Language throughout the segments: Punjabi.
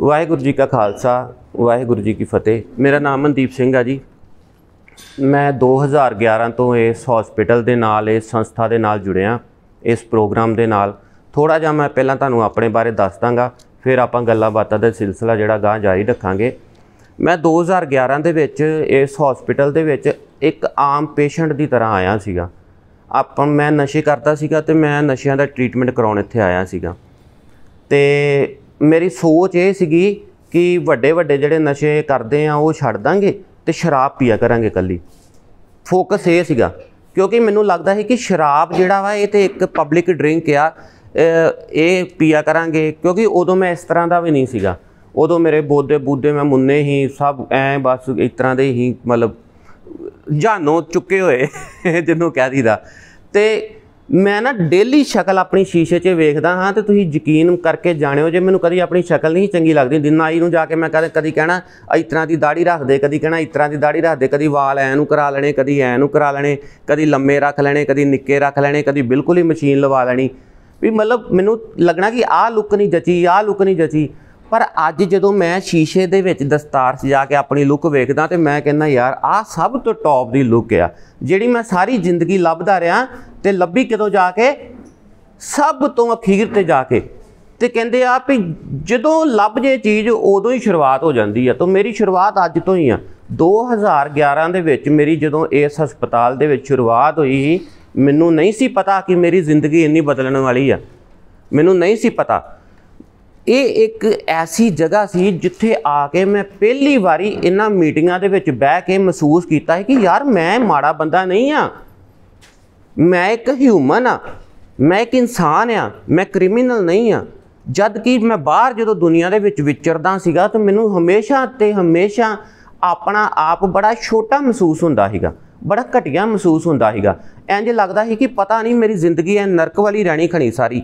ਵਾਹਿਗੁਰੂ ਜੀ ਕਾ ਖਾਲਸਾ ਵਾਹਿਗੁਰੂ ਜੀ ਕੀ ਫਤਿਹ ਮੇਰਾ ਨਾਮ ਮਨਦੀਪ ਸਿੰਘ ਆ ਜੀ ਮੈਂ 2011 ਤੋਂ ਇਸ ਹਸਪੀਟਲ ਦੇ ਨਾਲ ਇਸ ਸੰਸਥਾ ਦੇ ਨਾਲ ਜੁੜਿਆ ਇਸ ਪ੍ਰੋਗਰਾਮ ਦੇ ਨਾਲ ਥੋੜਾ ਜਿਹਾ ਮੈਂ ਪਹਿਲਾਂ ਤੁਹਾਨੂੰ ਆਪਣੇ ਬਾਰੇ ਦੱਸ ਦਾਂਗਾ ਫਿਰ ਆਪਾਂ ਗੱਲਾਂ ਬਾਤਾਂ ਦਾ ਸਿਲਸਿਲਾ ਜਿਹੜਾ ਗਾਂ ਜਾਰੀ ਰੱਖਾਂਗੇ ਮੈਂ 2011 ਦੇ ਵਿੱਚ ਇਸ ਹਸਪੀਟਲ ਦੇ ਵਿੱਚ ਇੱਕ ਆਮ ਪੇਸ਼ੈਂਟ ਦੀ ਤਰ੍ਹਾਂ ਆਇਆ ਸੀਗਾ ਆਪਾਂ ਮੈਂ ਨਸ਼ੇ ਕਰਦਾ ਸੀਗਾ ਤੇ ਮੈਂ ਨਸ਼ਿਆਂ ਦਾ ਟ੍ਰੀਟਮੈਂਟ ਕਰਾਉਣ ਇੱਥੇ ਆਇਆ ਸੀਗਾ ਤੇ ਮੇਰੀ ਸੋਚ ਇਹ ਸੀਗੀ ਕਿ ਵੱਡੇ ਵੱਡੇ ਜਿਹੜੇ ਨਸ਼ੇ ਕਰਦੇ ਆ ਉਹ ਛੱਡ ਦਾਂਗੇ ਤੇ ਸ਼ਰਾਬ ਪੀਆ ਕਰਾਂਗੇ ਕੱਲੀ ਫੋਕਸ ਇਹ ਸੀਗਾ ਕਿਉਂਕਿ ਮੈਨੂੰ ਲੱਗਦਾ ਸੀ ਕਿ ਸ਼ਰਾਬ ਜਿਹੜਾ ਵਾ ਇਹ ਤੇ ਇੱਕ ਪਬਲਿਕ ਡਰਿੰਕ ਆ ਇਹ ਪੀਆ ਕਰਾਂਗੇ ਕਿਉਂਕਿ ਉਦੋਂ ਮੈਂ ਇਸ ਤਰ੍ਹਾਂ ਦਾ ਵੀ ਨਹੀਂ ਸੀਗਾ ਉਦੋਂ ਮੇਰੇ ਬੋਦੇ ਬੂਦੇ ਮੈਂ ਮੁੰਨੇ ਹੀ ਸਭ ਐ ਬਸ ਇਸ ਤਰ੍ਹਾਂ ਦੇ ਹੀ ਮਤਲਬ ਜਾਨੋ ਚੁੱਕੇ ਹੋਏ ਜਿੰਨੂੰ ਕਹਿ ਦੀਦਾ ਤੇ ਮੈਂ ਨਾ ਡੇਲੀ ਸ਼ਕਲ ਆਪਣੀ ਸ਼ੀਸ਼ੇ 'ਚ ਵੇਖਦਾ ਹਾਂ ਤੇ ਤੁਸੀਂ ਯਕੀਨ ਕਰਕੇ ਜਾਣਿਓ ਜੇ ਮੈਨੂੰ ਕਦੀ ਆਪਣੀ ਸ਼ਕਲ ਨਹੀਂ ਚੰਗੀ ਲੱਗਦੀ ਦਿਨ ਆਈ ਨੂੰ ਜਾ ਕੇ ਮੈਂ ਕਦੇ ਕਦੀ ਕਹਿਣਾ ਇਸ ਤਰ੍ਹਾਂ ਦੀ ਦਾੜੀ ਰੱਖ ਦੇ ਕਦੀ ਕਹਿਣਾ ਇਸ ਤਰ੍ਹਾਂ ਦੀ ਦਾੜੀ ਰੱਖ ਦੇ ਕਦੀ ਵਾਲ ਐ ਨੂੰ ਕਰਾ ਲੈਣੇ ਕਦੀ ਐ ਨੂੰ ਕਰਾ ਲੈਣੇ ਕਦੀ ਲੰਮੇ ਰੱਖ ਲੈਣੇ ਕਦੀ ਨਿੱਕੇ ਰੱਖ ਲੈਣੇ ਕਦੀ ਬਿਲਕੁਲ ਹੀ ਮਸ਼ੀਨ ਲਵਾ ਲੈਣੀ ਵੀ ਮਤਲਬ ਮੈਨੂੰ ਲੱਗਣਾ ਕਿ ਆਹ ਲੁੱਕ ਨਹੀਂ ਜਚੀ ਆਹ ਲੁੱਕ ਨਹੀਂ ਜਚੀ ਪਰ ਅੱਜ ਜਦੋਂ ਮੈਂ ਸ਼ੀਸ਼ੇ ਦੇ ਵਿੱਚ ਦਸਤਾਰ ਸਜਾ ਕੇ ਆਪਣੀ ਲੁੱਕ ਵੇਖਦਾ ਤੇ ਮੈਂ ਕਹਿੰਦਾ ਯਾਰ ਆਹ ਸਭ ਤੋਂ ਟੌਪ ਦੀ ਲੁੱਕ ਆ ਜਿਹੜੀ ਮੈਂ ਸਾਰੀ ਜ਼ਿੰਦਗੀ ਲੱਭਦਾ ਰਿਹਾ ਤੇ ਲੱਭੀ ਕਿਦੋਂ ਜਾ ਕੇ ਸਭ ਤੋਂ ਅਖੀਰ ਤੇ ਜਾ ਕੇ ਤੇ ਕਹਿੰਦੇ ਆ ਵੀ ਜਦੋਂ ਲੱਭ ਜੇ ਚੀਜ਼ ਉਦੋਂ ਹੀ ਸ਼ੁਰੂਆਤ ਹੋ ਜਾਂਦੀ ਆ ਤਾਂ ਮੇਰੀ ਸ਼ੁਰੂਆਤ ਅੱਜ ਤੋਂ ਹੀ ਆ 2011 ਦੇ ਵਿੱਚ ਮੇਰੀ ਜਦੋਂ ਇਸ ਹਸਪਤਾਲ ਦੇ ਵਿੱਚ ਸ਼ੁਰੂਆਤ ਹੋਈ ਮੈਨੂੰ ਨਹੀਂ ਸੀ ਪਤਾ ਕਿ ਮੇਰੀ ਜ਼ਿੰਦਗੀ ਇੰਨੀ ਬਦਲਣ ਵਾਲੀ ਆ ਮੈਨੂੰ ਨਹੀਂ ਸੀ ਪਤਾ ਇਹ ਇੱਕ ਐਸੀ ਜਗ੍ਹਾ ਸੀ ਜਿੱਥੇ ਆ ਕੇ ਮੈਂ ਪਹਿਲੀ ਵਾਰੀ ਇਹਨਾਂ ਮੀਟਿੰਗਾਂ ਦੇ ਵਿੱਚ ਬਹਿ ਕੇ ਮਹਿਸੂਸ ਕੀਤਾ ਕਿ ਯਾਰ ਮੈਂ ਮਾੜਾ ਬੰਦਾ ਨਹੀਂ ਆ ਮੈਂ ਇੱਕ ਹਿਊਮਨ ਆ ਮੈਂ ਇੱਕ ਇਨਸਾਨ ਆ ਮੈਂ ਕ੍ਰਿਮੀਨਲ ਨਹੀਂ ਆ ਜਦ ਕਿ ਮੈਂ ਬਾਹਰ ਜਦੋਂ ਦੁਨੀਆ ਦੇ ਵਿੱਚ ਵਿਚਰਦਾ ਸੀਗਾ ਤਾਂ ਮੈਨੂੰ ਹਮੇਸ਼ਾ ਤੇ ਹਮੇਸ਼ਾ ਆਪਣਾ ਆਪ ਬੜਾ ਛੋਟਾ ਮਹਿਸੂਸ ਹੁੰਦਾ ਸੀਗਾ ਬੜਾ ਘਟੀਆ ਮਹਿਸੂਸ ਹੁੰਦਾ ਸੀਗਾ ਇੰਜ ਲੱਗਦਾ ਸੀ ਕਿ ਪਤਾ ਨਹੀਂ ਮੇਰੀ ਜ਼ਿੰਦਗੀ ਐ ਨਰਕ ਵਾਲੀ ਰਹਿਣੀ ਖਣੀ ਸਾਰੀ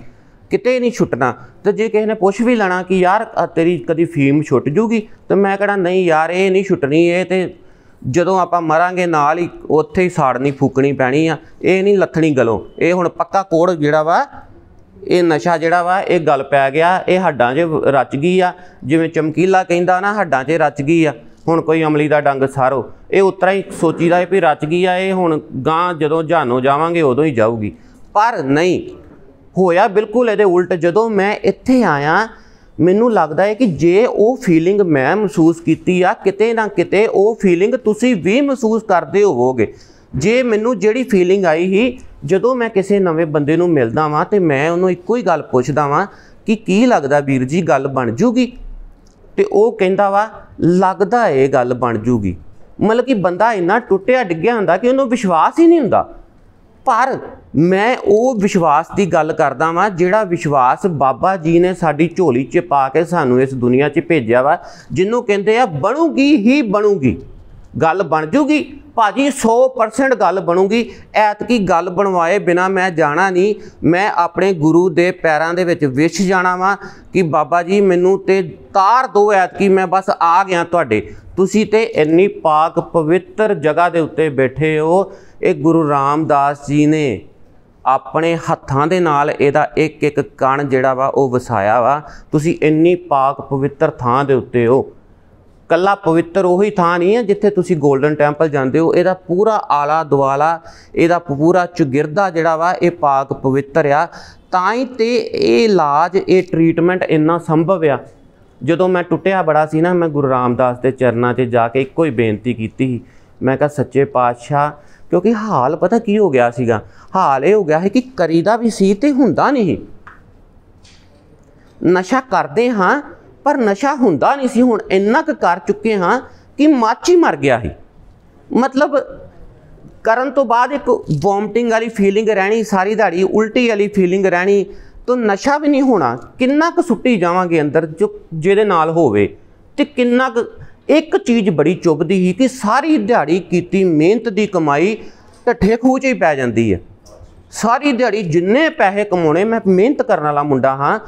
ਕਿਤੇ ਨਹੀਂ ਛੁੱਟਣਾ ਤੇ ਜੇ ਕਿਸੇ ਨੇ ਪੁੱਛ ਵੀ ਲੈਣਾ ਕਿ ਯਾਰ ਤੇਰੀ ਕਦੀ ਫੀਮ ਛੁੱਟ ਜੂਗੀ ਤੇ ਮੈਂ ਕਹਣਾ ਨਹੀਂ ਯਾਰ ਇਹ ਨਹੀਂ ਛੁੱਟਣੀ ਇਹ ਤੇ ਜਦੋਂ ਆਪਾਂ ਮਰਾਂਗੇ ਨਾਲ ਹੀ ਉੱਥੇ ਹੀ ਸਾੜਨੀ ਫੂਕਣੀ ਪੈਣੀ ਆ ਇਹ ਨਹੀਂ ਲੱਥਣੀ ਗਲੋਂ ਇਹ ਹੁਣ ਪੱਕਾ ਕੋੜ ਜਿਹੜਾ ਵਾ ਇਹ ਨਸ਼ਾ ਜਿਹੜਾ ਵਾ ਇਹ ਗਲ ਪੈ ਗਿਆ ਇਹ ਹੱਡਾਂ 'ਚ ਰਚ ਗਈ ਆ ਜਿਵੇਂ ਚਮਕੀਲਾ ਕਹਿੰਦਾ ਨਾ ਹੱਡਾਂ 'ਚ ਰਚ ਗਈ ਆ ਹੁਣ ਕੋਈ ਅਮਲੀ ਦਾ ਡੰਗ ਸਾਰੋ ਇਹ ਉਤਰਾ ਹੀ ਸੋਚੀਦਾ ਵੀ ਰਚ ਗਈ ਆ ਇਹ ਹੁਣ ਗਾਂ ਜਦੋਂ ਜਾਨੋ ਜਾਵਾਂਗੇ ਉਦੋਂ ਹੀ ਜਾਊਗੀ ਪਰ ਨਹੀਂ ਹੋਇਆ ਬਿਲਕੁਲ ਇਹਦੇ ਉਲਟ ਜਦੋਂ ਮੈਂ ਇੱਥੇ ਆਇਆ ਮੈਨੂੰ ਲੱਗਦਾ ਹੈ ਕਿ ਜੇ ਉਹ ਫੀਲਿੰਗ ਮੈਂ ਮਹਿਸੂਸ ਕੀਤੀ ਆ ਕਿਤੇ ਨਾ ਕਿਤੇ ਉਹ ਫੀਲਿੰਗ ਤੁਸੀਂ ਵੀ ਮਹਿਸੂਸ ਕਰਦੇ ਹੋਵੋਗੇ ਜੇ ਮੈਨੂੰ ਜਿਹੜੀ ਫੀਲਿੰਗ ਆਈ ਹੀ ਜਦੋਂ ਮੈਂ ਕਿਸੇ ਨਵੇਂ ਬੰਦੇ ਨੂੰ ਮਿਲਦਾ ਵਾਂ ਤੇ ਮੈਂ ਉਹਨੂੰ ਇੱਕੋ ਹੀ ਗੱਲ ਪੁੱਛਦਾ ਵਾਂ ਕਿ ਕੀ ਲੱਗਦਾ ਵੀਰ ਜੀ ਗੱਲ ਬਣ ਜੂਗੀ ਤੇ ਉਹ ਕਹਿੰਦਾ ਵਾ ਲੱਗਦਾ ਏ ਗੱਲ ਬਣ ਜੂਗੀ ਮਤਲਬ ਕਿ ਬੰਦਾ ਇੰਨਾ ਟੁੱਟਿਆ ਡਿੱਗਿਆ ਹੁੰਦਾ ਕਿ ਉਹਨੂੰ ਵਿਸ਼ਵਾਸ ਹੀ ਨਹੀਂ ਹੁੰਦਾ ਪਰ ਮੈਂ ਉਹ ਵਿਸ਼ਵਾਸ ਦੀ ਗੱਲ ਕਰਦਾ ਵਾਂ ਜਿਹੜਾ ਵਿਸ਼ਵਾਸ ਬਾਬਾ ਜੀ ਨੇ ਸਾਡੀ ਝੋਲੀ 'ਚ ਪਾ ਕੇ ਸਾਨੂੰ ਇਸ ਦੁਨੀਆ 'ਚ ਭੇਜਿਆ ਵਾ ਜਿਹਨੂੰ ਕਹਿੰਦੇ ਆ ਬਣੂਗੀ ਹੀ ਬਣੂਗੀ ਗੱਲ ਬਣ ਜੂਗੀ ਭਾਜੀ 100% ਗੱਲ ਬਣੂਗੀ ਐਤਕੀ ਗੱਲ ਬਣਵਾਏ ਬਿਨਾ ਮੈਂ ਜਾਣਾ ਨਹੀਂ ਮੈਂ ਆਪਣੇ ਗੁਰੂ ਦੇ ਪੈਰਾਂ ਦੇ ਵਿੱਚ ਵਿਛ ਜਾਣਾ ਵਾਂ ਕਿ ਬਾਬਾ ਜੀ ਮੈਨੂੰ ਤੇ ਤਾਰ ਦੋ ਐਤਕੀ ਮੈਂ ਬਸ ਆ ਗਿਆ ਤੁਹਾਡੇ ਤੁਸੀਂ ਤੇ ਇੰਨੀ ਪਾਕ ਪਵਿੱਤਰ ਜਗ੍ਹਾ ਦੇ ਉੱਤੇ ਬੈਠੇ ਹੋ ਇਹ ਗੁਰੂ ਰਾਮਦਾਸ ਜੀ ਨੇ ਆਪਣੇ ਹੱਥਾਂ ਦੇ ਨਾਲ ਇਹਦਾ ਇੱਕ ਇੱਕ ਕਣ ਜਿਹੜਾ ਵਾ ਉਹ ਵਸਾਇਆ ਵਾ ਤੁਸੀਂ ਇੰਨੀ ਪਾਕ ਪਵਿੱਤਰ ਥਾਂ ਦੇ ਉੱਤੇ ਹੋ ਕੱਲਾ ਪਵਿੱਤਰ ਉਹੀ ਥਾਂ ਨਹੀਂ ਹੈ ਜਿੱਥੇ ਤੁਸੀਂ 골ਡਨ ਟੈਂਪਲ ਜਾਂਦੇ ਹੋ ਇਹਦਾ ਪੂਰਾ ਆਲਾ ਦੁਆਲਾ ਇਹਦਾ ਪੂਰਾ ਚੁਗਿਰਦਾ ਜਿਹੜਾ ਵਾ ਇਹ ਪਾਕ ਪਵਿੱਤਰ ਆ ਤਾਂ ਹੀ ਤੇ ਇਹ ਇਲਾਜ ਇਹ ਟ੍ਰੀਟਮੈਂਟ ਇੰਨਾ ਸੰਭਵ ਆ ਜਦੋਂ ਮੈਂ ਟੁੱਟਿਆ ਬੜਾ ਸੀ ਨਾ ਮੈਂ ਗੁਰੂ ਰਾਮਦਾਸ ਦੇ ਚਰਨਾਂ 'ਚ ਜਾ ਕੇ ਇੱਕੋ ਹੀ ਬੇਨਤੀ ਕੀਤੀ ਮੈਂ ਕਿਹਾ ਸੱਚੇ ਪਾਤਸ਼ਾਹ ਕਿਉਂਕਿ ਹਾਲ ਪਤਾ ਕੀ ਹੋ ਗਿਆ ਸੀਗਾ ਹਾਲ ਇਹ ਹੋ ਗਿਆ ਹੈ ਕਿ ਕਰੀਦਾ ਵੀ ਸੀ ਤੇ ਹੁੰਦਾ ਨਹੀਂ ਨਸ਼ਾ ਕਰਦੇ ਹਾਂ ਪਰ ਨਸ਼ਾ ਹੁੰਦਾ ਨਹੀਂ ਸੀ ਹੁਣ ਇੰਨਾ ਕੁ ਕਰ ਚੁੱਕੇ ਹਾਂ ਕਿ ਮਾਚੀ ਮਰ ਗਿਆ ਸੀ ਮਤਲਬ ਕਰਨ ਤੋਂ ਬਾਅਦ ਇੱਕ ਵੋਮਟਿੰਗ ਵਾਲੀ ਫੀਲਿੰਗ ਰਹਿਣੀ ਸਾਰੀ ਦਿਹਾੜੀ ਉਲਟੀ ਵਾਲੀ ਫੀਲਿੰਗ ਰਹਿਣੀ ਤੋਂ ਨਸ਼ਾ ਵੀ ਨਹੀਂ ਹੋਣਾ ਕਿੰਨਾ ਕੁ ਸੁੱਟੀ ਜਾਵਾਂਗੇ ਅੰਦਰ ਜੋ ਜਿਹਦੇ ਨਾਲ ਹੋਵੇ ਤੇ ਕਿੰਨਾ ਕੁ ਇੱਕ ਚੀਜ਼ ਬੜੀ ਚੁਬਦੀ ਸੀ ਕਿ ਸਾਰੀ ਦਿਹਾੜੀ ਕੀਤੀ ਮਿਹਨਤ ਦੀ ਕਮਾਈ ਠੱਠੇ ਖੂਚ ਹੀ ਪੈ ਜਾਂਦੀ ਹੈ ਸਾਰੀ ਦਿਹਾੜੀ ਜਿੰਨੇ ਪੈਸੇ ਕਮਾਉਣੇ ਮੈਂ ਮਿਹਨਤ ਕਰਨ ਵਾਲਾ ਮੁੰਡਾ ਹਾਂ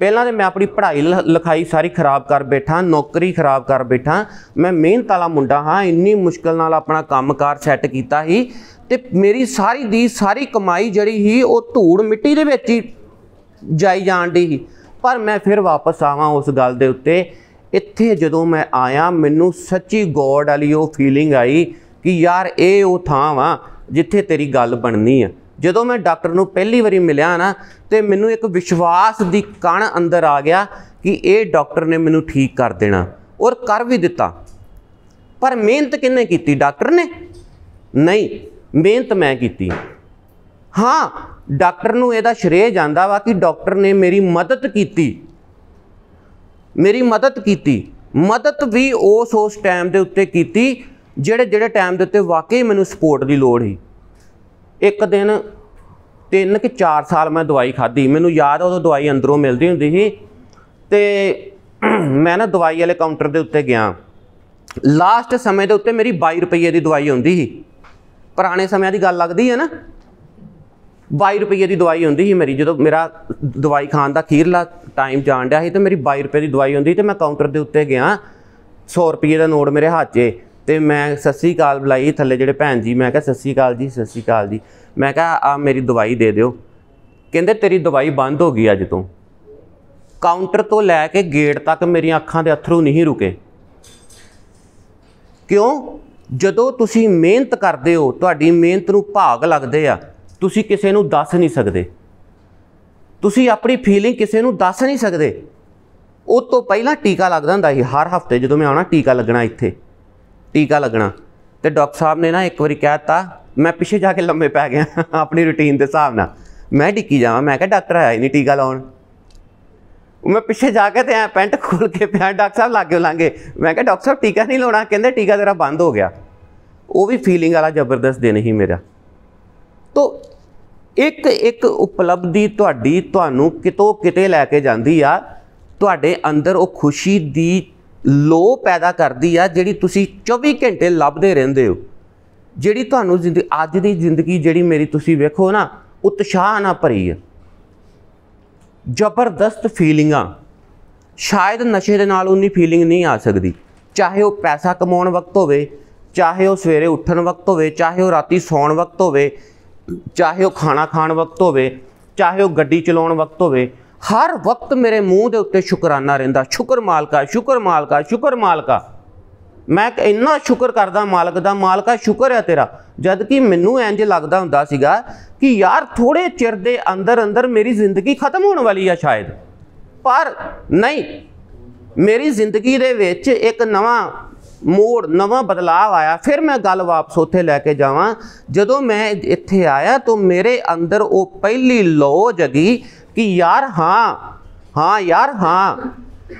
ਪਹਿਲਾਂ ਤੇ ਮੈਂ ਆਪਣੀ ਪੜ੍ਹਾਈ ਲਿਖਾਈ ਸਾਰੀ ਖਰਾਬ ਕਰ ਬੈਠਾ ਨੌਕਰੀ ਖਰਾਬ ਕਰ ਬੈਠਾ ਮੈਂ ਮਿਹਨਤ ਵਾਲਾ ਮੁੰਡਾ ਹਾਂ ਇੰਨੀ ਮੁਸ਼ਕਲ ਨਾਲ ਆਪਣਾ ਕੰਮਕਾਰ ਸੈੱਟ ਕੀਤਾ ਸੀ ਤੇ ਮੇਰੀ ਸਾਰੀ ਦੀ ਸਾਰੀ ਕਮਾਈ ਜਿਹੜੀ ਸੀ ਉਹ ਧੂੜ ਮਿੱਟੀ ਦੇ ਵਿੱਚ ਹੀ ਜਾਈ ਜਾਣ ਦੀ ਸੀ ਪਰ ਮੈਂ ਫਿਰ ਵਾਪਸ ਆਵਾਂ ਉਸ ਗੱਲ ਦੇ ਉੱਤੇ ਇੱਥੇ ਜਦੋਂ ਮੈਂ ਆਇਆ ਮੈਨੂੰ ਸੱਚੀ ਗੋਡ ਵਾਲੀ ਉਹ ਫੀਲਿੰਗ ਆਈ ਕਿ ਯਾਰ ਇਹ ਉਹ ਥਾਂ ਵਾ ਜਿੱਥੇ ਤੇਰੀ ਗੱਲ ਬਣਨੀ ਆ ਜਦੋਂ ਮੈਂ ਡਾਕਟਰ ਨੂੰ ਪਹਿਲੀ ਵਾਰੀ ਮਿਲਿਆ ਨਾ ਤੇ ਮੈਨੂੰ ਇੱਕ ਵਿਸ਼ਵਾਸ ਦੀ ਕਣ ਅੰਦਰ ਆ ਗਿਆ ਕਿ ਇਹ ਡਾਕਟਰ ਨੇ ਮੈਨੂੰ ਠੀਕ ਕਰ ਦੇਣਾ ਔਰ ਕਰ ਵੀ ਦਿੱਤਾ ਪਰ ਮਿਹਨਤ ਕਿੰਨੇ ਕੀਤੀ ਡਾਕਟਰ ਨੇ ਨਹੀਂ ਮਿਹਨਤ ਮੈਂ ਕੀਤੀ ਹਾਂ ਡਾਕਟਰ ਨੂੰ ਇਹਦਾ ਸ਼੍ਰੇਅ ਜਾਂਦਾ ਵਾ ਕਿ ਡਾਕਟਰ ਨੇ ਮੇਰੀ ਮਦਦ ਕੀਤੀ ਮੇਰੀ ਮਦਦ ਕੀਤੀ ਮਦਦ ਵੀ ਉਸ ਉਸ ਟਾਈਮ ਦੇ ਉੱਤੇ ਕੀਤੀ ਜਿਹੜੇ ਜਿਹੜੇ ਟਾਈਮ ਦੇ ਉੱਤੇ ਵਾਕਈ ਮੈਨੂੰ ਸਪੋਰਟ ਦੀ ਲੋੜ ਸੀ ਇੱਕ ਦਿਨ ਤਿੰਨ ਕਿ 4 ਸਾਲ ਮੈਂ ਦਵਾਈ ਖਾਧੀ ਮੈਨੂੰ ਯਾਦ ਉਹ ਦਵਾਈ ਅੰਦਰੋਂ ਮਿਲਦੀ ਹੁੰਦੀ ਸੀ ਤੇ ਮੈਂ ਨਾ ਦਵਾਈ ਵਾਲੇ ਕਾਊਂਟਰ ਦੇ ਉੱਤੇ ਗਿਆ ਲਾਸਟ ਸਮੇਂ ਦੇ ਉੱਤੇ ਮੇਰੀ 22 ਰੁਪਏ ਦੀ ਦਵਾਈ ਹੁੰਦੀ ਸੀ ਪੁਰਾਣੇ ਸਮਿਆਂ ਦੀ ਗੱਲ ਲੱਗਦੀ ਹੈ ਨਾ 22 ਰੁਪਏ ਦੀ ਦਵਾਈ ਹੁੰਦੀ ਸੀ ਮੇਰੀ ਜਦੋਂ ਮੇਰਾ ਦਵਾਈ ਖਾਣ ਦਾ ਖੀਰਲਾ ਟਾਈਮ ਜਾਣ ਡਿਆ ਸੀ ਤੇ ਮੇਰੀ 22 ਰੁਪਏ ਦੀ ਦਵਾਈ ਹੁੰਦੀ ਤੇ ਮੈਂ ਕਾਊਂਟਰ ਦੇ ਉੱਤੇ ਗਿਆ 100 ਰੁਪਏ ਦਾ ਨੋਟ ਮੇਰੇ ਹੱਥ 'ਚ ਤੇ ਮੈਂ ਸੱਸੀ ਕਾਲ ਬੁਲਾਈ ਥੱਲੇ ਜਿਹੜੇ ਭੈਣ ਜੀ ਮੈਂ ਕਿਹਾ ਸੱਸੀ ਕਾਲ ਜੀ ਸੱਸੀ ਕਾਲ ਜੀ ਮੈਂ ਕਿਹਾ ਆ ਮੇਰੀ ਦਵਾਈ ਦੇ ਦਿਓ ਕਹਿੰਦੇ ਤੇਰੀ ਦਵਾਈ ਬੰਦ ਹੋ ਗਈ ਅੱਜ ਤੋਂ ਕਾਊਂਟਰ ਤੋਂ ਲੈ ਕੇ ਗੇਟ ਤੱਕ ਮੇਰੀਆਂ ਅੱਖਾਂ ਦੇ ਅਥਰੂ ਨਹੀਂ ਰੁਕੇ ਕਿਉਂ ਜਦੋਂ ਤੁਸੀਂ ਮਿਹਨਤ ਕਰਦੇ ਹੋ ਤੁਹਾਡੀ ਮਿਹਨਤ ਨੂੰ ਭਾਗ ਲੱਗਦੇ ਆ ਤੁਸੀਂ ਕਿਸੇ ਨੂੰ ਦੱਸ ਨਹੀਂ ਸਕਦੇ ਤੁਸੀਂ ਆਪਣੀ ਫੀਲਿੰਗ ਕਿਸੇ ਨੂੰ ਦੱਸ ਨਹੀਂ ਸਕਦੇ ਉਹ ਤੋਂ ਪਹਿਲਾਂ ਟੀਕਾ ਲੱਗਦਾ ਹੁੰਦਾ ਸੀ ਹਰ ਹਫਤੇ ਜਦੋਂ ਮੈਂ ਆਉਣਾ ਟੀਕਾ ਲੱਗਣਾ ਇੱਥੇ ਟੀਕਾ ਲੱਗਣਾ ਤੇ ਡਾਕਟਰ ਸਾਹਿਬ ਨੇ ਨਾ ਇੱਕ ਵਾਰੀ ਕਹਿਤਾ ਮੈਂ ਪਿੱਛੇ ਜਾ ਕੇ ਲੰਮੇ ਪੈ ਗਿਆ ਆਪਣੀ ਰੁਟੀਨ ਦੇ ਹਿਸਾਬ ਨਾਲ ਮੈਂ ਡਿੱਕੀ ਜਾਵਾਂ ਮੈਂ ਕਿਹਾ ਡਾਕਟਰ ਆਇਆ ਹੀ ਨਹੀਂ ਟੀਕਾ ਲਾਉਣ ਉਹ ਮੈਂ ਪਿੱਛੇ ਜਾ ਕੇ ਤੇ ਐ ਪੈਂਟ ਖੋਲ ਕੇ ਪਿਆ ਡਾਕਟਰ ਸਾਹਿਬ ਲਾਗੇ ਲਾਂਗੇ ਮੈਂ ਕਿਹਾ ਡਾਕਟਰ ਸਾਹਿਬ ਟੀਕਾ ਨਹੀਂ ਲਾਉਣਾ ਕਹਿੰਦੇ ਟੀਕਾ ਤੇਰਾ ਬੰਦ ਹੋ ਗਿਆ ਉਹ ਵੀ ਫੀਲਿੰਗ ਵਾਲਾ ਜ਼ਬਰਦਸਤ ਦਿਨ ਹੀ ਮੇਰਾ ਤੋਂ ਇੱਕ ਇੱਕ ਉਪਲਬਧੀ ਤੁਹਾਡੀ ਤੁਹਾਨੂੰ ਕਿਤੋਂ ਕਿਤੇ ਲੈ ਕੇ ਜਾਂਦੀ ਆ ਤੁਹਾਡੇ ਅੰਦਰ ਉਹ ਖੁਸ਼ੀ ਦੀ ਲੋ ਪੈਦਾ ਕਰਦੀ ਆ ਜਿਹੜੀ ਤੁਸੀਂ 24 ਘੰਟੇ ਲੱਭਦੇ ਰਹਿੰਦੇ ਹੋ ਜਿਹੜੀ ਤੁਹਾਨੂੰ ਜ਼ਿੰਦਗੀ ਅੱਜ ਦੀ ਜ਼ਿੰਦਗੀ ਜਿਹੜੀ ਮੇਰੀ ਤੁਸੀਂ ਵੇਖੋ ਨਾ ਉਤਸ਼ਾਹ ਨਾਲ ਭਰੀ ਆ ਜ਼ਬਰਦਸਤ ਫੀਲਿੰਗਾਂ ਸ਼ਾਇਦ ਨਸ਼ੇ ਦੇ ਨਾਲ ਉਨੀ ਫੀਲਿੰਗ ਨਹੀਂ ਆ ਸਕਦੀ ਚਾਹੇ ਉਹ ਪੈਸਾ ਕਮਾਉਣ ਵਕਤ ਹੋਵੇ ਚਾਹੇ ਉਹ ਸਵੇਰੇ ਉੱਠਣ ਵਕਤ ਹੋਵੇ ਚਾਹੇ ਉਹ ਰਾਤੀ ਸੌਣ ਵਕਤ ਹੋਵੇ ਚਾਹੇ ਉਹ ਖਾਣਾ ਖਾਣ ਵਕਤ ਹੋਵੇ ਚਾਹੇ ਉਹ ਗੱਡੀ ਚਲਾਉਣ ਵਕਤ ਹੋਵੇ ਹਰ ਵਕਤ ਮੇਰੇ ਮੂੰਹ ਦੇ ਉੱਤੇ ਸ਼ੁਕਰਾਨਾ ਰਹਿੰਦਾ ਸ਼ੁਕਰ ਮਾਲਕਾ ਸ਼ੁਕਰ ਮਾਲਕਾ ਸ਼ੁਕਰ ਮਾਲਕਾ ਮੈਂ ਇੰਨਾ ਸ਼ੁਕਰ ਕਰਦਾ ਮਾਲਕ ਦਾ ਮਾਲਕਾ ਸ਼ੁਕਰ ਹੈ ਤੇਰਾ ਜਦ ਕਿ ਮੈਨੂੰ ਇੰਜ ਲੱਗਦਾ ਹੁੰਦਾ ਸੀਗਾ ਕਿ ਯਾਰ ਥੋੜੇ ਚਿਰ ਦੇ ਅੰਦਰ ਅੰਦਰ ਮੇਰੀ ਜ਼ਿੰਦਗੀ ਖਤਮ ਹੋਣ ਵਾਲੀ ਆ ਸ਼ਾਇਦ ਪਰ ਨਹੀਂ ਮੇਰੀ ਜ਼ਿੰਦਗੀ ਦੇ ਵਿੱਚ ਇੱਕ ਨਵਾਂ ਮੋੜ ਨਵਾਂ ਬਦਲਾਅ ਆਇਆ ਫਿਰ ਮੈਂ ਗੱਲ ਵਾਪਸ ਉੱਥੇ ਲੈ ਕੇ ਜਾਵਾਂ ਜਦੋਂ ਮੈਂ ਇੱਥੇ ਆਇਆ ਤਾਂ ਮੇਰੇ ਅੰਦਰ ਉਹ ਪਹਿਲੀ ਲੋ ਜਗੀ ਕਿ ਯਾਰ ਹਾਂ ਹਾਂ ਯਾਰ ਹਾਂ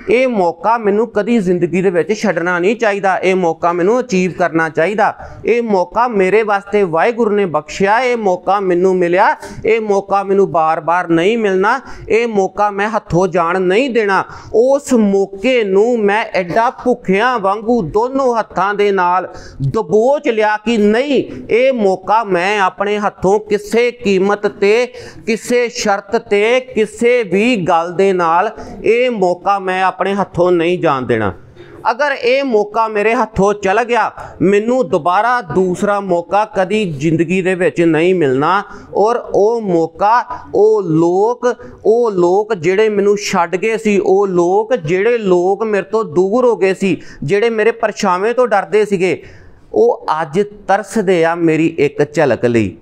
ਇਹ ਮੌਕਾ ਮੈਨੂੰ ਕਦੀ ਜ਼ਿੰਦਗੀ ਦੇ ਵਿੱਚ ਛੱਡਣਾ ਨਹੀਂ ਚਾਹੀਦਾ ਇਹ ਮੌਕਾ ਮੈਨੂੰ ਅਚੀਵ ਕਰਨਾ ਚਾਹੀਦਾ ਇਹ ਮੌਕਾ ਮੇਰੇ ਵਾਸਤੇ ਵਾਹਿਗੁਰੂ ਨੇ ਬਖਸ਼ਿਆ ਇਹ ਮੌਕਾ ਮੈਨੂੰ ਮਿਲਿਆ ਇਹ ਮੌਕਾ ਮੈਨੂੰ ਬਾਰ-ਬਾਰ ਨਹੀਂ ਮਿਲਣਾ ਇਹ ਮੌਕਾ ਮੈਂ ਹੱਥੋਂ ਜਾਣ ਨਹੀਂ ਦੇਣਾ ਉਸ ਮੌਕੇ ਨੂੰ ਮੈਂ ਐਡਾ ਭੁੱਖਿਆਂ ਵਾਂਗੂ ਦੋਨੋਂ ਹੱਥਾਂ ਦੇ ਨਾਲ ਦਬੋਚ ਲਿਆ ਕਿ ਨਹੀਂ ਇਹ ਮੌਕਾ ਮੈਂ ਆਪਣੇ ਹੱਥੋਂ ਕਿਸੇ ਕੀਮਤ ਤੇ ਕਿਸੇ ਸ਼ਰਤ ਤੇ ਕਿਸੇ ਵੀ ਗੱਲ ਦੇ ਨਾਲ ਇਹ ਮੌਕਾ ਮੈਂ ਮੈਂ ਆਪਣੇ ਹੱਥੋਂ ਨਹੀਂ ਜਾਣ ਦੇਣਾ ਅਗਰ ਇਹ ਮੌਕਾ ਮੇਰੇ ਹੱਥੋਂ ਚਲ ਗਿਆ ਮੈਨੂੰ ਦੁਬਾਰਾ ਦੂਸਰਾ ਮੌਕਾ ਕਦੀ ਜ਼ਿੰਦਗੀ ਦੇ ਵਿੱਚ ਨਹੀਂ ਮਿਲਣਾ ਔਰ ਉਹ ਮੌਕਾ ਉਹ ਲੋਕ ਉਹ ਲੋਕ ਜਿਹੜੇ ਮੈਨੂੰ ਛੱਡ ਗਏ ਸੀ ਉਹ ਲੋਕ ਜਿਹੜੇ ਲੋਕ ਮੇਰੇ ਤੋਂ ਦੂਰ ਹੋ ਗਏ ਸੀ ਜਿਹੜੇ ਮੇਰੇ ਪਰਛਾਵੇਂ ਤੋਂ ਡਰਦੇ ਸੀਗੇ ਉਹ ਅੱਜ ਤਰਸਦੇ ਆ ਮੇਰੀ ਇੱਕ ਝਲਕ ਲਈ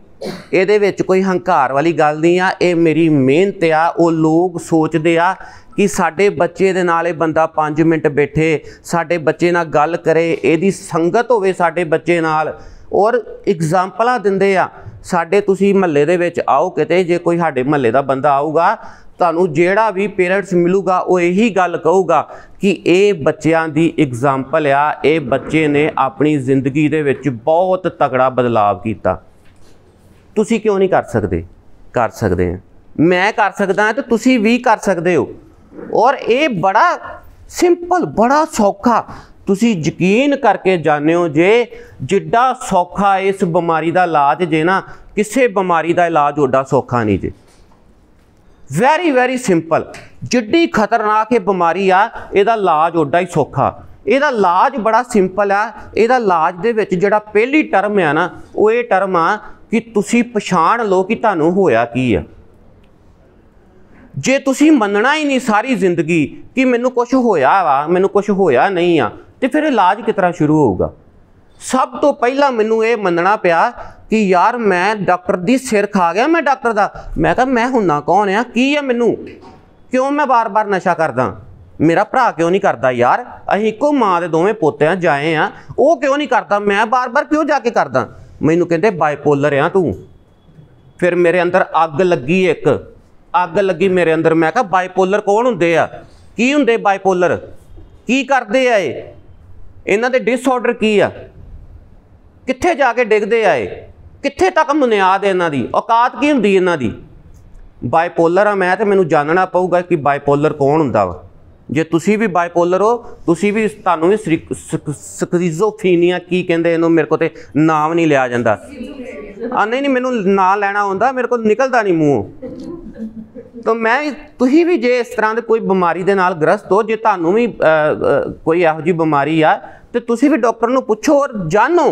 ਇਹਦੇ ਵਿੱਚ ਕੋਈ ਹੰਕਾਰ ਵਾਲੀ ਗੱਲ ਨਹੀਂ ਆ ਇਹ ਮੇਰੀ ਮਿਹਨਤ ਆ ਉਹ ਲੋਕ ਸੋਚਦੇ ਆ ਕਿ ਸਾਡੇ ਬੱਚੇ ਦੇ ਨਾਲ ਇਹ ਬੰਦਾ 5 ਮਿੰਟ ਬੈਠੇ ਸਾਡੇ ਬੱਚੇ ਨਾਲ ਗੱਲ ਕਰੇ ਇਹਦੀ ਸੰਗਤ ਹੋਵੇ ਸਾਡੇ ਬੱਚੇ ਨਾਲ ਔਰ ਐਗਜ਼ਾਮਪਲਾਂ ਦਿੰਦੇ ਆ ਸਾਡੇ ਤੁਸੀਂ ਮਹੱਲੇ ਦੇ ਵਿੱਚ ਆਓ ਕਿਤੇ ਜੇ ਕੋਈ ਸਾਡੇ ਮਹੱਲੇ ਦਾ ਬੰਦਾ ਆਊਗਾ ਤੁਹਾਨੂੰ ਜਿਹੜਾ ਵੀ ਪੇਰੈਂਟਸ ਮਿਲੂਗਾ ਉਹ ਇਹੀ ਗੱਲ ਕਹੂਗਾ ਕਿ ਇਹ ਬੱਚਿਆਂ ਦੀ ਐਗਜ਼ਾਮਪਲ ਆ ਇਹ ਬੱਚੇ ਨੇ ਆਪਣੀ ਜ਼ਿੰਦਗੀ ਦੇ ਵਿੱਚ ਬਹੁਤ ਤਕੜਾ ਬਦਲਾਅ ਕੀਤਾ ਤੁਸੀਂ ਕਿਉਂ ਨਹੀਂ ਕਰ ਸਕਦੇ ਕਰ ਸਕਦੇ ਆ ਮੈਂ ਕਰ ਸਕਦਾ ਤੇ ਤੁਸੀਂ ਵੀ ਕਰ ਸਕਦੇ ਹੋ ਔਰ ਇਹ ਬੜਾ ਸਿੰਪਲ ਬੜਾ ਸੌਖਾ ਤੁਸੀਂ ਯਕੀਨ ਕਰਕੇ ਜਾਣਿਓ ਜੇ ਜਿੱਡਾ ਸੌਖਾ ਇਸ ਬਿਮਾਰੀ ਦਾ ਇਲਾਜ ਜੇ ਨਾ ਕਿਸੇ ਬਿਮਾਰੀ ਦਾ ਇਲਾਜ ਓਡਾ ਸੌਖਾ ਨਹੀਂ ਜੇ ਵੈਰੀ ਵੈਰੀ ਸਿੰਪਲ ਜਿੱਡੀ ਖਤਰਨਾਕ ਇਹ ਬਿਮਾਰੀ ਆ ਇਹਦਾ ਇਲਾਜ ਓਡਾ ਹੀ ਸੌਖਾ ਇਹਦਾ ਇਲਾਜ ਬੜਾ ਸਿੰਪਲ ਆ ਇਹਦਾ ਇਲਾਜ ਦੇ ਵਿੱਚ ਜਿਹੜਾ ਪਹਿਲੀ ਟਰਮ ਆ ਨਾ ਉਹ ਇਹ ਟਰਮ ਆ ਕਿ ਤੁਸੀਂ ਪਛਾਣ ਲਓ ਕਿ ਤੁਹਾਨੂੰ ਹੋਇਆ ਕੀ ਆ ਜੇ ਤੁਸੀਂ ਮੰਨਣਾ ਹੀ ਨਹੀਂ ਸਾਰੀ ਜ਼ਿੰਦਗੀ ਕਿ ਮੈਨੂੰ ਕੁਝ ਹੋਇਆ ਵਾ ਮੈਨੂੰ ਕੁਝ ਹੋਇਆ ਨਹੀਂ ਆ ਤੇ ਫਿਰ ਇਲਾਜ ਕਿਤਰਾ ਸ਼ੁਰੂ ਹੋਊਗਾ ਸਭ ਤੋਂ ਪਹਿਲਾਂ ਮੈਨੂੰ ਇਹ ਮੰਨਣਾ ਪਿਆ ਕਿ ਯਾਰ ਮੈਂ ਡਾਕਟਰ ਦੀ ਸਿਰ ਖਾ ਗਿਆ ਮੈਂ ਡਾਕਟਰ ਦਾ ਮੈਂ ਕਿਹਾ ਮੈਂ ਹੁੰਨਾ ਕੌਣ ਆ ਕੀ ਆ ਮੈਨੂੰ ਕਿਉਂ ਮੈਂ ਬਾਰ-ਬਾਰ ਨਸ਼ਾ ਕਰਦਾ ਮੇਰਾ ਭਰਾ ਕਿਉਂ ਨਹੀਂ ਕਰਦਾ ਯਾਰ ਅਸੀਂ ਇੱਕੋ ਮਾਂ ਦੇ ਦੋਵੇਂ ਪੋਤੇ ਆ ਜਾਏ ਆ ਉਹ ਕਿਉਂ ਨਹੀਂ ਕਰਦਾ ਮੈਂ ਬਾਰ-ਬਾਰ ਕਿਉਂ ਜਾ ਕੇ ਕਰਦਾ ਮੈਨੂੰ ਕਹਿੰਦੇ ਬਾਈਪੋਲਰ ਆ ਤੂੰ ਫਿਰ ਮੇਰੇ ਅੰਦਰ ਅੱਗ ਲੱਗੀ ਇੱਕ ਅੱਗ ਲੱਗੀ ਮੇਰੇ ਅੰਦਰ ਮੈਂ ਕਿਹਾ ਬਾਈਪੋਲਰ ਕੌਣ ਹੁੰਦੇ ਆ ਕੀ ਹੁੰਦੇ ਬਾਈਪੋਲਰ ਕੀ ਕਰਦੇ ਆ ਇਹ ਇਹਨਾਂ ਦੇ ਡਿਸਆਰਡਰ ਕੀ ਆ ਕਿੱਥੇ ਜਾ ਕੇ ਡਿੱਗਦੇ ਆ ਇਹ ਕਿੱਥੇ ਤੱਕ ਬੁਨਿਆਦ ਇਹਨਾਂ ਦੀ ਔਕਾਤ ਕੀ ਹੁੰਦੀ ਇਹਨਾਂ ਦੀ ਬਾਈਪੋਲਰ ਆ ਮੈਂ ਤੇ ਮੈਨੂੰ ਜਾਣਨਾ ਪਊਗਾ ਕਿ ਬਾਈਪੋਲਰ ਕੌਣ ਹੁੰਦਾ ਵਾ ਜੇ ਤੁਸੀਂ ਵੀ ਬਾਈਪੋਲਰ ਹੋ ਤੁਸੀਂ ਵੀ ਤੁਹਾਨੂੰ ਵੀ ਸਕਰੀਜ਼ੋਫੀਨੀਆ ਕੀ ਕਹਿੰਦੇ ਇਹਨੂੰ ਮੇਰੇ ਕੋ ਤੇ ਨਾਮ ਨਹੀਂ ਲਿਆ ਜਾਂਦਾ ਆ ਨਹੀਂ ਨਹੀਂ ਮੈਨੂੰ ਨਾਂ ਲੈਣਾ ਹੁੰਦਾ ਮੇਰੇ ਕੋਲ ਨਿਕਲਦਾ ਨਹੀਂ ਮੂੰਹ ਤਾਂ ਮੈਂ ਤੁਸੀਂ ਵੀ ਜੇ ਇਸ ਤਰ੍ਹਾਂ ਦੇ ਕੋਈ ਬਿਮਾਰੀ ਦੇ ਨਾਲ ਗ੍ਰਸਤ ਹੋ ਜੇ ਤੁਹਾਨੂੰ ਵੀ ਕੋਈ ਇਹੋ ਜੀ ਬਿਮਾਰੀ ਆ ਤੇ ਤੁਸੀਂ ਵੀ ਡਾਕਟਰ ਨੂੰ ਪੁੱਛੋ ਔਰ ਜਾਣੋ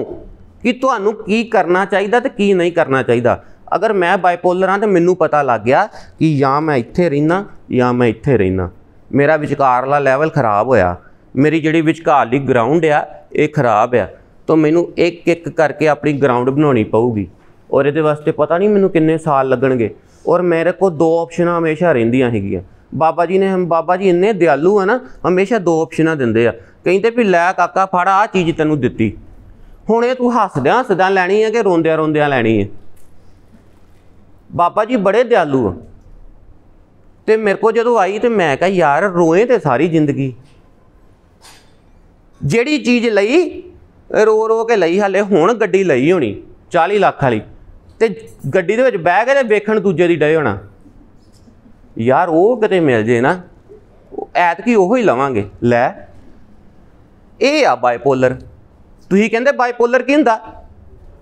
ਕਿ ਤੁਹਾਨੂੰ ਕੀ ਕਰਨਾ ਚਾਹੀਦਾ ਤੇ ਕੀ ਨਹੀਂ ਕਰਨਾ ਚਾਹੀਦਾ ਅਗਰ ਮੈਂ ਬਾਈਪੋਲਰ ਹਾਂ ਤੇ ਮੈਨੂੰ ਪਤਾ ਲੱਗ ਗਿਆ ਕਿ ਜਾਂ ਮੈਂ ਇੱਥੇ ਰਹਿਣਾ ਜਾਂ ਮੈਂ ਇੱਥੇ ਰਹਿਣਾ ਮੇਰਾ ਵਿਚਕਾਰਲਾ ਲੈਵਲ ਖਰਾਬ ਹੋਇਆ ਮੇਰੀ ਜਿਹੜੀ ਵਿਚਕਾਰਲੀ ਗਰਾਊਂਡ ਆ ਇਹ ਖਰਾਬ ਆ ਤਾਂ ਮੈਨੂੰ ਇੱਕ ਇੱਕ ਕਰਕੇ ਆਪਣੀ ਗਰਾਊਂਡ ਬਣਾਉਣੀ ਪਊਗੀ ਔਰ ਇਹਦੇ ਵਾਸਤੇ ਪਤਾ ਨਹੀਂ ਮੈਨੂੰ ਕਿੰਨੇ ਸਾਲ ਲੱਗਣਗੇ ਔਰ ਮੇਰੇ ਕੋਲ ਦੋ ਆਪਸ਼ਨਾਂ ਹਮੇਸ਼ਾ ਰਹਿੰਦੀਆਂ ਹੈਗੀਆਂ ਬਾਬਾ ਜੀ ਨੇ ਹਮ ਬਾਬਾ ਜੀ ਇੰਨੇ ਦਿਆਲੂ ਆ ਨਾ ਹਮੇਸ਼ਾ ਦੋ ਆਪਸ਼ਨਾਂ ਦਿੰਦੇ ਆ ਕਹਿੰਦੇ ਵੀ ਲੈ ਕਾਕਾ ਫੜ ਆ ਚੀਜ਼ ਤੈਨੂੰ ਦਿੱਤੀ ਹੁਣ ਇਹ ਤੂੰ ਹੱਸਦਿਆਂ ਹੱਸਦਿਆਂ ਲੈਣੀ ਹੈ ਕਿ ਰੋਂਦਿਆਂ ਰੋਂਦਿਆਂ ਲੈਣੀ ਹੈ ਬਾਬਾ ਜੀ ਬੜੇ ਦਿਆਲੂ ਆ ਤੇ ਮੇਰੇ ਕੋ ਜਦੋਂ ਆਈ ਤੇ ਮੈਂ ਕਹਾ ਯਾਰ ਰੋਏ ਤੇ ਸਾਰੀ ਜ਼ਿੰਦਗੀ ਜਿਹੜੀ ਚੀਜ਼ ਲਈ ਰੋ ਰੋ ਕੇ ਲਈ ਹਲੇ ਹੁਣ ਗੱਡੀ ਲਈ ਹੋਣੀ 40 ਲੱਖ ਵਾਲੀ ਤੇ ਗੱਡੀ ਦੇ ਵਿੱਚ ਬਹਿ ਕੇ ਤੇ ਵੇਖਣ ਦੂਜੇ ਦੀ ਡੇ ਹੋਣਾ ਯਾਰ ਉਹ ਕਿਤੇ ਮਿਲ ਜੇ ਨਾ ਐਤ ਕੀ ਉਹੋ ਹੀ ਲਵਾਂਗੇ ਲੈ ਇਹ ਆ ਬਾਈਪੋਲਰ ਤੁਸੀਂ ਕਹਿੰਦੇ ਬਾਈਪੋਲਰ ਕੀ ਹੁੰਦਾ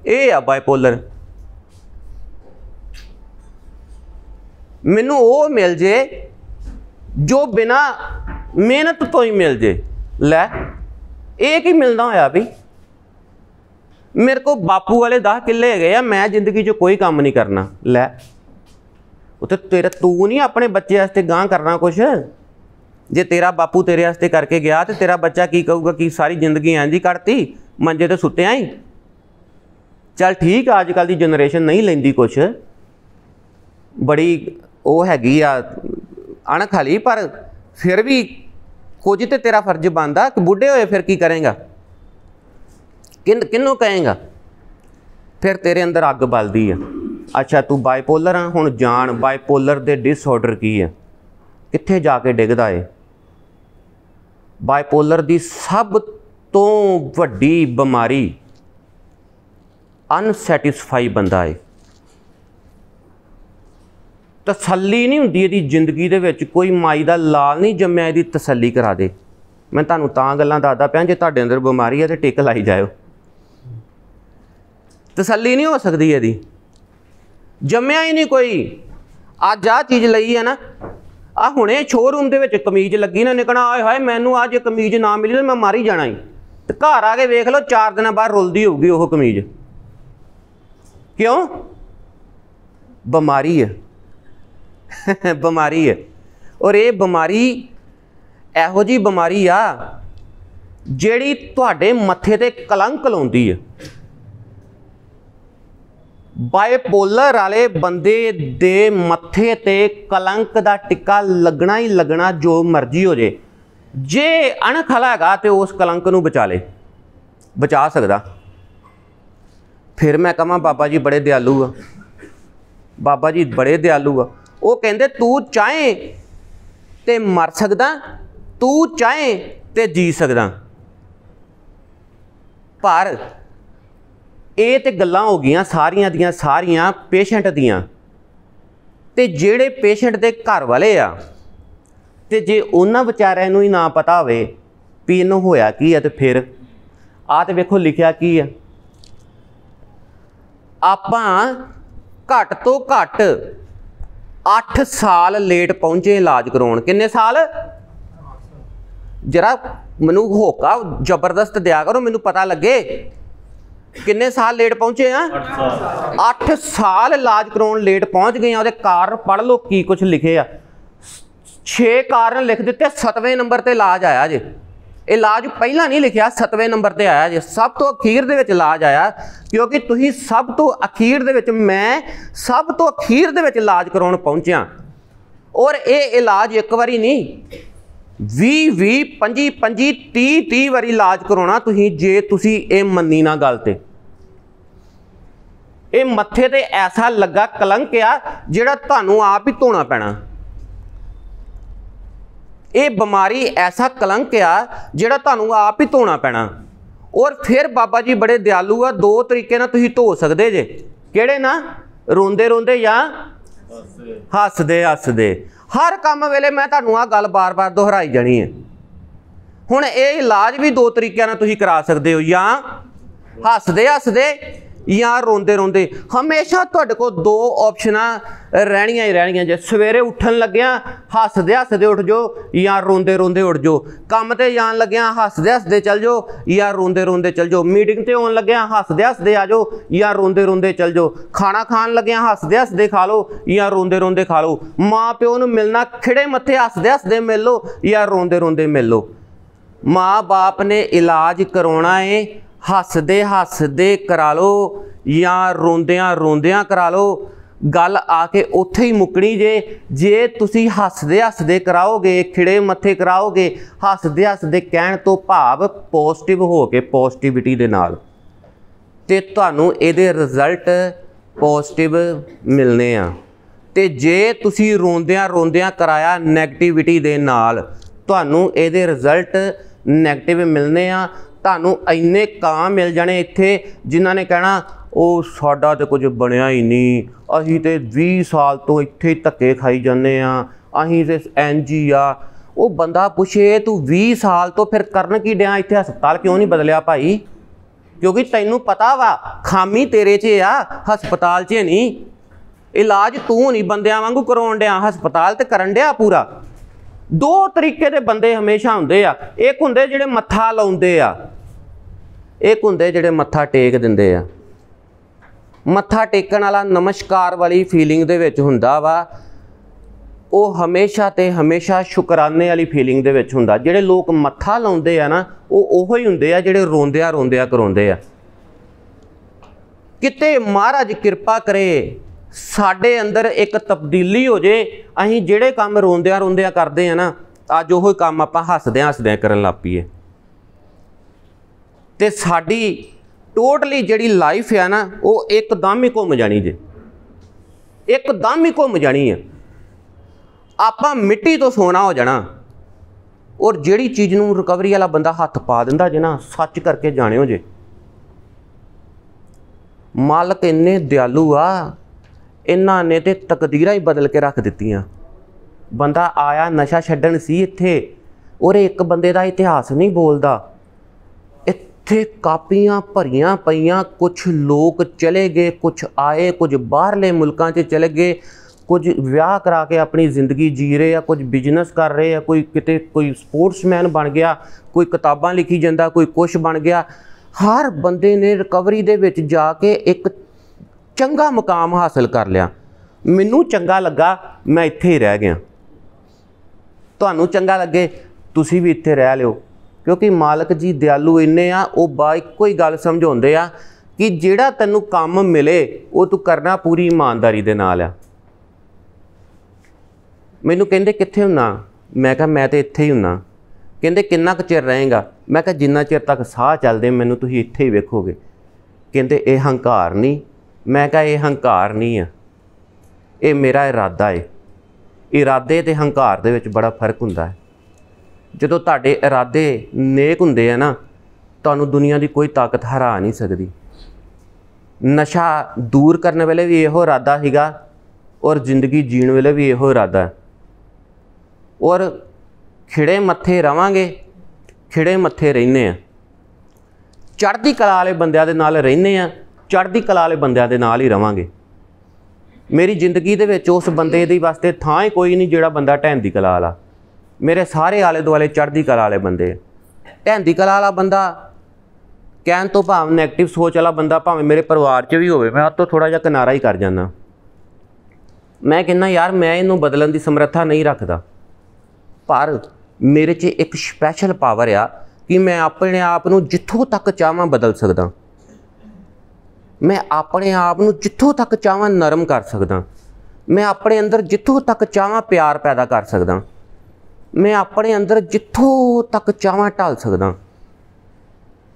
ਇਹ ਆ ਬਾਈਪੋਲਰ ਮੈਨੂੰ ਉਹ ਮਿਲ ਜੇ ਜੋ ਬਿਨਾ ਮਿਹਨਤ ਤੋਂ ਹੀ ਮਿਲ ਜੇ ਲੈ ਇਹ ਕੀ ਮਿਲਦਾ ਹੋਇਆ ਵੀ ਮੇਰੇ ਕੋ ਬਾਪੂ ਵਾਲੇ 10 ਕਿੱਲੇ ਹੈਗੇ ਆ ਮੈਂ ਜ਼ਿੰਦਗੀ 'ਚ ਕੋਈ ਕੰਮ ਨਹੀਂ ਕਰਨਾ ਲੈ ਉੱਤੇ ਤੇਰਾ ਤੂੰ ਨਹੀਂ ਆਪਣੇ ਬੱਚੇ ਵਾਸਤੇ ਗਾਂ ਕਰਨਾ ਕੁਛ ਜੇ ਤੇਰਾ ਬਾਪੂ ਤੇਰੇ ਵਾਸਤੇ ਕਰਕੇ ਗਿਆ ਤੇ ਤੇਰਾ ਬੱਚਾ ਕੀ ਕਹੂਗਾ ਕਿ ਸਾਰੀ ਜ਼ਿੰਦਗੀ ਐਂ ਜੀ ਕੱਢਤੀ ਮੰਜੇ ਤੇ ਸੁੱਤਿਆ ਹੀ ਚਲ ਠੀਕ ਆ ਅੱਜ ਕੱਲ ਦੀ ਜਨਰੇਸ਼ਨ ਨਹੀਂ ਲੈਂਦੀ ਕੁਛ ਬੜੀ ਉਹ ਹੈਗੀ ਆ ਅਣਖ ਪਰ ਫਿਰ ਵੀ ਕੁਝ ਤੇ ਤੇਰਾ ਫਰਜ਼ ਬੰਦਾ ਕਿ ਬੁੱਢੇ ਹੋਏ ਫਿਰ ਕੀ ਕਰੇਗਾ ਕਿੰ ਕਿੰਨੂੰ ਕਹੇਗਾ ਫਿਰ ਤੇਰੇ ਅੰਦਰ ਅੱਗ ਬਲਦੀ ਆ ਅੱਛਾ ਤੂੰ ਬਾਈਪੋਲਰ ਆ ਹੁਣ ਜਾਣ ਬਾਈਪੋਲਰ ਦੇ ਡਿਸਆਰਡਰ ਕੀ ਆ ਕਿੱਥੇ ਜਾ ਕੇ ਡਿੱਗਦਾ ਏ ਬਾਈਪੋਲਰ ਦੀ ਸਭ ਤੋਂ ਵੱਡੀ ਬਿਮਾਰੀ ਅਨਸੈਟੀਸਫਾਈ ਬੰਦਾ ਏ ਤਸੱਲੀ ਨਹੀਂ ਹੁੰਦੀ ਇਹਦੀ ਜ਼ਿੰਦਗੀ ਦੇ ਵਿੱਚ ਕੋਈ ਮਾਈ ਦਾ ਲਾਲ ਨਹੀਂ ਜੰਮਿਆ ਇਹਦੀ ਤਸੱਲੀ ਕਰਾ ਦੇ ਮੈਂ ਤੁਹਾਨੂੰ ਤਾਂ ਗੱਲਾਂ ਦੱਸਦਾ ਪਿਆ ਜੇ ਤੁਹਾਡੇ ਅੰਦਰ ਬਿਮਾਰੀ ਹੈ ਤੇ ਟਿਕ ਲਾਈ ਜਾਇਓ ਤਸੱਲੀ ਨਹੀਂ ਹੋ ਸਕਦੀ ਇਹਦੀ ਜੰਮਿਆ ਹੀ ਨਹੀਂ ਕੋਈ ਅੱਜ ਆ ਚੀਜ਼ ਲਈ ਹੈ ਨਾ ਆ ਹੁਣੇ ਸ਼ੋਰੂਮ ਦੇ ਵਿੱਚ ਕਮੀਜ਼ ਲੱਗੀ ਨਾ ਨਿਕਣਾ ਆਏ ਹਾਏ ਮੈਨੂੰ ਅੱਜ ਕਮੀਜ਼ ਨਾ ਮਿਲੀ ਤਾਂ ਮੈਂ ਮਾਰ ਹੀ ਜਾਣਾ ਹੀ ਤੇ ਘਰ ਆ ਕੇ ਵੇਖ ਲਓ 4 ਦਿਨਾਂ ਬਾਅਦ ਰੁਲਦੀ ਹੋਊਗੀ ਉਹ ਕਮੀਜ਼ ਕਿਉਂ ਬਿਮਾਰੀ ਹੈ ਬਿਮਾਰੀ ਹੈ ਔਰ ਇਹ ਬਿਮਾਰੀ ਇਹੋ ਜੀ ਬਿਮਾਰੀ ਆ ਜਿਹੜੀ ਤੁਹਾਡੇ ਮੱਥੇ ਤੇ ਕਲੰਕ ਲਾਉਂਦੀ ਹੈ ਬਾਈਪੋਲਰ ਵਾਲੇ ਬੰਦੇ ਦੇ ਮੱਥੇ ਤੇ ਕਲੰਕ ਦਾ ਟਿੱਕਾ ਲੱਗਣਾ ਹੀ ਲੱਗਣਾ ਜੋ ਮਰਜ਼ੀ ਹੋ ਜੇ ਜੇ ਅਣਖਲਾ ਹੈਗਾ ਤੇ ਉਸ ਕਲੰਕ ਨੂੰ ਬਚਾ ਲੇ ਬਚਾ ਸਕਦਾ ਫਿਰ ਮੈਂ ਕਹਾਂ ਬਾਬਾ ਜੀ ਬੜੇ ਦਿਆਲੂ ਆ ਬਾਬਾ ਜੀ ਬੜੇ ਦਿਆਲੂ ਆ ਉਹ ਕਹਿੰਦੇ ਤੂੰ ਚਾਹੇ ਤੇ ਮਰ ਸਕਦਾ ਤੂੰ ਚਾਹੇ ਤੇ ਜੀ ਸਕਦਾ ਪਰ ਇਹ ਤੇ ਗੱਲਾਂ ਹੋ ਗਈਆਂ ਸਾਰੀਆਂ ਦੀਆਂ ਸਾਰੀਆਂ ਪੇਸ਼ੈਂਟ ਦੀਆਂ ਤੇ ਜਿਹੜੇ ਪੇਸ਼ੈਂਟ ਦੇ ਘਰ ਵਾਲੇ ਆ ਤੇ ਜੇ ਉਹਨਾਂ ਵਿਚਾਰਿਆਂ ਨੂੰ ਹੀ ਨਾ ਪਤਾ ਹੋਵੇ ਵੀ ਇਹਨੂੰ ਹੋਇਆ ਕੀ ਆ ਤੇ ਫਿਰ ਆ ਤੇ ਵੇਖੋ ਲਿਖਿਆ ਕੀ ਆ ਆਪਾਂ ਘੱਟ ਤੋਂ ਘੱਟ 8 ਸਾਲ ਲੇਟ ਪਹੁੰਚੇ ਇਲਾਜ ਕਰਾਉਣ ਕਿੰਨੇ ਸਾਲ ਜਰਾ ਮੈਨੂੰ ਹੋਕਾ ਜ਼ਬਰਦਸਤ ਦਿਆ ਕਰੋ ਮੈਨੂੰ ਪਤਾ ਲੱਗੇ ਕਿੰਨੇ ਸਾਲ ਲੇਟ ਪਹੁੰਚੇ ਆ 8 ਸਾਲ ਇਲਾਜ ਕਰਾਉਣ ਲੇਟ ਪਹੁੰਚ ਗਏ ਆ ਉਹਦੇ ਕਾਰਨ ਪੜ ਲਓ ਕੀ ਕੁਝ ਲਿਖੇ ਆ 6 ਕਾਰਨ ਲਿਖ ਦਿੱਤੇ 7ਵੇਂ ਨੰਬਰ ਤੇ ਇਲਾਜ ਆਇਆ ਜੇ ਇਲਾਜ ਪਹਿਲਾਂ ਨਹੀਂ ਲਿਖਿਆ 7ਵੇਂ ਨੰਬਰ ਤੇ ਆਇਆ ਜੀ ਸਭ ਤੋਂ ਅਖੀਰ ਦੇ ਵਿੱਚ ਇਲਾਜ ਆਇਆ ਕਿਉਂਕਿ ਤੁਸੀਂ ਸਭ ਤੋਂ ਅਖੀਰ ਦੇ ਵਿੱਚ ਮੈਂ ਸਭ ਤੋਂ ਅਖੀਰ ਦੇ ਵਿੱਚ ਇਲਾਜ ਕਰਾਉਣ ਪਹੁੰਚਿਆ ਔਰ ਇਹ ਇਲਾਜ ਇੱਕ ਵਾਰੀ ਨਹੀਂ 20 20 25 25 30 30 ਵਾਰੀ ਇਲਾਜ ਕਰਾਉਣਾ ਤੁਸੀਂ ਜੇ ਤੁਸੀਂ ਇਹ ਮੰਨੀ ਨਾ ਗੱਲ ਤੇ ਇਹ ਮੱਥੇ ਤੇ ਐਸਾ ਲੱਗਾ ਕਲੰਕ ਆ ਜਿਹੜਾ ਤੁਹਾਨੂੰ ਆਪ ਹੀ ਧੋਣਾ ਪੈਣਾ ਇਹ ਬਿਮਾਰੀ ਐਸਾ ਕਲੰਕ ਆ ਜਿਹੜਾ ਤੁਹਾਨੂੰ ਆਪ ਹੀ ਧੋਣਾ ਪੈਣਾ ਔਰ ਫਿਰ ਬਾਬਾ ਜੀ ਬੜੇ ਦਿਆਲੂ ਆ ਦੋ ਤਰੀਕੇ ਨਾਲ ਤੁਸੀਂ ਧੋ ਸਕਦੇ ਜੇ ਕਿਹੜੇ ਨਾ ਰੋਂਦੇ ਰੋਂਦੇ ਜਾਂ ਹੱਸਦੇ ਹੱਸਦੇ ਹਰ ਕੰਮ ਵੇਲੇ ਮੈਂ ਤੁਹਾਨੂੰ ਆ ਗੱਲ ਬਾਰ-ਬਾਰ ਦੁਹਰਾਈ ਜਾਣੀ ਹੈ ਹੁਣ ਇਹ ਇਲਾਜ ਵੀ ਦੋ ਤਰੀਕਿਆਂ ਨਾਲ ਤੁਸੀਂ ਕਰਾ ਸਕਦੇ ਹੋ ਜਾਂ ਹੱਸਦੇ ਹੱਸਦੇ ਯਾਰ ਰੋਂਦੇ ਰੋਂਦੇ ਹਮੇਸ਼ਾ ਤੁਹਾਡੇ ਕੋਲ ਦੋ ਆਪਸ਼ਨਾਂ ਰਹਿਣੀਆਂ ਹੀ ਰਹਿਣੀਆਂ ਜੇ ਸਵੇਰੇ ਉੱਠਣ ਲੱਗਿਆਂ ਹੱਸਦੇ ਹੱਸਦੇ ਉੱਠ ਜੋ ਜਾਂ ਰੋਂਦੇ ਰੋਂਦੇ ਉੱਠ ਜੋ ਕੰਮ ਤੇ ਜਾਣ ਲੱਗਿਆਂ ਹੱਸਦੇ ਹੱਸਦੇ ਚੱਲ ਜੋ ਜਾਂ ਰੋਂਦੇ ਰੋਂਦੇ ਚੱਲ ਜੋ ਮੀਟਿੰਗ ਤੇ ਆਉਣ ਲੱਗਿਆਂ ਹੱਸਦੇ ਹੱਸਦੇ ਆ ਜੋ ਜਾਂ ਰੋਂਦੇ ਰੋਂਦੇ ਚੱਲ ਜੋ ਖਾਣਾ ਖਾਣ ਲੱਗਿਆਂ ਹੱਸਦੇ ਹੱਸਦੇ ਖਾ ਲੋ ਜਾਂ ਰੋਂਦੇ ਰੋਂਦੇ ਖਾ ਲੋ ਮਾਂ ਪਿਓ ਨੂੰ ਮਿਲਣਾ ਖਿੜੇ ਮੱਥੇ ਹੱਸਦੇ ਹੱਸਦੇ ਮਿਲ ਲੋ ਜਾਂ ਰੋਂਦੇ ਰੋਂਦੇ ਮਿਲ ਲੋ ਮਾਂ ਬਾਪ ਨੇ ਇਲਾਜ ਕਰਾਉਣਾ ਏ ਹੱਸਦੇ ਹੱਸਦੇ ਕਰਾ ਲਓ ਜਾਂ ਰੋਂਦਿਆਂ ਰੋਂਦਿਆਂ ਕਰਾ ਲਓ ਗੱਲ ਆ ਕੇ ਉੱਥੇ ਹੀ ਮੁੱਕਣੀ ਜੇ ਜੇ ਤੁਸੀਂ ਹੱਸਦੇ ਹੱਸਦੇ ਕਰਾਓਗੇ ਖਿੜੇ ਮੱਥੇ ਕਰਾਓਗੇ ਹੱਸਦੇ ਹੱਸਦੇ ਕਹਿਣ ਤੋਂ ਭਾਵ ਪੋਜ਼ਿਟਿਵ ਹੋ ਕੇ ਪੋਜ਼ਿਟਿਵਿਟੀ ਦੇ ਨਾਲ ਤੇ ਤੁਹਾਨੂੰ ਇਹਦੇ ਰਿਜ਼ਲਟ ਪੋਜ਼ਿਟਿਵ ਮਿਲਨੇ ਆ ਤੇ ਜੇ ਤੁਸੀਂ ਰੋਂਦਿਆਂ ਰੋਂਦਿਆਂ ਕਰਾਇਆ 네ਗੇਟਿਵਿਟੀ ਦੇ ਨਾਲ ਤੁਹਾਨੂੰ ਇਹਦੇ ਰਿਜ਼ਲਟ 네ਗੇਟਿਵ ਮਿਲਨੇ ਆ ਤੁਹਾਨੂੰ ਇੰਨੇ ਕਾਂ ਮਿਲ ਜਾਣੇ ਇੱਥੇ ਜਿਨ੍ਹਾਂ ਨੇ ਕਹਿਣਾ ਉਹ ਸਾਡਾ ਤੇ ਕੁਝ ਬਣਿਆ ਹੀ ਨਹੀਂ ਅਸੀਂ ਤੇ 20 ਸਾਲ ਤੋਂ ਇੱਥੇ ਧੱਕੇ ਖਾਈ ਜਾਂਦੇ ਆ ਅਸੀਂ ਇਸ ਐਨਜੀ ਆ ਉਹ ਬੰਦਾ ਪੁੱਛੇ ਤੂੰ 20 ਸਾਲ ਤੋਂ ਫਿਰ ਕਰਨ ਕੀ ਡਿਆ ਇੱਥੇ ਹਸਪਤਾਲ ਕਿਉਂ ਨਹੀਂ ਬਦਲਿਆ ਭਾਈ ਕਿਉਂਕਿ ਤੈਨੂੰ ਪਤਾ ਵਾ ਖਾਮੀ ਤੇਰੇ 'ਚ ਆ ਹਸਪਤਾਲ 'ਚ ਨਹੀਂ ਇਲਾਜ ਤੂੰ ਨਹੀਂ ਬੰਦਿਆਂ ਵਾਂਗੂ ਕਰਾਉਣ ਡਿਆ ਹਸਪਤਾਲ ਤੇ ਕਰਨ ਡਿਆ ਪੂਰਾ ਦੋ ਤਰੀਕੇ ਦੇ ਬੰਦੇ ਹਮੇਸ਼ਾ ਹੁੰਦੇ ਆ ਇੱਕ ਹੁੰਦੇ ਜਿਹੜੇ ਮੱਥਾ ਲਾਉਂਦੇ ਆ ਇੱਕ ਹੁੰਦੇ ਜਿਹੜੇ ਮੱਥਾ ਟੇਕ ਦਿੰਦੇ ਆ ਮੱਥਾ ਟੇਕਣ ਵਾਲਾ ਨਮਸਕਾਰ ਵਾਲੀ ਫੀਲਿੰਗ ਦੇ ਵਿੱਚ ਹੁੰਦਾ ਵਾ ਉਹ ਹਮੇਸ਼ਾ ਤੇ ਹਮੇਸ਼ਾ ਸ਼ੁਕਰਾਨੇ ਵਾਲੀ ਫੀਲਿੰਗ ਦੇ ਵਿੱਚ ਹੁੰਦਾ ਜਿਹੜੇ ਲੋਕ ਮੱਥਾ ਲਾਉਂਦੇ ਆ ਨਾ ਉਹ ਉਹੋ ਹੀ ਹੁੰਦੇ ਆ ਜਿਹੜੇ ਰੋਂਦਿਆਂ ਰੋਂਦਿਆਂ ਕਰਾਉਂਦੇ ਆ ਕਿਤੇ ਮਹਾਰਾਜ ਕਿਰਪਾ ਕਰੇ ਸਾਡੇ ਅੰਦਰ ਇੱਕ ਤਬਦੀਲੀ ਹੋ ਜੇ ਅਸੀਂ ਜਿਹੜੇ ਕੰਮ ਰੋਂਦਿਆਂ ਰੋਂਦਿਆਂ ਕਰਦੇ ਆ ਨਾ ਅੱਜ ਉਹ ਕੰਮ ਆਪਾਂ ਹੱਸਦਿਆਂ ਹੱਸਦਿਆਂ ਕਰਨ ਲੱਪੀਏ ਤੇ ਸਾਡੀ ਟੋਟਲੀ ਜਿਹੜੀ ਲਾਈਫ ਆ ਨਾ ਉਹ ਇੱਕਦਮ ਹੀ ਘੁੰਮ ਜਾਣੀ ਜੇ ਇੱਕਦਮ ਹੀ ਘੁੰਮ ਜਾਣੀ ਆ ਆਪਾਂ ਮਿੱਟੀ ਤੋਂ ਸੋਨਾ ਹੋ ਜਾਣਾ ਔਰ ਜਿਹੜੀ ਚੀਜ਼ ਨੂੰ ਰਿਕਵਰੀ ਵਾਲਾ ਬੰਦਾ ਹੱਥ ਪਾ ਦਿੰਦਾ ਜੇ ਨਾ ਸੱਚ ਕਰਕੇ ਜਾਣਿਓ ਜੇ ਮਾਲਕ ਇੰਨੇ ਦਿਆਲੂ ਆ ਇਹਨਾਂ ਨੇ ਤੇ ਤਕਦੀਰਾਂ ਹੀ ਬਦਲ ਕੇ ਰੱਖ ਦਿੱਤੀਆਂ ਬੰਦਾ ਆਇਆ ਨਸ਼ਾ ਛੱਡਣ ਸੀ ਇੱਥੇ ਉਹਰੇ ਇੱਕ ਬੰਦੇ ਦਾ ਇਤਿਹਾਸ ਨਹੀਂ ਬੋਲਦਾ ਇੱਥੇ ਕਾਪੀਆਂ ਭਰੀਆਂ ਪਈਆਂ ਕੁਝ ਲੋਕ ਚਲੇ ਗਏ ਕੁਝ ਆਏ ਕੁਝ ਬਾਹਰਲੇ ਮੁਲਕਾਂ 'ਚ ਚਲੇ ਗਏ ਕੁਝ ਵਿਆਹ ਕਰਾ ਕੇ ਆਪਣੀ ਜ਼ਿੰਦਗੀ ਜੀ ਰਹੇ ਆ ਕੁਝ ਬਿਜ਼ਨਸ ਕਰ ਰਹੇ ਆ ਕੋਈ ਕਿਤੇ ਕੋਈ ਸਪੋਰਟਸਮੈਨ ਬਣ ਗਿਆ ਕੋਈ ਕਿਤਾਬਾਂ ਲਿਖੀ ਜਾਂਦਾ ਕੋਈ ਕੁਝ ਬਣ ਗਿਆ ਹਰ ਬੰਦੇ ਨੇ ਰਿਕਵਰੀ ਦੇ ਵਿੱਚ ਜਾ ਕੇ ਇੱਕ ਚੰਗਾ ਮਕਾਮ ਹਾਸਲ ਕਰ ਲਿਆ ਮੈਨੂੰ ਚੰਗਾ ਲੱਗਾ ਮੈਂ ਇੱਥੇ ਹੀ ਰਹਿ ਗਿਆ ਤੁਹਾਨੂੰ ਚੰਗਾ ਲੱਗੇ ਤੁਸੀਂ ਵੀ ਇੱਥੇ ਰਹਿ ਲਿਓ ਕਿਉਂਕਿ ਮਾਲਕ ਜੀ ਦਿਆਲੂ ਇੰਨੇ ਆ ਉਹ ਬਾ ਇੱਕੋ ਹੀ ਗੱਲ ਸਮਝਾਉਂਦੇ ਆ ਕਿ ਜਿਹੜਾ ਤੈਨੂੰ ਕੰਮ ਮਿਲੇ ਉਹ ਤੂੰ ਕਰਨਾ ਪੂਰੀ ਇਮਾਨਦਾਰੀ ਦੇ ਨਾਲ ਆ ਮੈਨੂੰ ਕਹਿੰਦੇ ਕਿੱਥੇ ਹੁੰਨਾ ਮੈਂ ਕਿਹਾ ਮੈਂ ਤੇ ਇੱਥੇ ਹੀ ਹੁੰਨਾ ਕਹਿੰਦੇ ਕਿੰਨਾ ਕੁ ਚਿਰ ਰਹੇਗਾ ਮੈਂ ਕਿਹਾ ਜਿੰਨਾ ਚਿਰ ਤੱਕ ਸਾਹ ਚੱਲਦੇ ਮੈਨੂੰ ਤੁਸੀਂ ਇੱਥੇ ਹੀ ਵੇਖੋਗੇ ਕਹਿੰਦੇ ਇਹ ਹੰਕਾਰ ਨਹੀਂ ਮੈਂ ਕਹਾਂ ਇਹ ਹੰਕਾਰ ਨਹੀਂ ਆ ਇਹ ਮੇਰਾ ਇਰਾਦਾ ਹੈ ਇਰਾਦੇ ਤੇ ਹੰਕਾਰ ਦੇ ਵਿੱਚ ਬੜਾ ਫਰਕ ਹੁੰਦਾ ਹੈ ਜਦੋਂ ਤੁਹਾਡੇ ਇਰਾਦੇ ਨੇਕ ਹੁੰਦੇ ਆ ਨਾ ਤੁਹਾਨੂੰ ਦੁਨੀਆ ਦੀ ਕੋਈ ਤਾਕਤ ਹਰਾ ਨਹੀਂ ਸਕਦੀ ਨਸ਼ਾ ਦੂਰ ਕਰਨ ਵੇਲੇ ਵੀ ਇਹੋ ਇਰਾਦਾ ਸੀਗਾ ਔਰ ਜ਼ਿੰਦਗੀ ਜੀਣ ਵੇਲੇ ਵੀ ਇਹੋ ਇਰਾਦਾ ਔਰ ਖਿੜੇ ਮੱਥੇ ਰਵਾਂਗੇ ਖਿੜੇ ਮੱਥੇ ਰਹਿੰਨੇ ਆ ਚੜ੍ਹਦੀ ਕਲਾ ਵਾਲੇ ਬੰਦਿਆਂ ਦੇ ਨਾਲ ਰਹਿੰਨੇ ਆ ਚੜ੍ਹਦੀ ਕਲਾ ਵਾਲੇ ਬੰਦਿਆਂ ਦੇ ਨਾਲ ਹੀ ਰਵਾਂਗੇ ਮੇਰੀ ਜ਼ਿੰਦਗੀ ਦੇ ਵਿੱਚ ਉਸ ਬੰਦੇ ਦੇ ਵਾਸਤੇ ਥਾਂ ਹੀ ਕੋਈ ਨਹੀਂ ਜਿਹੜਾ ਬੰਦਾ ਢਹਿੰਦੀ ਕਲਾ ਵਾਲਾ ਮੇਰੇ ਸਾਰੇ ਆਲੇ ਦੁਆਲੇ ਚੜ੍ਹਦੀ ਕਲਾ ਵਾਲੇ ਬੰਦੇ ਢਹਿੰਦੀ ਕਲਾ ਵਾਲਾ ਬੰਦਾ ਕਹਿਣ ਤੋਂ ਭਾਵ ਨੈਗੇਟਿਵ ਸੋਚ ਵਾਲਾ ਬੰਦਾ ਭਾਵੇਂ ਮੇਰੇ ਪਰਿਵਾਰ 'ਚ ਵੀ ਹੋਵੇ ਮੈਂ ਉਹ ਤੋਂ ਥੋੜਾ ਜਿਹਾ ਕਿਨਾਰਾ ਹੀ ਕਰ ਜਾਂਦਾ ਮੈਂ ਕਹਿੰਦਾ ਯਾਰ ਮੈਂ ਇਹਨੂੰ ਬਦਲਣ ਦੀ ਸਮਰੱਥਾ ਨਹੀਂ ਰੱਖਦਾ ਪਰ ਮੇਰੇ 'ਚ ਇੱਕ ਸਪੈਸ਼ਲ ਪਾਵਰ ਆ ਕਿ ਮੈਂ ਆਪਣੇ ਆਪ ਨੂੰ ਜਿੱਥੋਂ ਤੱਕ ਚਾਹਾਂ ਬਦਲ ਸਕਦਾ ਮੈਂ ਆਪਣੇ ਆਪ ਨੂੰ ਜਿੱਥੋਂ ਤੱਕ ਚਾਹਾਂ ਨਰਮ ਕਰ ਸਕਦਾ ਮੈਂ ਆਪਣੇ ਅੰਦਰ ਜਿੱਥੋਂ ਤੱਕ ਚਾਹਾਂ ਪਿਆਰ ਪੈਦਾ ਕਰ ਸਕਦਾ ਮੈਂ ਆਪਣੇ ਅੰਦਰ ਜਿੱਥੋਂ ਤੱਕ ਚਾਹਾਂ ਢਾਲ ਸਕਦਾ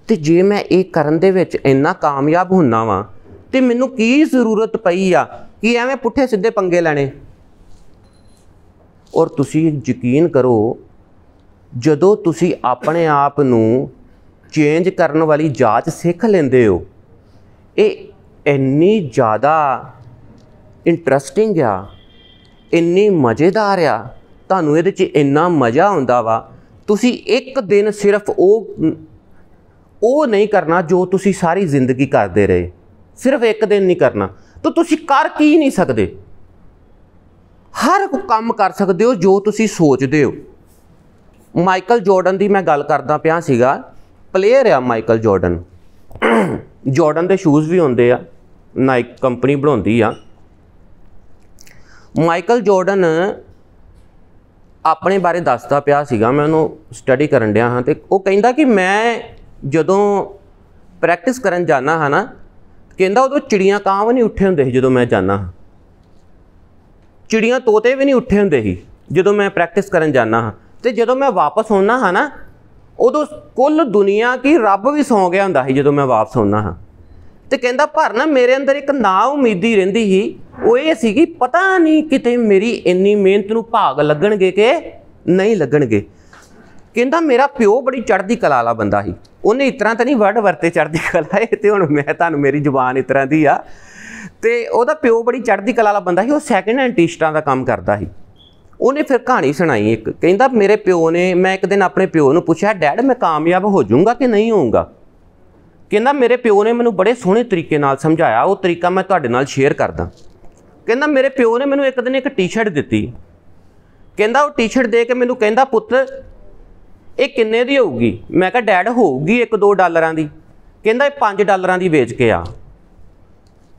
ਤੇ ਜੇ ਮੈਂ ਇਹ ਕਰਨ ਦੇ ਵਿੱਚ ਇੰਨਾ ਕਾਮਯਾਬ ਹੁੰਨਾ ਵਾਂ ਤੇ ਮੈਨੂੰ ਕੀ ਜ਼ਰੂਰਤ ਪਈ ਆ ਕਿ ਐਵੇਂ ਪੁੱਠੇ ਸਿੱਧੇ ਪੰਗੇ ਲੈਣੇ ਔਰ ਤੁਸੀਂ ਯਕੀਨ ਕਰੋ ਜਦੋਂ ਤੁਸੀਂ ਆਪਣੇ ਆਪ ਨੂੰ ਚੇਂਜ ਕਰਨ ਵਾਲੀ ਜਾਂਚ ਸਿੱਖ ਲੈਂਦੇ ਹੋ ਇਹ ਇੰਨੀ ਜ਼ਿਆਦਾ ਇੰਟਰਸਟਿੰਗ ਆ ਇੰਨੀ ਮਜ਼ੇਦਾਰ ਆ ਤੁਹਾਨੂੰ ਇਹਦੇ 'ਚ ਇੰਨਾ ਮਜ਼ਾ ਆਉਂਦਾ ਵਾ ਤੁਸੀਂ ਇੱਕ ਦਿਨ ਸਿਰਫ ਉਹ ਉਹ ਨਹੀਂ ਕਰਨਾ ਜੋ ਤੁਸੀਂ ਸਾਰੀ ਜ਼ਿੰਦਗੀ ਕਰਦੇ ਰਹੇ ਸਿਰਫ ਇੱਕ ਦਿਨ ਨਹੀਂ ਕਰਨਾ ਤਾਂ ਤੁਸੀਂ ਕਰ ਕੀ ਨਹੀਂ ਸਕਦੇ ਹਰ ਕੰਮ ਕਰ ਸਕਦੇ ਹੋ ਜੋ ਤੁਸੀਂ ਸੋਚਦੇ ਹੋ ਮਾਈਕਲ ਜਾਰਡਨ ਦੀ ਮੈਂ ਗੱਲ ਕਰਦਾ ਪਿਆ ਸੀਗਾ ਪਲੇਅਰ ਆ ਮਾਈਕਲ ਜਾਰਡਨ ਜਾਰਡਨ ਦੇ ਸ਼ੂਜ਼ ਵੀ ਹੁੰਦੇ ਆ ਨਾਈਕ ਕੰਪਨੀ ਬਣਾਉਂਦੀ ਆ ਮਾਈਕਲ ਜਾਰਡਨ ਆਪਣੇ ਬਾਰੇ ਦੱਸਦਾ ਪਿਆ ਸੀਗਾ ਮੈਂ ਉਹਨੂੰ ਸਟੱਡੀ ਕਰਨ ਡਿਆ ਹਾਂ ਤੇ ਉਹ ਕਹਿੰਦਾ ਕਿ ਮੈਂ ਜਦੋਂ ਪ੍ਰੈਕਟਿਸ ਕਰਨ ਜਾਣਾ ਹਾਂ ਨਾ ਕਹਿੰਦਾ ਉਦੋਂ ਚਿੜੀਆਂ ਕਾਂ ਵੀ ਨਹੀਂ ਉੱਠੇ ਹੁੰਦੇ ਸੀ ਜਦੋਂ ਮੈਂ ਜਾਣਾ ਹਾਂ ਚਿੜੀਆਂ ਤੋਤੇ ਵੀ ਨਹੀਂ ਉੱਠੇ ਹੁੰਦੇ ਸੀ ਜਦੋਂ ਮੈਂ ਪ੍ਰੈਕਟਿਸ ਕਰਨ ਜਾਣਾ ਹਾਂ ਤੇ ਜਦੋਂ ਮੈਂ ਵਾਪਸ ਆਉਣਾ ਹਾਂ ਨਾ ਉਦੋਂ ਕੁੱਲ ਦੁਨੀਆ ਕੀ ਰੱਬ ਵੀ ਸੌਂ ਗਿਆ ਹੁੰਦਾ ਸੀ ਜਦੋਂ ਮੈਂ ਵਾਪਸ ਆਉਣਾ ਹਾਂ ਤੇ ਕਹਿੰਦਾ ਭਰ ਨਾ ਮੇਰੇ ਅੰਦਰ ਇੱਕ ਨਾ ਉਮੀਦੀ ਰਹਿੰਦੀ ਸੀ ਉਹ ਇਹ ਸੀ ਕਿ ਪਤਾ ਨਹੀਂ ਕਿਤੇ ਮੇਰੀ ਇੰਨੀ ਮਿਹਨਤ ਨੂੰ ਭਾਗ ਲੱਗਣਗੇ ਕਿ ਨਹੀਂ ਲੱਗਣਗੇ ਕਹਿੰਦਾ ਮੇਰਾ ਪਿਓ ਬੜੀ ਚੜ੍ਹਦੀ ਕਲਾ ਵਾਲਾ ਬੰਦਾ ਸੀ ਉਹਨੇ ਇਸ ਤਰ੍ਹਾਂ ਤਾਂ ਨਹੀਂ ਵਰਡ ਵਰਤੇ ਚੜ੍ਹਦੀ ਕਲਾ ਇਹ ਤੇ ਹੁਣ ਮੈਂ ਤੁਹਾਨੂੰ ਮੇਰੀ ਜ਼ੁਬਾਨ ਇਸ ਤਰ੍ਹਾਂ ਦੀ ਆ ਤੇ ਉਹਦਾ ਪਿਓ ਬੜੀ ਚੜ੍ਹਦੀ ਕਲਾ ਵਾਲਾ ਬੰਦਾ ਸੀ ਉਹ ਸੈਕੰਡ ਹੈਂਡ ਟੀਸ਼ਰਟਾਂ ਦਾ ਕੰਮ ਕਰਦਾ ਸੀ ਉਹਨੇ ਫਿਰ ਕਹਾਣੀ ਸੁਣਾਈ ਇੱਕ ਕਹਿੰਦਾ ਮੇਰੇ ਪਿਓ ਨੇ ਮੈਂ ਇੱਕ ਦਿਨ ਆਪਣੇ ਪਿਓ ਨੂੰ ਪੁੱਛਿਆ ਡੈਡ ਮੈਂ ਕਾਮਯਾਬ ਹੋ ਜਾਊਂਗਾ ਕਿ ਨਹੀਂ ਹੋਊਂਗਾ ਕਹਿੰਦਾ ਮੇਰੇ ਪਿਓ ਨੇ ਮੈਨੂੰ ਬੜੇ ਸੋਹਣੇ ਤਰੀਕੇ ਨਾਲ ਸਮਝਾਇਆ ਉਹ ਤਰੀਕਾ ਮੈਂ ਤੁਹਾਡੇ ਨਾਲ ਸ਼ੇਅਰ ਕਰਦਾ ਕਹਿੰਦਾ ਮੇਰੇ ਪਿਓ ਨੇ ਮੈਨੂੰ ਇੱਕ ਦਿਨ ਇੱਕ ਟੀ-ਸ਼ਰਟ ਦਿੱਤੀ ਕਹਿੰਦਾ ਉਹ ਟੀ-ਸ਼ਰਟ ਦੇ ਕੇ ਮੈਨੂੰ ਕਹਿੰਦਾ ਪੁੱਤ ਇਹ ਕਿੰਨੇ ਦੀ ਹੋਊਗੀ ਮੈਂ ਕਿਹਾ ਡੈਡ ਹੋਊਗੀ 1-2 ਡਾਲਰਾਂ ਦੀ ਕਹਿੰਦਾ ਇਹ 5 ਡਾਲਰਾਂ ਦੀ ਵੇਚ ਕੇ ਆ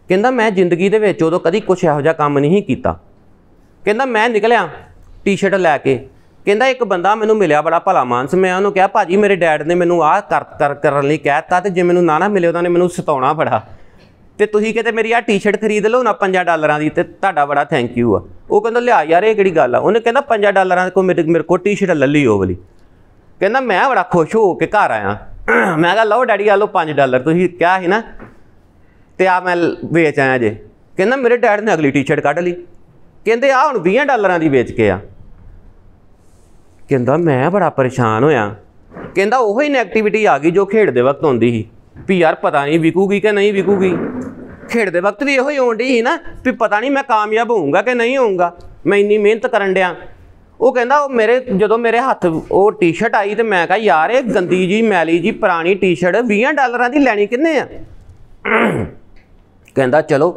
ਕਹਿੰਦਾ ਮੈਂ ਜ਼ਿੰਦਗੀ ਦੇ ਵਿੱਚ ਉਦੋਂ ਕਦੀ ਕੁਝ ਇਹੋ ਜਿਹਾ ਕੰਮ ਨਹੀਂ ਕੀਤਾ ਕਹਿੰਦਾ ਮੈਂ ਨਿਕਲਿਆ ਟੀ-ਸ਼ਰਟ ਲੈ ਕੇ ਕਹਿੰਦਾ ਇੱਕ ਬੰਦਾ ਮੈਨੂੰ ਮਿਲਿਆ ਬੜਾ ਭਲਾ ਮਾਨਸ ਮੈਂ ਉਹਨੂੰ ਕਿਹਾ ਭਾਜੀ ਮੇਰੇ ਡੈਡ ਨੇ ਮੈਨੂੰ ਆਹ ਕਰ ਕਰ ਕਰਨ ਲਈ ਕਹਿਤਾ ਤੇ ਜੇ ਮੈਨੂੰ ਨਾ ਨਾ ਮਿਲੇ ਉਹਨਾਂ ਨੇ ਮੈਨੂੰ ਸਤਾਉਣਾ ਬੜਾ ਤੇ ਤੁਸੀਂ ਕਿਤੇ ਮੇਰੀ ਆ ਟੀ-ਸ਼ਰਟ ਖਰੀਦ ਲਓ ਨਾ 5 ਡਾਲਰਾਂ ਦੀ ਤੇ ਤੁਹਾਡਾ ਬੜਾ ਥੈਂਕ ਯੂ ਆ ਉਹ ਕਹਿੰਦਾ ਲਿਆ ਯਾਰ ਇਹ ਕਿਹੜੀ ਗੱਲ ਆ ਉਹਨੇ ਕਹਿੰਦਾ 5 ਡਾਲਰਾਂ ਕੋ ਮੇਰੇ ਕੋ ਟੀ-ਸ਼ਰਟ ਲੱਲੀ ਉਹ ਵਾਲੀ ਕਹਿੰਦਾ ਮੈਂ ਬੜਾ ਖੁਸ਼ ਹੋ ਕੇ ਘਰ ਆਇਆ ਮੈਂ ਕਿਹਾ ਲਓ ਡੈਡੀ ਆ ਲਓ 5 ਡਾਲਰ ਤੁਸੀਂ ਕਿਹਾ ਸੀ ਨਾ ਤੇ ਆ ਮੈਂ ਵੇਚ ਆਇਆ ਜੇ ਕਹਿੰਦਾ ਮੇਰੇ ਡੈਡ ਨੇ ਅਗਲੀ ਟੀ-ਸ਼ਰਟ ਕੱਢ ਲਈ ਕਹਿੰਦੇ ਆ ਹੁਣ 20 ਡਾਲਰਾਂ ਦੀ ਵੇਚ ਕੇ ਆ ਕਹਿੰਦਾ ਮੈਂ ਬੜਾ ਪਰੇਸ਼ਾਨ ਹੋਇਆ ਕਹਿੰਦਾ ਉਹ ਹੀ ਨੈਗੇਟਿਵਿਟੀ ਆ ਗਈ ਜੋ ਖੇਡ ਦੇ ਵਕਤ ਹੁੰਦੀ ਸੀ ਵੀ ਯਾਰ ਪਤਾ ਨਹੀਂ ਵਿਕੂਗੀ ਕਿ ਨਹੀਂ ਵਿਕੂਗੀ ਖੇਡ ਦੇ ਵਕਤ ਵੀ ਇਹੋ ਹੀ ਹੁੰਦੀ ਸੀ ਨਾ ਵੀ ਪਤਾ ਨਹੀਂ ਮੈਂ ਕਾਮਯਾਬ ਹੋਊਂਗਾ ਕਿ ਨਹੀਂ ਹੋਊਂਗਾ ਮੈਂ ਇੰਨੀ ਮਿਹਨਤ ਕਰਨ ਡਿਆ ਉਹ ਕਹਿੰਦਾ ਉਹ ਮੇਰੇ ਜਦੋਂ ਮੇਰੇ ਹੱਥ ਉਹ ਟੀ-ਸ਼ਰਟ ਆਈ ਤੇ ਮੈਂ ਕਹਾ ਯਾਰ ਇਹ ਗੰਦੀ ਜੀ ਮੈਲੀ ਜੀ ਪੁਰਾਣੀ ਟੀ-ਸ਼ਰਟ 20 ਡਾਲਰਾਂ ਦੀ ਲੈਣੀ ਕਿੰਨੇ ਆ ਕਹਿੰਦਾ ਚਲੋ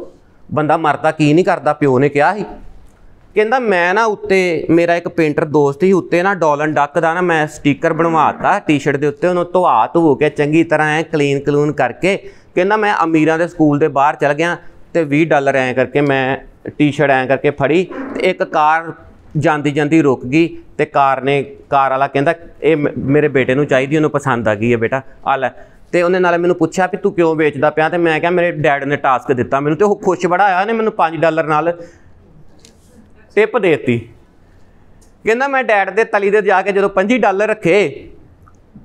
ਬੰਦਾ ਮਰਦਾ ਕੀ ਨਹੀਂ ਕਰਦਾ ਪਿਓ ਨੇ ਕਿਹਾ ਸੀ ਕਹਿੰਦਾ ਮੈਂ ਨਾ ਉੱਤੇ ਮੇਰਾ ਇੱਕ ਪੇਂਟਰ ਦੋਸਤ ਹੀ ਉੱਤੇ ਨਾ ਡੋਲਨ ਡੱਕ ਦਾ ਨਾ ਮੈਂ ਸਟicker ਬਣਵਾਤਾ ਟੀ-ਸ਼ਰਟ ਦੇ ਉੱਤੇ ਉਹਨੂੰ ਧਵਾ ਧੋ ਕੇ ਚੰਗੀ ਤਰ੍ਹਾਂ ਐ ਕਲੀਨ ਕਲੂਨ ਕਰਕੇ ਕਹਿੰਦਾ ਮੈਂ ਅਮੀਰਾਂ ਦੇ ਸਕੂਲ ਦੇ ਬਾਹਰ ਚਲ ਗਿਆ ਤੇ 20 ਡਾਲਰ ਐ ਕਰਕੇ ਮੈਂ ਟੀ-ਸ਼ਰਟ ਐ ਕਰਕੇ ਫੜੀ ਤੇ ਇੱਕ ਕਾਰ ਜਾਂਦੀ ਜਾਂਦੀ ਰੁਕ ਗਈ ਤੇ ਕਾਰ ਨੇ ਕਾਰ ਵਾਲਾ ਕਹਿੰਦਾ ਇਹ ਮੇਰੇ ਬੇਟੇ ਨੂੰ ਚਾਹੀਦੀ ਉਹਨੂੰ ਪਸੰਦ ਆ ਗਈ ਹੈ ਬੇਟਾ ਆ ਲੈ ਤੇ ਉਹਨੇ ਨਾਲ ਮੈਨੂੰ ਪੁੱਛਿਆ ਵੀ ਤੂੰ ਕਿਉਂ ਵੇਚਦਾ ਪਿਆ ਤੇ ਮੈਂ ਕਿਹਾ ਮੇਰੇ ਡੈਡ ਨੇ ਟਾਸਕ ਦਿੱਤਾ ਮੈਨੂੰ ਤੇ ਉਹ ਖੁਸ਼ ਬੜਾ ਆਇਆ ਨੇ ਮੈਨੂੰ 5 ਡਾਲਰ ਨਾਲ ਟਿਪ ਦੇਤੀ ਕਹਿੰਦਾ ਮੈਂ ਡੈਡ ਦੇ ਤਲੀ ਦੇ ਜਾ ਕੇ ਜਦੋਂ 25 ਡਾਲਰ ਰੱਖੇ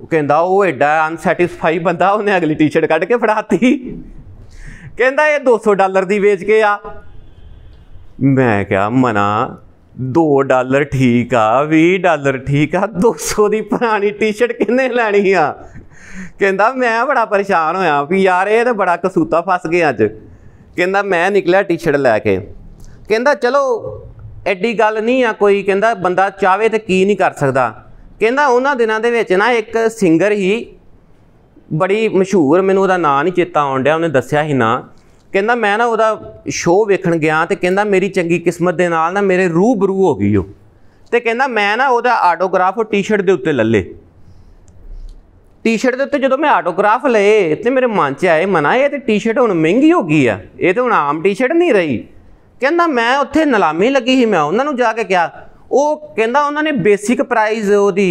ਉਹ ਕਹਿੰਦਾ ਉਹ ਐਡਾ ਅਨਸੈਟੀਸਫਾਈ ਬੰਦਾ ਉਹਨੇ ਅਗਲੀ ਟੀ-ਸ਼ਰਟ ਕੱਢ ਕੇ ਫੜਾਤੀ ਕਹਿੰਦਾ ਇਹ 200 ਡਾਲਰ ਦੀ ਵੇਚ ਕੇ ਆ ਮੈਂ ਕਿਹਾ ਮਨਾ 2 ਡਾਲਰ ਠੀਕ ਆ 20 ਡਾਲਰ ਠੀਕ ਆ 200 ਦੀ ਪੁਰਾਣੀ ਟੀ-ਸ਼ਰਟ ਕਿੰਨੇ ਲੈਣੀ ਆ ਕਹਿੰਦਾ ਮੈਂ ਬੜਾ ਪਰੇਸ਼ਾਨ ਹੋਇਆ ਵੀ ਯਾਰ ਇਹ ਤਾਂ ਬੜਾ ਕਸੂਤਾ ਫਸ ਗਿਆ ਅੱਜ ਕਹਿੰਦਾ ਮੈਂ ਨਿਕਲਿਆ ਟੀ-ਸ਼ਰਟ ਲੈ ਕੇ ਕਹਿੰਦਾ ਚਲੋ ਐਡੀ ਗੱਲ ਨਹੀਂ ਆ ਕੋਈ ਕਹਿੰਦਾ ਬੰਦਾ ਚਾਵੇ ਤੇ ਕੀ ਨਹੀਂ ਕਰ ਸਕਦਾ ਕਹਿੰਦਾ ਉਹਨਾਂ ਦਿਨਾਂ ਦੇ ਵਿੱਚ ਨਾ ਇੱਕ ਸਿੰਗਰ ਹੀ ਬੜੀ ਮਸ਼ਹੂਰ ਮੈਨੂੰ ਉਹਦਾ ਨਾਂ ਨਹੀਂ ਚੇਤਾ ਆਉਣ ਡਿਆ ਉਹਨੇ ਦੱਸਿਆ ਹੀ ਨਾ ਕਹਿੰਦਾ ਮੈਂ ਨਾ ਉਹਦਾ ਸ਼ੋਅ ਵੇਖਣ ਗਿਆ ਤੇ ਕਹਿੰਦਾ ਮੇਰੀ ਚੰਗੀ ਕਿਸਮਤ ਦੇ ਨਾਲ ਨਾ ਮੇਰੇ ਰੂਹ ਬਰੂ ਹੋ ਗਈ ਉਹ ਤੇ ਕਹਿੰਦਾ ਮੈਂ ਨਾ ਉਹਦਾ ਆਟੋਗ੍ਰਾਫ ਉਹ ਟੀ-ਸ਼ਰਟ ਦੇ ਉੱਤੇ ਲੱਲੇ ਟੀ-ਸ਼ਰਟ ਦੇ ਉੱਤੇ ਜਦੋਂ ਮੈਂ ਆਟੋਗ੍ਰਾਫ ਲਏ ਤੇ ਮੇਰੇ ਮਨ 'ਚ ਆਏ ਮਨਾਏ ਇਹ ਤੇ ਟੀ-ਸ਼ਰਟ ਹੁਣ ਮਹਿੰਗੀ ਹੋ ਗਈ ਆ ਇਹ ਤੇ ਹੁਣ ਆਮ ਟੀ-ਸ਼ਰਟ ਨਹੀਂ ਰਹੀ ਕਹਿੰਦਾ ਮੈਂ ਉੱਥੇ ਨਿਲਾਮੀ ਲੱਗੀ ਸੀ ਮੈਂ ਉਹਨਾਂ ਨੂੰ ਜਾ ਕੇ ਕਿਹਾ ਉਹ ਕਹਿੰਦਾ ਉਹਨਾਂ ਨੇ ਬੇਸਿਕ ਪ੍ਰਾਈਸ ਉਹਦੀ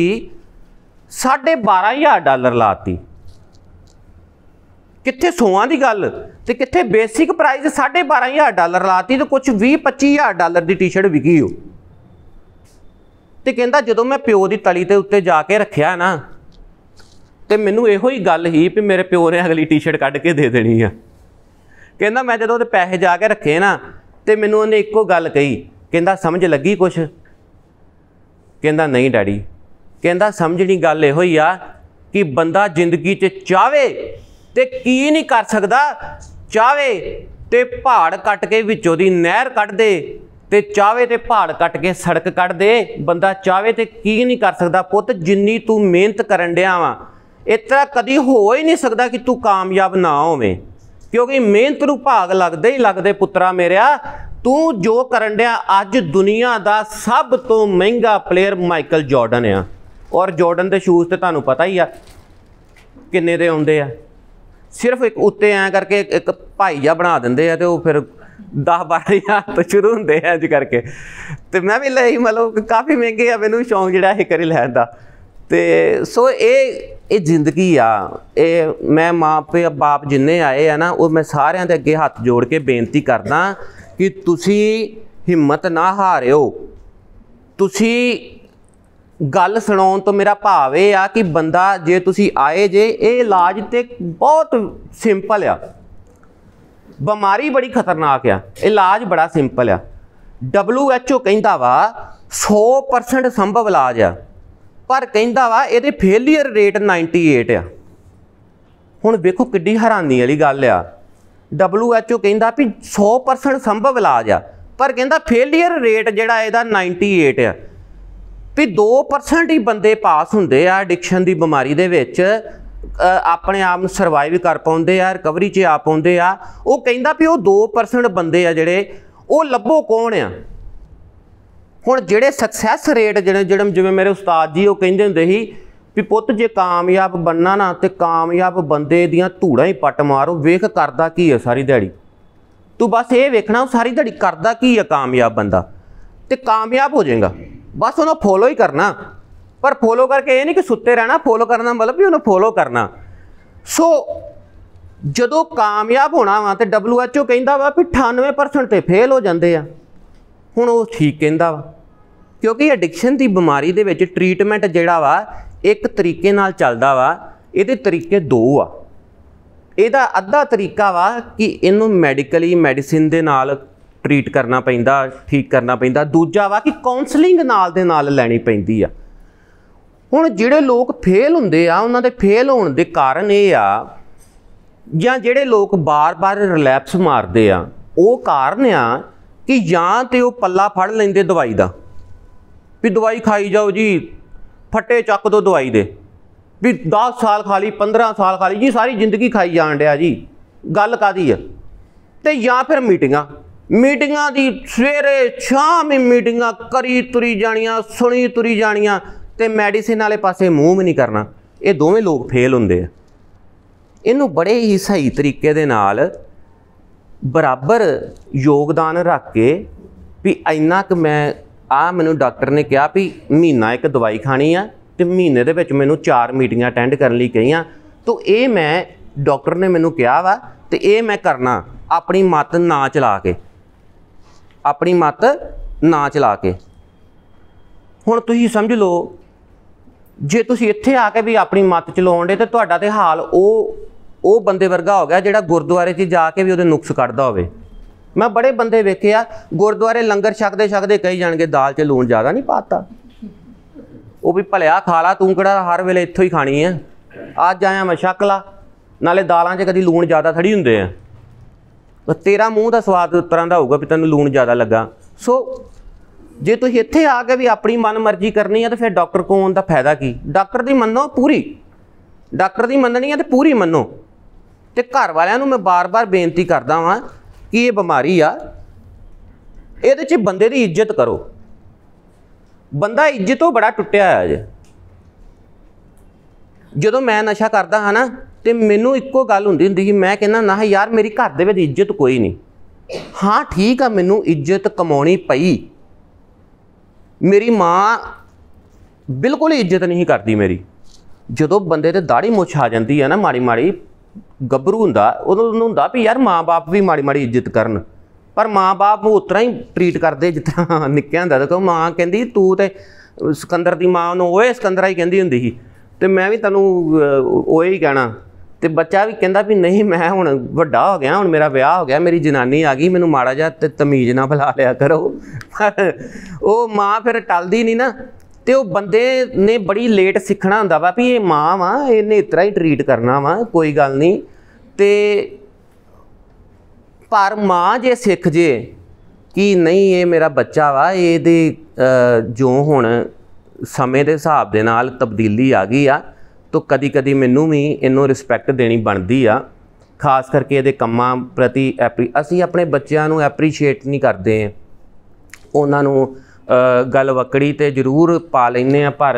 12500 ਡਾਲਰ ਲਾਤੀ ਕਿੱਥੇ ਸੋਆਂ ਦੀ ਗੱਲ ਤੇ ਕਿੱਥੇ ਬੇਸਿਕ ਪ੍ਰਾਈਸ 12500 ਡਾਲਰ ਲਾਤੀ ਤੇ ਕੁਝ 20 25000 ਡਾਲਰ ਦੀ ਟੀ-ਸ਼ਰਟ ਵਿਕੀ ਹੋ ਤੇ ਕਹਿੰਦਾ ਜਦੋਂ ਮੈਂ ਪਿਓ ਦੀ ਤਲੀ ਤੇ ਉੱਤੇ ਜਾ ਕੇ ਰੱਖਿਆ ਨਾ ਤੇ ਮੈਨੂੰ ਇਹੋ ਹੀ ਗੱਲ ਹੀ ਵੀ ਮੇਰੇ ਪਿਓ ਨੇ ਅਗਲੀ ਟੀ-ਸ਼ਰਟ ਕੱਢ ਕੇ ਦੇ ਦੇਣੀ ਆ ਕਹਿੰਦਾ ਮੈਂ ਜਦੋਂ ਉਹਦੇ ਪੈਸੇ ਜਾ ਕੇ ਰੱਖੇ ਨਾ ਤੇ ਮੈਨੂੰ ਉਹਨੇ ਇੱਕੋ ਗੱਲ ਕਹੀ ਕਹਿੰਦਾ ਸਮਝ ਲੱਗੀ ਕੁਛ ਕਹਿੰਦਾ ਨਹੀਂ ਡੈਡੀ ਕਹਿੰਦਾ ਸਮਝਣੀ ਗੱਲ ਇਹੋ ਹੀ ਆ ਕਿ ਬੰਦਾ ਜ਼ਿੰਦਗੀ 'ਚ ਚਾਵੇ ਤੇ ਕੀ ਨਹੀਂ ਕਰ ਸਕਦਾ ਚਾਵੇ ਤੇ ਪਹਾੜ ਕੱਟ ਕੇ ਵਿੱਚੋਂ ਦੀ ਨਹਿਰ ਕੱਢ ਦੇ ਤੇ ਚਾਵੇ ਤੇ ਪਹਾੜ ਕੱਟ ਕੇ ਸੜਕ ਕੱਢ ਦੇ ਬੰਦਾ ਚਾਵੇ ਤੇ ਕੀ ਨਹੀਂ ਕਰ ਸਕਦਾ ਪੁੱਤ ਜਿੰਨੀ ਤੂੰ ਮਿਹਨਤ ਕਰਨ ਡਿਆ ਵਾ ਇਸ ਤਰ੍ਹਾਂ ਕਦੀ ਹੋ ਹੀ ਨਹੀਂ ਸਕਦਾ ਕਿ ਤੂੰ ਕਾਮਯਾਬ ਨਾ ਹੋਵੇਂ ਕਿਉਂਕਿ ਮਿਹਨਤ ਨੂੰ ਭਾਗ ਲੱਗਦੇ ਹੀ ਲੱਗਦੇ ਪੁੱਤਰਾ ਮੇਰਿਆ ਤੂੰ ਜੋ ਕਰਨ ਡਿਆ ਅੱਜ ਦੁਨੀਆ ਦਾ ਸਭ ਤੋਂ ਮਹਿੰਗਾ ਪਲੇਅਰ ਮਾਈਕਲ ਜਾਰਡਨ ਆ ਔਰ ਜਾਰਡਨ ਦੇ ਸ਼ੂਜ਼ ਤੇ ਤੁਹਾਨੂੰ ਪਤਾ ਹੀ ਆ ਕਿੰਨੇ ਦੇ ਆਉਂਦੇ ਆ ਸਿਰਫ ਇੱਕ ਉੱਤੇ ਐ ਕਰਕੇ ਇੱਕ ਭਾਈ ਜਾ ਬਣਾ ਦਿੰਦੇ ਆ ਤੇ ਉਹ ਫਿਰ 10 12000 ਤੋਂ ਸ਼ੁਰੂ ਹੁੰਦੇ ਆ ਅੱਜ ਕਰਕੇ ਤੇ ਮੈਂ ਵੀ ਲਈ ਮਤਲਬ ਕਾਫੀ ਮਹਿੰਗੇ ਆ ਮੈਨੂੰ ਸ਼ੌਂਕ ਜਿਹੜਾ ਇਹ ਕਰੀ ਲੈਣ ਦਾ ਤੇ ਸੋ ਇਹ ਇਹ ਜ਼ਿੰਦਗੀ ਆ ਇਹ ਮੈਂ ਮਾਂ ਪੇ ਬਾਪ ਜਿੰਨੇ ਆਏ ਆ ਨਾ ਉਹ ਮੈਂ ਸਾਰਿਆਂ ਦੇ ਅੱਗੇ ਹੱਥ ਜੋੜ ਕੇ ਬੇਨਤੀ ਕਰਦਾ ਕਿ ਤੁਸੀਂ ਹਿੰਮਤ ਨਾ ਹਾਰਿਓ ਤੁਸੀਂ ਗੱਲ ਸੁਣਾਉਣ ਤੋਂ ਮੇਰਾ ਭਾਵ ਇਹ ਆ ਕਿ ਬੰਦਾ ਜੇ ਤੁਸੀਂ ਆਏ ਜੇ ਇਹ ਇਲਾਜ ਤੇ ਬਹੁਤ ਸਿੰਪਲ ਆ ਬਿਮਾਰੀ ਬੜੀ ਖਤਰਨਾਕ ਆ ਇਲਾਜ ਬੜਾ ਸਿੰਪਲ ਆ WHO ਕਹਿੰਦਾ ਵਾ 100% ਸੰਭਵ ਇਲਾਜ ਆ ਪਰ ਕਹਿੰਦਾ ਵਾ ਇਹਦੇ ਫੇਲਿਅਰ ਰੇਟ 98 ਆ ਹੁਣ ਵੇਖੋ ਕਿੱਡੀ ਹੈਰਾਨੀ ਵਾਲੀ ਗੱਲ ਆ WHO ਕਹਿੰਦਾ ਵੀ 100% ਸੰਭਵ ਇਲਾਜ ਆ ਪਰ ਕਹਿੰਦਾ ਫੇਲਿਅਰ ਰੇਟ ਜਿਹੜਾ ਇਹਦਾ 98 ਆ ਵੀ 2% ਹੀ ਬੰਦੇ ਪਾਸ ਹੁੰਦੇ ਆ ਐਡਿਕਸ਼ਨ ਦੀ ਬਿਮਾਰੀ ਦੇ ਵਿੱਚ ਆਪਣੇ ਆਪ ਨੂੰ ਸਰਵਾਈਵ ਕਰ ਪਾਉਂਦੇ ਆ ਰਿਕਵਰੀ 'ਚ ਆ ਪਾਉਂਦੇ ਆ ਉਹ ਕਹਿੰਦਾ ਵੀ ਉਹ 2% ਬੰਦੇ ਆ ਜਿਹੜੇ ਉਹ ਲੱਭੋ ਕੌਣ ਆ ਹੁਣ ਜਿਹੜੇ ਸਕਸੈਸ ਰੇਟ ਜਿਹੜੇ ਜਿਹੜੇ ਜਿਵੇਂ ਮੇਰੇ ਉਸਤਾਦ ਜੀ ਉਹ ਕਹਿੰਦੇ ਹੁੰਦੇ ਸੀ ਵੀ ਪੁੱਤ ਜੇ ਕਾਮਯਾਬ ਬੰਨਾ ਨਾ ਤੇ ਕਾਮਯਾਬ ਬੰਦੇ ਦੀਆਂ ਧੂੜਾਂ ਹੀ ਪੱਟ ਮਾਰੋ ਵੇਖ ਕਰਦਾ ਕੀ ਹੈ ਸਾਰੀ ਦਿਹਾੜੀ ਤੂੰ ਬਸ ਇਹ ਵੇਖਣਾ ਸਾਰੀ ਦਿਹਾੜੀ ਕਰਦਾ ਕੀ ਹੈ ਕਾਮਯਾਬ ਬੰਦਾ ਤੇ ਕਾਮਯਾਬ ਹੋ ਜਾਏਗਾ ਬਸ ਉਹਨੂੰ ਫੋਲੋ ਹੀ ਕਰਨਾ ਪਰ ਫੋਲੋ ਕਰਕੇ ਇਹ ਨਹੀਂ ਕਿ ਸੁੱਤੇ ਰਹਿਣਾ ਫੋਲੋ ਕਰਨਾ ਮਤਲਬ ਵੀ ਉਹਨੂੰ ਫੋਲੋ ਕਰਨਾ ਸੋ ਜਦੋਂ ਕਾਮਯਾਬ ਹੋਣਾ ਵਾ ਤੇ WHO ਕਹਿੰਦਾ ਵਾ ਵੀ 98% ਤੇ ਫੇਲ ਹੋ ਜਾਂਦੇ ਆ ਹੁਣ ਉਹ ਠੀਕ ਕਹਿੰਦਾ ਵਾ ਕਿਉਂਕਿ ਐਡਿਕਸ਼ਨ ਦੀ ਬਿਮਾਰੀ ਦੇ ਵਿੱਚ ਟ੍ਰੀਟਮੈਂਟ ਜਿਹੜਾ ਵਾ ਇੱਕ ਤਰੀਕੇ ਨਾਲ ਚੱਲਦਾ ਵਾ ਇਹਦੇ ਤਰੀਕੇ ਦੋ ਆ ਇਹਦਾ ਅੱਧਾ ਤਰੀਕਾ ਵਾ ਕਿ ਇਹਨੂੰ ਮੈਡੀਕਲੀ ਮੈਡੀਸਿਨ ਦੇ ਨਾਲ ਟ੍ਰੀਟ ਕਰਨਾ ਪੈਂਦਾ ਠੀਕ ਕਰਨਾ ਪੈਂਦਾ ਦੂਜਾ ਵਾ ਕਿ ਕਾਉਂਸਲਿੰਗ ਨਾਲ ਦੇ ਨਾਲ ਲੈਣੀ ਪੈਂਦੀ ਆ ਹੁਣ ਜਿਹੜੇ ਲੋਕ ਫੇਲ ਹੁੰਦੇ ਆ ਉਹਨਾਂ ਦੇ ਫੇਲ ਹੋਣ ਦੇ ਕਾਰਨ ਇਹ ਆ ਜਾਂ ਜਿਹੜੇ ਲੋਕ ਬਾਰ-ਬਾਰ ਰਿਲੈਪਸ ਮਾਰਦੇ ਆ ਉਹ ਕਾਰਨ ਆ ਕਿ ਜਾਂ ਤੇ ਉਹ ਪੱਲਾ ਫੜ ਲੈਂਦੇ ਦਵਾਈ ਦਾ ਵੀ ਦਵਾਈ ਖਾਈ ਜਾਓ ਜੀ ਫੱਟੇ ਚੱਕ ਦੋ ਦਵਾਈ ਦੇ ਵੀ 10 ਸਾਲ ਖਾਲੀ 15 ਸਾਲ ਖਾਲੀ ਜੀ ਸਾਰੀ ਜ਼ਿੰਦਗੀ ਖਾਈ ਜਾਣ ਡਿਆ ਜੀ ਗੱਲ ਕਾਦੀ ਆ ਤੇ ਜਾਂ ਫਿਰ ਮੀਟਿੰਗਾਂ ਮੀਟਿੰਗਾਂ ਦੀ ਸਵੇਰੇ ਸ਼ਾਮ ਹੀ ਮੀਟਿੰਗਾਂ ਕਰੀ ਤੁਰੀ ਜਾਣੀਆਂ ਸੁਣੀ ਤੁਰੀ ਜਾਣੀਆਂ ਤੇ ਮੈਡੀਸਿਨ ਵਾਲੇ ਪਾਸੇ ਮੂੰਹ ਵੀ ਨਹੀਂ ਕਰਨਾ ਇਹ ਦੋਵੇਂ ਲੋਕ ਫੇਲ ਹੁੰਦੇ ਆ ਇਹਨੂੰ ਬੜੇ ਹੀ ਸਹੀ ਤਰੀਕੇ ਦੇ ਨਾਲ ਬਰਾਬਰ ਯੋਗਦਾਨ ਰੱਖ ਕੇ ਵੀ ਇੰਨਾ ਕਿ ਮੈਂ ਆ ਮੈਨੂੰ ਡਾਕਟਰ ਨੇ ਕਿਹਾ ਵੀ ਮਹੀਨਾ ਇੱਕ ਦਵਾਈ ਖਾਣੀ ਆ ਤੇ ਮਹੀਨੇ ਦੇ ਵਿੱਚ ਮੈਨੂੰ ਚਾਰ ਮੀਟਿੰਗਾਂ ਅਟੈਂਡ ਕਰਨ ਲਈ ਕਹੀਆਂ ਤੋਂ ਇਹ ਮੈਂ ਡਾਕਟਰ ਨੇ ਮੈਨੂੰ ਕਿਹਾ ਵਾ ਤੇ ਇਹ ਮੈਂ ਕਰਨਾ ਆਪਣੀ ਮਤ ਨਾ ਚਲਾ ਕੇ ਆਪਣੀ ਮਤ ਨਾ ਚਲਾ ਕੇ ਹੁਣ ਤੁਸੀਂ ਸਮਝ ਲਓ ਜੇ ਤੁਸੀਂ ਇੱਥੇ ਆ ਕੇ ਵੀ ਆਪਣੀ ਮਤ ਦੇ ਤੇ ਤੁਹਾਡਾ ਤੇ ਹਾਲ ਉਹ ਉਹ ਬੰਦੇ ਵਰਗਾ ਹੋ ਗਿਆ ਜਿਹੜਾ ਗੁਰਦੁਆਰੇ 'ਚ ਜਾ ਕੇ ਵੀ ਉਹਦੇ ਨੁਕਸ ਕੱਢਦਾ ਹੋਵੇ ਮੈਂ ਬੜੇ ਬੰਦੇ ਵੇਖੇ ਆ ਗੁਰਦੁਆਰੇ ਲੰਗਰ ਛਕਦੇ ਛਕਦੇ ਕਹੀ ਜਾਣਗੇ ਦਾਲ 'ਚ ਲੂਣ ਜ਼ਿਆਦਾ ਨਹੀਂ ਪਾਤਾ ਉਹ ਵੀ ਭਲਿਆ ਖਾ ਲਾ ਤੂੰ ਕਿਹੜਾ ਹਰ ਵੇਲੇ ਇੱਥੋਂ ਹੀ ਖਾਣੀ ਹੈ ਅੱਜ ਆਇਆ ਮੈਂ ਛਕ ਲਾ ਨਾਲੇ ਦਾਲਾਂ 'ਚ ਕਦੀ ਲੂਣ ਜ਼ਿਆਦਾ ਥੜੀ ਹੁੰਦੇ ਆ ਤੇਰਾ ਮੂੰਹ ਦਾ ਸਵਾਦ ਉਤਰਾਂ ਦਾ ਹੋਊਗਾ ਵੀ ਤੈਨੂੰ ਲੂਣ ਜ਼ਿਆਦਾ ਲੱਗਾ ਸੋ ਜੇ ਤੁਸੀਂ ਇੱਥੇ ਆ ਕੇ ਵੀ ਆਪਣੀ ਮਨਮਰਜ਼ੀ ਕਰਨੀ ਹੈ ਤਾਂ ਫਿਰ ਡਾਕਟਰ ਕੋਲ ਆਉਣ ਦਾ ਫਾਇਦਾ ਕੀ ਡਾਕਟਰ ਦੀ ਮੰਨੋ ਪੂਰੀ ਡਾਕਟਰ ਦੀ ਮੰਨਣੀ ਹੈ ਤੇ ਪੂਰੀ ਮੰਨੋ ਤੇ ਘਰ ਵਾਲਿਆਂ ਨੂੰ ਮੈਂ ਬਾਰ-ਬਾਰ ਬੇਨਤੀ ਕਰਦਾ ਹਾਂ ਕਿ ਇਹ ਬਿਮਾਰੀ ਆ ਇਹਦੇ 'ਚ ਬੰਦੇ ਦੀ ਇੱਜ਼ਤ ਕਰੋ ਬੰਦਾ ਇੱਜ਼ਤੋਂ ਬੜਾ ਟੁੱਟਿਆ ਹੋਇਆ ਜੇ ਜਦੋਂ ਮੈਂ ਨਸ਼ਾ ਕਰਦਾ ਹਾਂ ਨਾ ਤੇ ਮੈਨੂੰ ਇੱਕੋ ਗੱਲ ਹੁੰਦੀ ਹੁੰਦੀ ਸੀ ਮੈਂ ਕਹਿੰਦਾ ਨਾ ਯਾਰ ਮੇਰੀ ਘਰ ਦੇ ਵਿੱਚ ਇੱਜ਼ਤ ਕੋਈ ਨਹੀਂ ਹਾਂ ਠੀਕ ਆ ਮੈਨੂੰ ਇੱਜ਼ਤ ਕਮਾਉਣੀ ਪਈ ਮੇਰੀ ਮਾਂ ਬਿਲਕੁਲ ਇੱਜ਼ਤ ਨਹੀਂ ਕਰਦੀ ਮੇਰੀ ਜਦੋਂ ਬੰਦੇ ਤੇ ਦਾੜੀ ਮੁੱਛ ਆ ਜਾਂਦੀ ਹੈ ਨਾ ਮਾੜੀ ਮਾੜੀ ਗੱਭਰੂ ਹੁੰਦਾ ਉਹਨੂੰ ਹੁੰਦਾ ਵੀ ਯਾਰ ਮਾਪੇ ਵੀ ਮਾੜੀ ਮਾੜੀ ਇੱਜ਼ਤ ਕਰਨ ਪਰ ਮਾਪੇ ਨੂੰ ਉਤਰਾ ਹੀ ਟ੍ਰੀਟ ਕਰਦੇ ਜਿੱਦਾਂ ਨਿੱਕਿਆਂ ਹੁੰਦਾ ਤਾਂ ਮਾਂ ਕਹਿੰਦੀ ਤੂੰ ਤੇ ਸਿਕੰਦਰ ਦੀ ਮਾਂ ਨੂੰ ਓਏ ਸਿਕੰਦਰਾ ਹੀ ਕਹਿੰਦੀ ਹੁੰਦੀ ਸੀ ਤੇ ਮੈਂ ਵੀ ਤੈਨੂੰ ਓਏ ਹੀ ਕਹਿਣਾ ਤੇ ਬੱਚਾ ਵੀ ਕਹਿੰਦਾ ਵੀ ਨਹੀਂ ਮੈਂ ਹੁਣ ਵੱਡਾ ਹੋ ਗਿਆ ਹੁਣ ਮੇਰਾ ਵਿਆਹ ਹੋ ਗਿਆ ਮੇਰੀ ਜਨਾਨੀ ਆ ਗਈ ਮੈਨੂੰ ਮਾੜਾ ਜਾ ਤੇ ਤਮੀਜ਼ ਨਾ ਭਲਾ ਲਿਆ ਕਰੋ ਉਹ ਮਾਂ ਫਿਰ ਟਲਦੀ ਨਹੀਂ ਨਾ ਤੇ ਉਹ ਬੰਦੇ ਨੇ ਬੜੀ ਲੇਟ ਸਿੱਖਣਾ ਹੁੰਦਾ ਵਾ ਵੀ ਇਹ ਮਾਂ ਵਾ ਇਹਨੇ ਇਤਰਾ ਹੀ ਟ੍ਰੀਟ ਕਰਨਾ ਵਾ ਕੋਈ ਗੱਲ ਨਹੀਂ ਤੇ ਪਰ ਮਾਂ ਜੇ ਸਿੱਖ ਜੇ ਕਿ ਨਹੀਂ ਇਹ ਮੇਰਾ ਬੱਚਾ ਵਾ ਇਹਦੇ ਜੋ ਹੁਣ ਸਮੇਂ ਦੇ ਹਿਸਾਬ ਦੇ ਨਾਲ ਤਬਦੀਲੀ ਆ ਗਈ ਆ ਤੋ ਕਦੀ-ਕਦੀ ਮੈਨੂੰ ਵੀ ਇਹਨੂੰ ਰਿਸਪੈਕਟ ਦੇਣੀ ਬਣਦੀ ਆ ਖਾਸ ਕਰਕੇ ਇਹਦੇ ਕੰਮਾਂ ਪ੍ਰਤੀ ਅਸੀਂ ਆਪਣੇ ਬੱਚਿਆਂ ਨੂੰ ਐਪਰੀਸ਼ੀਏਟ ਨਹੀਂ ਕਰਦੇ ਉਹਨਾਂ ਨੂੰ ਗੱਲ ਵਕੜੀ ਤੇ ਜ਼ਰੂਰ ਪਾ ਲੈਨੇ ਆ ਪਰ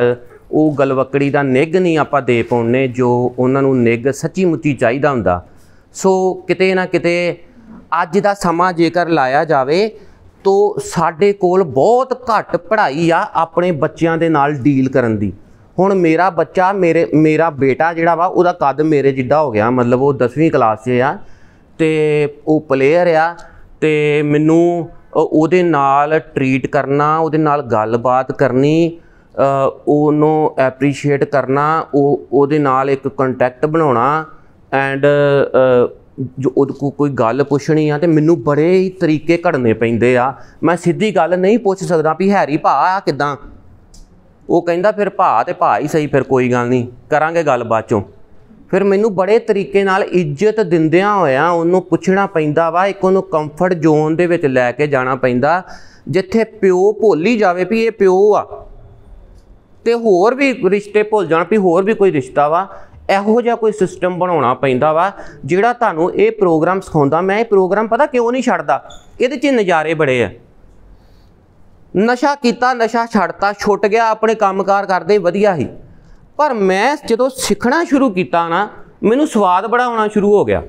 ਉਹ ਗਲਵਕੜੀ ਦਾ ਨਿੱਗ ਨਹੀਂ ਆਪਾਂ ਦੇ ਪਾਉਣੇ ਜੋ ਉਹਨਾਂ ਨੂੰ ਨਿੱਗ ਸੱਚੀ ਮੁੱਚੀ ਚਾਹੀਦਾ ਹੁੰਦਾ ਸੋ ਕਿਤੇ ਨਾ ਕਿਤੇ ਅੱਜ ਦਾ ਸਮਾਂ ਜੇਕਰ ਲਾਇਆ ਜਾਵੇ ਤੋ ਸਾਡੇ ਕੋਲ ਬਹੁਤ ਘੱਟ ਪੜ੍ਹਾਈ ਆ ਆਪਣੇ ਬੱਚਿਆਂ ਦੇ ਨਾਲ ਡੀਲ ਕਰਨ ਦੀ ਹੁਣ ਮੇਰਾ ਬੱਚਾ ਮੇਰੇ ਮੇਰਾ ਬੇਟਾ ਜਿਹੜਾ ਵਾ ਉਹਦਾ ਕੱਦ ਮੇਰੇ ਜਿੱਡਾ ਹੋ ਗਿਆ ਮਤਲਬ ਉਹ 10ਵੀਂ ਕਲਾਸ 'ਚ ਆ ਤੇ ਉਹ ਪਲੇਅਰ ਆ ਤੇ ਮੈਨੂੰ ਉਹਦੇ ਨਾਲ ਟ੍ਰੀਟ ਕਰਨਾ ਉਹਦੇ ਨਾਲ ਗੱਲਬਾਤ ਕਰਨੀ ਉਹਨੂੰ ਐਪਰੀਸ਼ੀਏਟ ਕਰਨਾ ਉਹ ਉਹਦੇ ਨਾਲ ਇੱਕ ਕੰਟੈਕਟ ਬਣਾਉਣਾ ਐਂਡ ਜੋ ਉਹ ਕੋ ਕੋਈ ਗੱਲ ਪੁੱਛਣੀ ਆ ਤੇ ਮੈਨੂੰ ਬੜੇ ਹੀ ਤਰੀਕੇ ਘੜਨੇ ਪੈਂਦੇ ਆ ਮੈਂ ਸਿੱਧੀ ਗੱਲ ਨਹੀਂ ਪੁੱਛ ਸਕਦਾ ਵੀ ਹੈਰੀ ਭਾ ਆ ਕਿਦਾਂ ਉਹ ਕਹਿੰਦਾ ਫਿਰ ਭਾ ਤੇ ਭਾ ਹੀ ਸਹੀ ਫਿਰ ਕੋਈ ਗੱਲ ਨਹੀਂ ਕਰਾਂਗੇ ਗੱਲ ਬਾਅਦ ਚੋਂ ਫਿਰ ਮੈਨੂੰ ਬੜੇ ਤਰੀਕੇ ਨਾਲ ਇੱਜ਼ਤ ਦਿੰਦਿਆਂ ਹੋਇਆ ਉਹਨੂੰ ਪੁੱਛਣਾ ਪੈਂਦਾ ਵਾ ਇੱਕ ਉਹਨੂੰ ਕੰਫਰਟ ਜ਼ੋਨ ਦੇ ਵਿੱਚ ਲੈ ਕੇ ਜਾਣਾ ਪੈਂਦਾ ਜਿੱਥੇ ਪਿਓ ਭੋਲੀ ਜਾਵੇ ਵੀ ਇਹ ਪਿਓ ਆ ਤੇ ਹੋਰ ਵੀ ਰਿਸ਼ਤੇ ਭੁੱਲ ਜਾਣ ਵੀ ਹੋਰ ਵੀ ਕੋਈ ਰਿਸ਼ਤਾ ਵਾ ਇਹੋ ਜਿਹਾ ਕੋਈ ਸਿਸਟਮ ਬਣਾਉਣਾ ਪੈਂਦਾ ਵਾ ਜਿਹੜਾ ਤੁਹਾਨੂੰ ਇਹ ਪ੍ਰੋਗਰਾਮ ਸਿਖਾਉਂਦਾ ਮੈਂ ਇਹ ਪ੍ਰੋਗਰਾਮ ਪਤਾ ਕਿਉਂ ਨਹੀਂ ਛੱਡਦਾ ਇਹਦੇ 'ਚ ਨਜ਼ਾਰੇ ਬੜੇ ਆ ਨਸ਼ਾ ਕੀਤਾ ਨਸ਼ਾ ਛੱਡਤਾ ਛੁੱਟ ਗਿਆ ਆਪਣੇ ਕੰਮਕਾਰ ਕਰਦੇ ਵਧੀਆ ਹੀ ਪਰ ਮੈਂ ਜਦੋਂ ਸਿੱਖਣਾ ਸ਼ੁਰੂ ਕੀਤਾ ਨਾ ਮੈਨੂੰ ਸਵਾਦ ਬੜਾ ਆਉਣਾ ਸ਼ੁਰੂ ਹੋ ਗਿਆ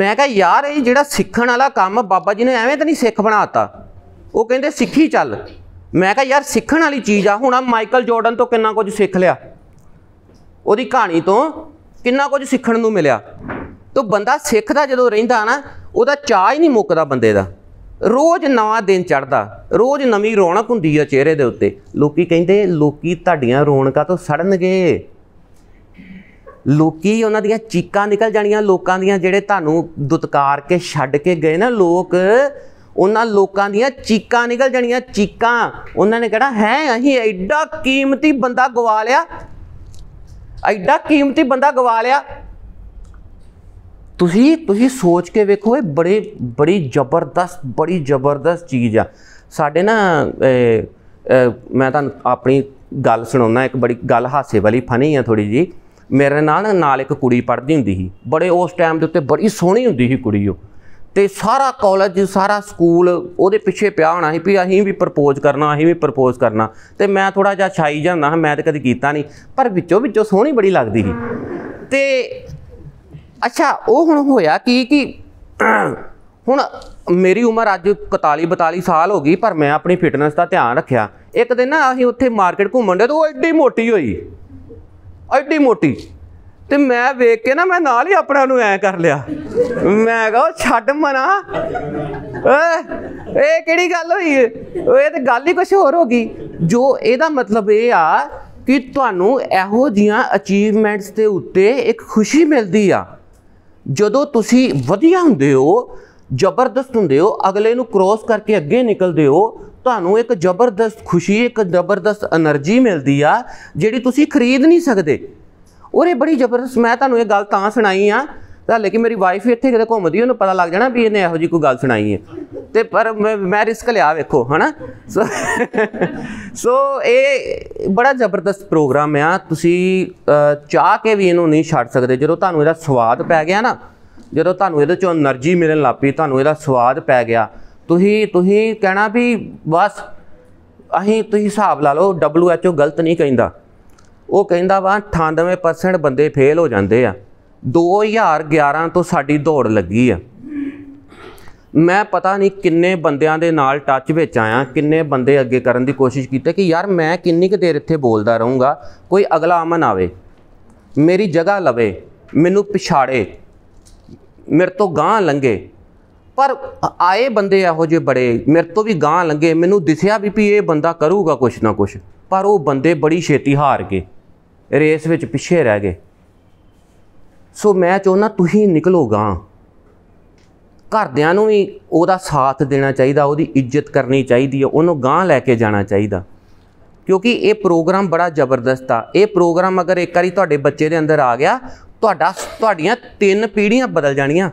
ਮੈਂ ਕਿਹਾ ਯਾਰ ਇਹ ਜਿਹੜਾ ਸਿੱਖਣ ਵਾਲਾ ਕੰਮ ਬਾਬਾ ਜੀ ਨੇ ਐਵੇਂ ਤਾਂ ਨਹੀਂ ਸਿੱਖ ਬਣਾਤਾ ਉਹ ਕਹਿੰਦੇ ਸਿੱਖੀ ਚੱਲ ਮੈਂ ਕਿਹਾ ਯਾਰ ਸਿੱਖਣ ਵਾਲੀ ਚੀਜ਼ ਆ ਹੁਣ ਆ ਮਾਈਕਲ ਜਾਰਡਨ ਤੋਂ ਕਿੰਨਾ ਕੁਝ ਸਿੱਖ ਲਿਆ ਉਹਦੀ ਕਹਾਣੀ ਤੋਂ ਕਿੰਨਾ ਕੁਝ ਸਿੱਖਣ ਨੂੰ ਮਿਲਿਆ ਤੋ ਬੰਦਾ ਸਿੱਖਦਾ ਜਦੋਂ ਰਹਿੰਦਾ ਨਾ ਉਹਦਾ ਚਾਹ ਹੀ ਨਹੀਂ ਮੁੱਕਦਾ ਬੰਦੇ ਦਾ ਰੋਜ਼ ਨਵਾਂ ਦਿਨ ਚੜਦਾ ਰੋਜ਼ ਨਵੀਂ ਰੌਣਕ ਹੁੰਦੀ ਆ ਚਿਹਰੇ ਦੇ ਉੱਤੇ ਲੋਕੀ ਕਹਿੰਦੇ ਲੋਕੀ ਤੁਹਾਡੀਆਂ ਰੌਣਕਾਂ ਤੋਂ ਸੜਨਗੇ ਲੋਕੀ ਉਹਨਾਂ ਦੀਆਂ ਚੀਕਾਂ ਨਿਕਲ ਜਾਣੀਆਂ ਲੋਕਾਂ ਦੀਆਂ ਜਿਹੜੇ ਤੁਹਾਨੂੰ ਦੁਤਕਾਰ ਕੇ ਛੱਡ ਕੇ ਗਏ ਨਾ ਲੋਕ ਉਹਨਾਂ ਲੋਕਾਂ ਦੀਆਂ ਚੀਕਾਂ ਨਿਕਲ ਜਾਣੀਆਂ ਚੀਕਾਂ ਉਹਨਾਂ ਨੇ ਕਿਹਾ ਹੈ ਅਸੀਂ ਐਡਾ ਕੀਮਤੀ ਬੰਦਾ ਗਵਾ ਲਿਆ ਐਡਾ ਕੀਮਤੀ ਬੰਦਾ ਗਵਾ ਲਿਆ ਤੁਸੀਂ ਤੁਸੀਂ ਸੋਚ ਕੇ ਵੇਖੋ ਇਹ ਬੜੇ ਬੜੀ ਜ਼ਬਰਦਸਤ ਬੜੀ ਜ਼ਬਰਦਸਤ ਚੀਜ਼ ਆ ਸਾਡੇ ਨਾ ਮੈਂ ਤੁਹਾਨੂੰ ਆਪਣੀ ਗੱਲ ਸੁਣਾਉਣਾ ਇੱਕ ਬੜੀ ਗੱਲ ਹਾਸੇ ਵਾਲੀ ਫਨੀ ਆ ਥੋੜੀ ਜੀ ਮੇਰੇ ਨਾਲ ਨਾਲ ਇੱਕ ਕੁੜੀ ਪੜਦੀ ਹੁੰਦੀ ਸੀ ਬੜੇ ਉਸ ਟਾਈਮ ਦੇ ਉੱਤੇ ਬੜੀ ਸੋਹਣੀ ਹੁੰਦੀ ਸੀ ਕੁੜੀ ਉਹ ਤੇ ਸਾਰਾ ਕਾਲਜ ਸਾਰਾ ਸਕੂਲ ਉਹਦੇ ਪਿੱਛੇ ਪਿਆ ਹੋਣਾ ਸੀ ਵੀ ਅਸੀਂ ਵੀ ਪ੍ਰਪੋਜ਼ ਕਰਨਾ ਅਸੀਂ ਵੀ ਪ੍ਰਪੋਜ਼ ਕਰਨਾ ਤੇ ਮੈਂ ਥੋੜਾ ਜਿਹਾ ਛਾਈ ਜਾਂਦਾ ਹਾਂ ਮੈਂ ਤਾਂ ਕਦੀ ਕੀਤਾ ਨਹੀਂ ਪਰ ਵਿੱਚੋਂ ਵਿੱਚੋਂ ਸੋਹਣੀ ਬੜੀ ਲੱਗਦੀ ਸੀ ਤੇ ਅੱਛਾ ਉਹ ਹੁਣ ਹੋਇਆ ਕੀ ਕਿ ਹੁਣ ਮੇਰੀ ਉਮਰ ਅੱਜ 41 42 ਸਾਲ ਹੋ ਗਈ ਪਰ ਮੈਂ ਆਪਣੀ ਫਿਟਨੈਸ ਦਾ ਧਿਆਨ ਰੱਖਿਆ ਇੱਕ ਦਿਨ ਨਾ ਅਸੀਂ ਉੱਥੇ ਮਾਰਕੀਟ ਘੁੰਮਣ ਦੇ ਤੋ ਉਹ ਐਡੀ ਮੋਟੀ ਹੋਈ ਐਡੀ ਮੋਟੀ ਤੇ ਮੈਂ ਵੇਖ ਕੇ ਨਾ ਮੈਂ ਨਾਲ ਹੀ ਆਪਣਾ ਨੂੰ ਐ ਕਰ ਲਿਆ ਮੈਂ ਕਹਾ ਛੱਡ ਮਨਾ ਓਏ ਇਹ ਕਿਹੜੀ ਗੱਲ ਹੋਈ ਇਹ ਤੇ ਗੱਲ ਹੀ ਕੁਝ ਹੋਰ ਹੋ ਗਈ ਜੋ ਇਹਦਾ ਮਤਲਬ ਇਹ ਆ ਕਿ ਤੁਹਾਨੂੰ ਇਹੋ ਜੀਆਂ ਅਚੀਵਮੈਂਟਸ ਦੇ ਉੱਤੇ ਇੱਕ ਖੁਸ਼ੀ ਮਿਲਦੀ ਆ ਜਦੋਂ ਤੁਸੀਂ ਵਧੀਆ ਹੁੰਦੇ ਹੋ ਜ਼ਬਰਦਸਤ ਹੁੰਦੇ ਹੋ ਅਗਲੇ ਨੂੰ ਕ੍ਰੋਸ ਕਰਕੇ ਅੱਗੇ ਨਿਕਲਦੇ ਹੋ ਤੁਹਾਨੂੰ ਇੱਕ ਜ਼ਬਰਦਸਤ ਖੁਸ਼ੀ ਇੱਕ ਜ਼ਬਰਦਸਤ એનર્ਜੀ ਮਿਲਦੀ ਆ ਜਿਹੜੀ ਤੁਸੀਂ ਖਰੀਦ ਨਹੀਂ ਸਕਦੇ ਉਰੇ ਬੜੀ ਜ਼ਬਰਦਸਤ ਮੈਂ ਤੁਹਾਨੂੰ ਇਹ ਗੱਲ ਤਾਂ ਸੁਣਾਈ ਆ ਤਾਂ ਲੇਕਿਨ ਮੇਰੀ ਵਾਈਫ ਇੱਥੇ ਕਿਤੇ ਘੁੰਮਦੀ ਉਹਨੂੰ ਪਤਾ ਲੱਗ ਜਾਣਾ ਵੀ ਇਹਨੇ ਇਹੋ ਜੀ ਕੋਈ ਗੱਲ ਸੁਣਾਈ ਹੈ ਤੇ ਪਰ ਮੈਂ ਰਿਸਕ ਲਿਆ ਵੇਖੋ ਹਨਾ ਸੋ ਇਹ ਬੜਾ ਜ਼ਬਰਦਸਤ ਪ੍ਰੋਗਰਾਮ ਆ ਤੁਸੀਂ ਚਾਹ ਕੇ ਵੀ ਇਹਨੂੰ ਨਹੀਂ ਛੱਡ ਸਕਦੇ ਜਦੋਂ ਤੁਹਾਨੂੰ ਇਹਦਾ ਸਵਾਦ ਪੈ ਗਿਆ ਨਾ ਜਦੋਂ ਤੁਹਾਨੂੰ ਇਹਦੇ ਚੋਂ એનર્ਜੀ ਮਿਲਣ ਲੱਪੀ ਤੁਹਾਨੂੰ ਇਹਦਾ ਸਵਾਦ ਪੈ ਗਿਆ ਤੁਸੀਂ ਤੁਸੀਂ ਕਹਿਣਾ ਵੀ ਬਸ ਅਹੀਂ ਤੁਸੀਂ ਹਿਸਾਬ ਲਾ ਲਓ WHO ਗਲਤ ਨਹੀਂ ਕਹਿੰਦਾ ਉਹ ਕਹਿੰਦਾ ਵਾ 98% ਬੰਦੇ ਫੇਲ ਹੋ ਜਾਂਦੇ ਆ 2011 ਤੋਂ ਸਾਡੀ ਦੌੜ ਲੱਗੀ ਆ ਮੈਂ ਪਤਾ ਨਹੀਂ ਕਿੰਨੇ ਬੰਦਿਆਂ ਦੇ ਨਾਲ ਟੱਚ ਵਿੱਚ ਆਇਆ ਕਿੰਨੇ ਬੰਦੇ ਅੱਗੇ ਕਰਨ ਦੀ ਕੋਸ਼ਿਸ਼ ਕੀਤੀ ਕਿ ਯਾਰ ਮੈਂ ਕਿੰਨੀ ਕੁ ਦੇਰ ਇੱਥੇ ਬੋਲਦਾ ਰਹੂੰਗਾ ਕੋਈ ਅਗਲਾ ਅਮਨ ਆਵੇ ਮੇਰੀ ਜਗ੍ਹਾ ਲਵੇ ਮੈਨੂੰ ਪਿਛਾੜੇ ਮੇਰੇ ਤੋਂ ਗਾਂ ਲੰਗੇ ਪਰ ਆਏ ਬੰਦੇ ਇਹੋ ਜਿਹੇ ਬੜੇ ਮੇਰੇ ਤੋਂ ਵੀ ਗਾਂ ਲੰਗੇ ਮੈਨੂੰ ਦਿਸਿਆ ਵੀ ਵੀ ਇਹ ਬੰਦਾ ਕਰੂਗਾ ਕੁਛ ਨਾ ਕੁਛ ਪਰ ਉਹ ਬੰਦੇ ਬੜੀ ਛੇਤੀ ਹਾਰ ਗਏ ਰੇਸ ਵਿੱਚ ਪਿੱਛੇ ਰਹਿ ਗਏ ਸੋ ਮੈਂ ਚਾਹੁੰਦਾ ਤੁਸੀਂ ਨਿਕਲੋਗਾ ਘਰਦਿਆਂ ਨੂੰ ਵੀ ਉਹਦਾ ਸਾਥ ਦੇਣਾ ਚਾਹੀਦਾ ਉਹਦੀ ਇੱਜ਼ਤ ਕਰਨੀ ਚਾਹੀਦੀ ਹੈ ਉਹਨੂੰ ਗਾਂ ਲੈ ਕੇ ਜਾਣਾ ਚਾਹੀਦਾ ਕਿਉਂਕਿ ਇਹ ਪ੍ਰੋਗਰਾਮ ਬੜਾ ਜ਼ਬਰਦਸਤ ਆ ਇਹ ਪ੍ਰੋਗਰਾਮ ਅਗਰ ਇੱਕ ਵਾਰੀ ਤੁਹਾਡੇ ਬੱਚੇ ਦੇ ਅੰਦਰ ਆ ਗਿਆ ਤੁਹਾਡਾ ਤੁਹਾਡੀਆਂ ਤਿੰਨ ਪੀੜ੍ਹੀਆਂ ਬਦਲ ਜਾਣੀਆਂ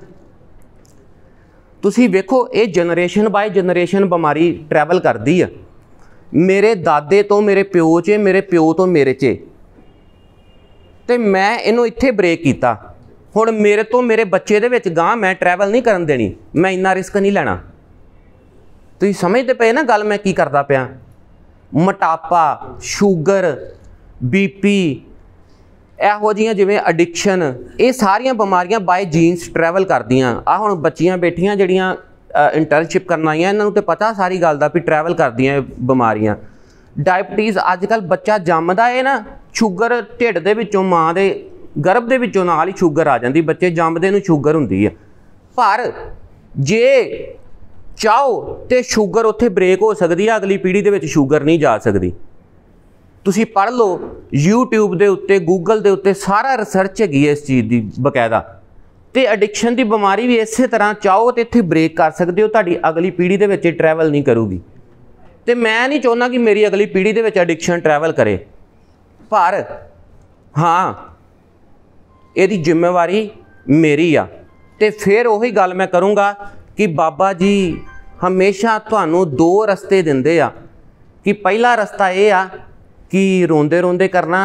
ਤੁਸੀਂ ਵੇਖੋ ਇਹ ਜਨਰੇਸ਼ਨ ਬਾਈ ਜਨਰੇਸ਼ਨ ਬਿਮਾਰੀ ਟਰੈਵਲ ਕਰਦੀ ਆ ਮੇਰੇ ਦਾਦੇ ਤੋਂ ਮੇਰੇ ਪਿਓ 'ਚ ਮੇਰੇ ਪਿਓ ਤੋਂ ਮੇਰੇ 'ਚ ਤੇ ਮੈਂ ਇਹਨੂੰ ਇੱਥੇ ਬ੍ਰੇਕ ਕੀਤਾ ਹੁਣ ਮੇਰੇ ਤੋਂ ਮੇਰੇ ਬੱਚੇ ਦੇ ਵਿੱਚ ਗਾਂ ਮੈਂ ਟਰੈਵਲ ਨਹੀਂ ਕਰਨ ਦੇਣੀ ਮੈਂ ਇੰਨਾ ਰਿਸਕ ਨਹੀਂ ਲੈਣਾ ਤੁਸੀਂ ਸਮਝਦੇ ਪਏ ਨਾ ਗੱਲ ਮੈਂ ਕੀ ਕਰਦਾ ਪਿਆ ਮਟਾਪਾ ਸ਼ੂਗਰ ਬੀਪੀ ਇਹੋ ਜੀਆਂ ਜਿਵੇਂ ਐਡਿਕਸ਼ਨ ਇਹ ਸਾਰੀਆਂ ਬਿਮਾਰੀਆਂ ਬਾਈ ਜੀਨਸ ਟਰੈਵਲ ਕਰਦੀਆਂ ਆ ਹੁਣ ਬੱਚੀਆਂ ਬੈਠੀਆਂ ਜਿਹੜੀਆਂ ਇੰਟਰਨਸ਼ਿਪ ਕਰਨ ਆਈਆਂ ਇਹਨਾਂ ਨੂੰ ਤੇ ਪਤਾ ਸਾਰੀ ਗੱਲ ਦਾ ਵੀ ਟਰੈਵਲ ਕਰਦੀਆਂ ਬਿਮਾਰੀਆਂ ਡਾਇਬਟੀਜ਼ ਅੱਜਕੱਲ ਬੱਚਾ ਜੰਮਦਾ ਏ ਨਾ ਸ਼ੂਗਰ ਢਿੱਡ ਦੇ ਵਿੱਚੋਂ ਮਾਂ ਦੇ ਗਰਭ ਦੇ ਵਿੱਚੋਂ ਨਾਲ ਹੀ ਸ਼ੂਗਰ ਆ ਜਾਂਦੀ ਬੱਚੇ ਜੰਮਦੇ ਨੂੰ ਸ਼ੂਗਰ ਹੁੰਦੀ ਆ ਪਰ ਜੇ ਚਾਹੋ ਤੇ ਸ਼ੂਗਰ ਉੱਥੇ ਬ੍ਰੇਕ ਹੋ ਸਕਦੀ ਆ ਅਗਲੀ ਪੀੜ੍ਹੀ ਦੇ ਵਿੱਚ ਸ਼ੂਗਰ ਨਹੀਂ ਜਾ ਸਕਦੀ ਤੁਸੀਂ ਪੜ ਲਓ YouTube ਦੇ ਉੱਤੇ Google ਦੇ ਉੱਤੇ ਸਾਰਾ ਰਿਸਰਚ ਹੈਗੀ ਇਸ ਚੀਜ਼ ਦੀ ਬਕਾਇਦਾ ਤੇ ਐਡਿਕਸ਼ਨ ਦੀ ਬਿਮਾਰੀ ਵੀ ਇਸੇ ਤਰ੍ਹਾਂ ਚਾਹੋ ਤੇ ਇੱਥੇ ਬ੍ਰੇਕ ਕਰ ਸਕਦੇ ਹੋ ਤੁਹਾਡੀ ਅਗਲੀ ਪੀੜ੍ਹੀ ਦੇ ਵਿੱਚ ਟਰੈਵਲ ਨਹੀਂ ਕਰੂਗੀ ਤੇ ਮੈਂ ਨਹੀਂ ਚਾਹੁੰਦਾ ਕਿ ਮੇਰੀ ਅਗਲੀ ਪੀੜ੍ਹੀ ਦੇ ਵਿੱਚ ਐਡਿਕਸ਼ਨ ਟਰੈਵਲ ਕਰੇ ਪਰ ਹਾਂ ਇਹਦੀ ਜ਼ਿੰਮੇਵਾਰੀ ਮੇਰੀ ਆ ਤੇ ਫਿਰ ਉਹੀ ਗੱਲ ਮੈਂ ਕਰੂੰਗਾ ਕਿ ਬਾਬਾ ਜੀ ਹਮੇਸ਼ਾ ਤੁਹਾਨੂੰ ਦੋ ਰਸਤੇ ਦਿੰਦੇ ਆ ਕਿ ਪਹਿਲਾ ਰਸਤਾ ਇਹ ਆ ਕਿ ਰੋਂਦੇ ਰੋਂਦੇ ਕਰਨਾ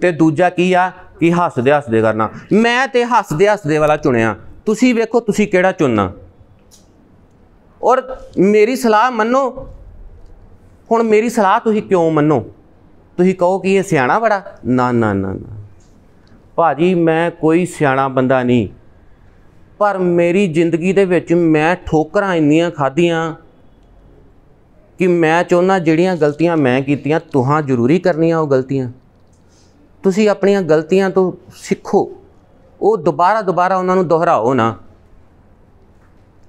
ਤੇ ਦੂਜਾ ਕੀ ਆ ਕਿ ਹੱਸਦੇ ਹੱਸਦੇ ਕਰਨਾ ਮੈਂ ਤੇ ਹੱਸਦੇ ਹੱਸਦੇ ਵਾਲਾ ਚੁਣਿਆ ਤੁਸੀਂ ਵੇਖੋ ਤੁਸੀਂ ਕਿਹੜਾ ਚੁਣਨਾ ਔਰ ਮੇਰੀ ਸਲਾਹ ਮੰਨੋ ਹੁਣ ਮੇਰੀ ਸਲਾਹ ਤੁਸੀਂ ਕਿਉਂ ਮੰਨੋ ਤੁਸੀਂ ਕਹੋ ਕਿ ਇਹ ਸਿਆਣਾ ਬੜਾ ਨਾ ਨਾ ਨਾ ਨਾ ਭਾਜੀ ਮੈਂ ਕੋਈ ਸਿਆਣਾ ਬੰਦਾ ਨਹੀਂ ਪਰ ਮੇਰੀ ਜ਼ਿੰਦਗੀ ਦੇ ਵਿੱਚ ਮੈਂ ਠੋਕਰਾਂ ਇੰਨੀਆਂ ਖਾਧੀਆਂ ਕਿ ਮੈਂ ਚਾਹੁੰਦਾ ਜਿਹੜੀਆਂ ਗਲਤੀਆਂ ਮੈਂ ਕੀਤੀਆਂ ਤੁਹਾਂ ਜ਼ਰੂਰੀ ਕਰਨੀਆਂ ਉਹ ਗਲਤੀਆਂ ਤੁਸੀਂ ਆਪਣੀਆਂ ਗਲਤੀਆਂ ਤੋਂ ਸਿੱਖੋ ਉਹ ਦੁਬਾਰਾ ਦੁਬਾਰਾ ਉਹਨਾਂ ਨੂੰ ਦੁਹਰਾਓ ਨਾ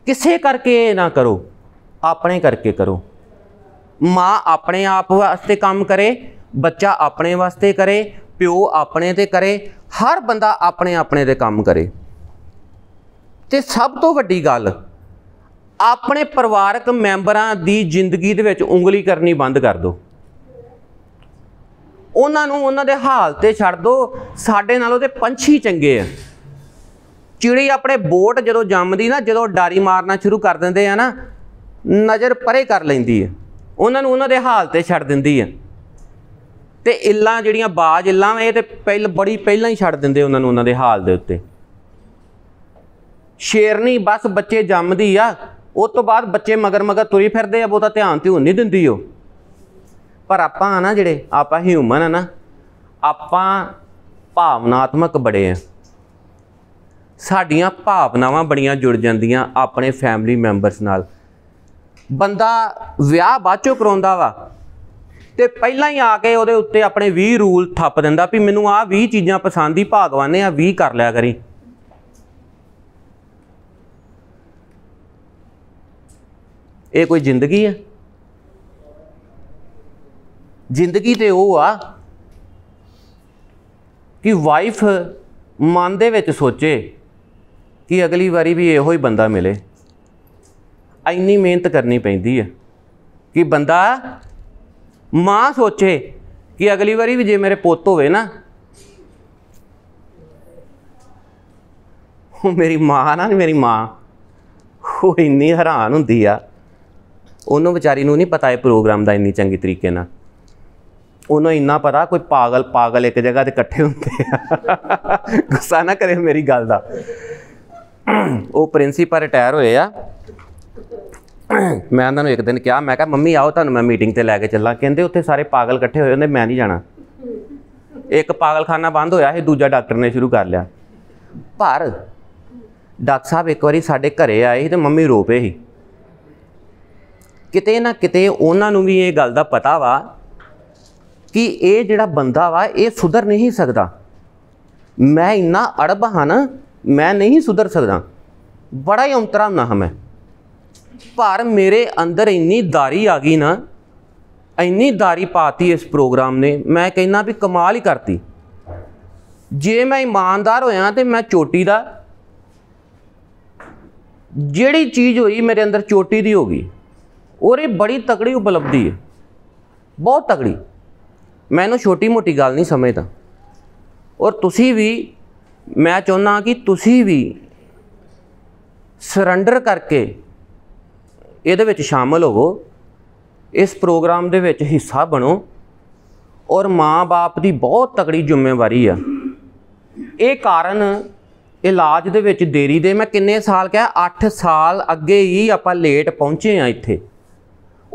ਕਿਸੇ ਕਰਕੇ ਨਾ ਕਰੋ ਆਪਣੇ ਕਰਕੇ ਕਰੋ ਮਾਂ ਆਪਣੇ ਆਪ ਵਾਸਤੇ ਕੰਮ ਕਰੇ ਬੱਚਾ ਆਪਣੇ ਵਾਸਤੇ ਕਰੇ ਪਿਓ ਆਪਣੇ ਤੇ ਕਰੇ ਹਰ ਬੰਦਾ ਆਪਣੇ ਆਪਣੇ ਦੇ ਕੰਮ ਕਰੇ ਤੇ ਸਭ ਤੋਂ ਵੱਡੀ ਗੱਲ ਆਪਣੇ ਪਰਿਵਾਰਕ ਮੈਂਬਰਾਂ ਦੀ ਜ਼ਿੰਦਗੀ ਦੇ ਵਿੱਚ ਉਂਗਲੀ ਕਰਨੀ ਬੰਦ ਕਰ ਦਿਓ ਉਹਨਾਂ ਨੂੰ ਉਹਨਾਂ ਦੇ ਹਾਲ ਤੇ ਛੱਡ ਦਿਓ ਸਾਡੇ ਨਾਲ ਉਹਦੇ ਪੰਛੀ ਚੰਗੇ ਆ ਚਿੜੀ ਆਪਣੇ ਬੋਟ ਜਦੋਂ ਜੰਮਦੀ ਨਾ ਜਦੋਂ ਡਾਰੀ ਮਾਰਨਾ ਸ਼ੁਰੂ ਕਰ ਦਿੰਦੇ ਆ ਨਾ ਨਜ਼ਰ ਪਰੇ ਕਰ ਲੈਂਦੀ ਹੈ ਉਹਨਾਂ ਨੂੰ ਉਹਨਾਂ ਦੇ ਹਾਲ ਤੇ ਛੱਡ ਦਿੰਦੀ ਹੈ ਤੇ ਇੱਲਾਂ ਜਿਹੜੀਆਂ ਬਾਜ ਇੱਲਾਂ ਇਹ ਤੇ ਪਹਿਲ ਬੜੀ ਪਹਿਲਾਂ ਹੀ ਛੱਡ ਦਿੰਦੇ ਉਹਨਾਂ ਨੂੰ ਉਹਨਾਂ ਦੇ ਹਾਲ ਦੇ ਉੱਤੇ ਸ਼ੇਰਨੀ ਬਸ ਬੱਚੇ ਜੰਮਦੀ ਆ ਉਸ ਤੋਂ ਬਾਅਦ ਬੱਚੇ ਮਗਰ ਮਗਰ ਤੁਰੀ ਫਿਰਦੇ ਆ ਬਹੁਤਾ ਧਿਆਨ ਤੇ ਨਹੀਂ ਦਿੰਦੀ ਉਹ ਪਰ ਆਪਾਂ ਆ ਨਾ ਜਿਹੜੇ ਆਪਾਂ ਹਿਊਮਨ ਆ ਨਾ ਆਪਾਂ ਭਾਵਨਾਤਮਕ ਬੜੇ ਆ ਸਾਡੀਆਂ ਭਾਵਨਾਵਾਂ ਬੜੀਆਂ ਜੁੜ ਜਾਂਦੀਆਂ ਆਪਣੇ ਫੈਮਿਲੀ ਮੈਂਬਰਸ ਨਾਲ ਬੰਦਾ ਵਿਆਹ ਬਾਅਦ ਚੋਂ ਕਰਾਉਂਦਾ ਵਾ ਤੇ ਪਹਿਲਾਂ ਹੀ ਆ ਕੇ ਉਹਦੇ ਉੱਤੇ ਆਪਣੇ 20 ਰੂਲ ਥੱਪ ਦਿੰਦਾ ਵੀ ਮੈਨੂੰ ਆਹ 20 ਚੀਜ਼ਾਂ ਪਸੰਦ ਹੀ ਭਾਗਵਾਨੇ ਆ 20 ਕਰ ਲਿਆ ਕਰੀ ਇਹ ਕੋਈ ਜ਼ਿੰਦਗੀ ਹੈ ਜ਼ਿੰਦਗੀ ਤੇ ਉਹ ਆ ਕਿ ਵਾਈਫ ਮਨ ਦੇ ਵਿੱਚ ਸੋਚੇ ਕਿ ਅਗਲੀ ਵਾਰੀ ਵੀ ਇਹੋ ਹੀ ਬੰਦਾ ਮਿਲੇ ਐਨੀ ਮਿਹਨਤ ਕਰਨੀ ਪੈਂਦੀ ਹੈ ਕਿ ਬੰਦਾ ਮਾਂ ਸੋਚੇ ਕਿ ਅਗਲੀ ਵਾਰੀ ਵੀ ਜੇ ਮੇਰੇ ਪੁੱਤ ਹੋਵੇ ਨਾ ਉਹ ਮੇਰੀ ਮਾਂ ਨਾ ਮੇਰੀ ਮਾਂ ਉਹ ਇੰਨੀ ਹੈਰਾਨ ਹੁੰਦੀ ਆ ਉਹਨੂੰ ਵਿਚਾਰੀ ਨੂੰ ਨਹੀਂ ਪਤਾ ਇਹ ਪ੍ਰੋਗਰਾਮ ਦਾ ਇੰਨੀ ਚੰਗੀ ਤਰੀਕੇ ਨਾਲ ਉਹਨੂੰ ਇੰਨਾ ਪਤਾ ਕੋਈ ਪਾਗਲ ਪਾਗਲ ਇੱਕ ਜਗ੍ਹਾ ਤੇ ਇਕੱਠੇ ਹੁੰਦੇ ਆ ਗੁੱਸਾ ਨਾ ਕਰੇ ਮੇਰੀ ਗੱਲ ਦਾ ਉਹ ਪ੍ਰਿੰਸੀਪਲ ਰਿਟਾਇਰ ਹੋਏ ਆ ਮੈਂ ਉਹਨਾਂ ਨੂੰ ਇੱਕ ਦਿਨ ਕਿਹਾ ਮੈਂ ਕਿਹਾ ਮੰਮੀ ਆਓ ਤੁਹਾਨੂੰ ਮੈਂ ਮੀਟਿੰਗ ਤੇ ਲੈ ਕੇ ਚੱਲਾਂ ਕਹਿੰਦੇ ਉੱਥੇ ਸਾਰੇ ਪਾਗਲ ਇਕੱਠੇ ਹੋਏ ਹੁੰਦੇ ਮੈਂ ਨਹੀਂ ਜਾਣਾ ਇੱਕ ਪਾਗਲਖਾਨਾ ਬੰਦ ਹੋਇਆ ਸੀ ਦੂਜਾ ਡਾਕਟਰ ਨੇ ਸ਼ੁਰੂ ਕਰ ਲਿਆ ਪਰ ਡਾਕਟਰ ਸਾਹਿਬ ਇੱਕ ਵਾਰੀ ਸਾਡੇ ਘਰੇ ਆਏ ਸੀ ਤੇ ਮੰਮੀ ਰੋ ਪਏ ਸੀ ਕਿਤੇ ਨਾ ਕਿਤੇ ਉਹਨਾਂ ਨੂੰ ਵੀ ਇਹ ਗੱਲ ਦਾ ਪਤਾ ਵਾ ਕਿ ਇਹ ਜਿਹੜਾ ਬੰਦਾ ਵਾ ਇਹ ਸੁਧਰ ਨਹੀਂ ਸਕਦਾ ਮੈਂ ਇੰਨਾ ਅੜਬ ਹਾਂ ਨਾ ਮੈਂ ਨਹੀਂ ਸੁਧਰ ਸਕਦਾ ਬੜਾ ਹੀ ਉਮਤਰਾ ਨਾ ਹਾਂ ਪਰ ਮੇਰੇ ਅੰਦਰ ਇੰਨੀ ਦਾਰੀ ਆ ਗਈ ਨਾ ਇੰਨੀ ਦਾਰੀ ਪਾਤੀ ਇਸ ਪ੍ਰੋਗਰਾਮ ਨੇ ਮੈਂ ਕਹਿੰਨਾ ਵੀ ਕਮਾਲ ਹੀ ਕਰਤੀ ਜੇ ਮੈਂ ਇਮਾਨਦਾਰ ਹੋਇਆ ਤੇ ਮੈਂ ਚੋਟੀ ਦਾ ਜਿਹੜੀ ਚੀਜ਼ ਹੋਈ ਮੇਰੇ ਅੰਦਰ ਚੋਟੀ ਦੀ ਹੋ ਗਈ ਔਰ ਇਹ ਬੜੀ ਤਕੜੀ ਉਪਲਬਧੀ ਹੈ ਬਹੁਤ ਤਕੜੀ ਮੈਨੂੰ ਛੋਟੀ ਮੋਟੀ ਗੱਲ ਨਹੀਂ ਸਮਝਦਾ ਔਰ ਤੁਸੀਂ ਵੀ ਮੈਂ ਚਾਹੁੰਦਾ ਕਿ ਤੁਸੀਂ ਵੀ ਸਰੈਂਡਰ ਕਰਕੇ ਇਹਦੇ ਵਿੱਚ ਸ਼ਾਮਲ ਹੋਵੋ ਇਸ ਪ੍ਰੋਗਰਾਮ ਦੇ ਵਿੱਚ ਹਿੱਸਾ ਬਣੋ ਔਰ ਮਾਪੇ ਦੀ ਬਹੁਤ ਤਕੜੀ ਜ਼ਿੰਮੇਵਾਰੀ ਆ ਇਹ ਕਾਰਨ ਇਲਾਜ ਦੇ ਵਿੱਚ ਦੇਰੀ ਦੇ ਮੈਂ ਕਿੰਨੇ ਸਾਲ ਕਿਹਾ 8 ਸਾਲ ਅੱਗੇ ਹੀ ਆਪਾਂ ਲੇਟ ਪਹੁੰਚੇ ਆ ਇੱਥੇ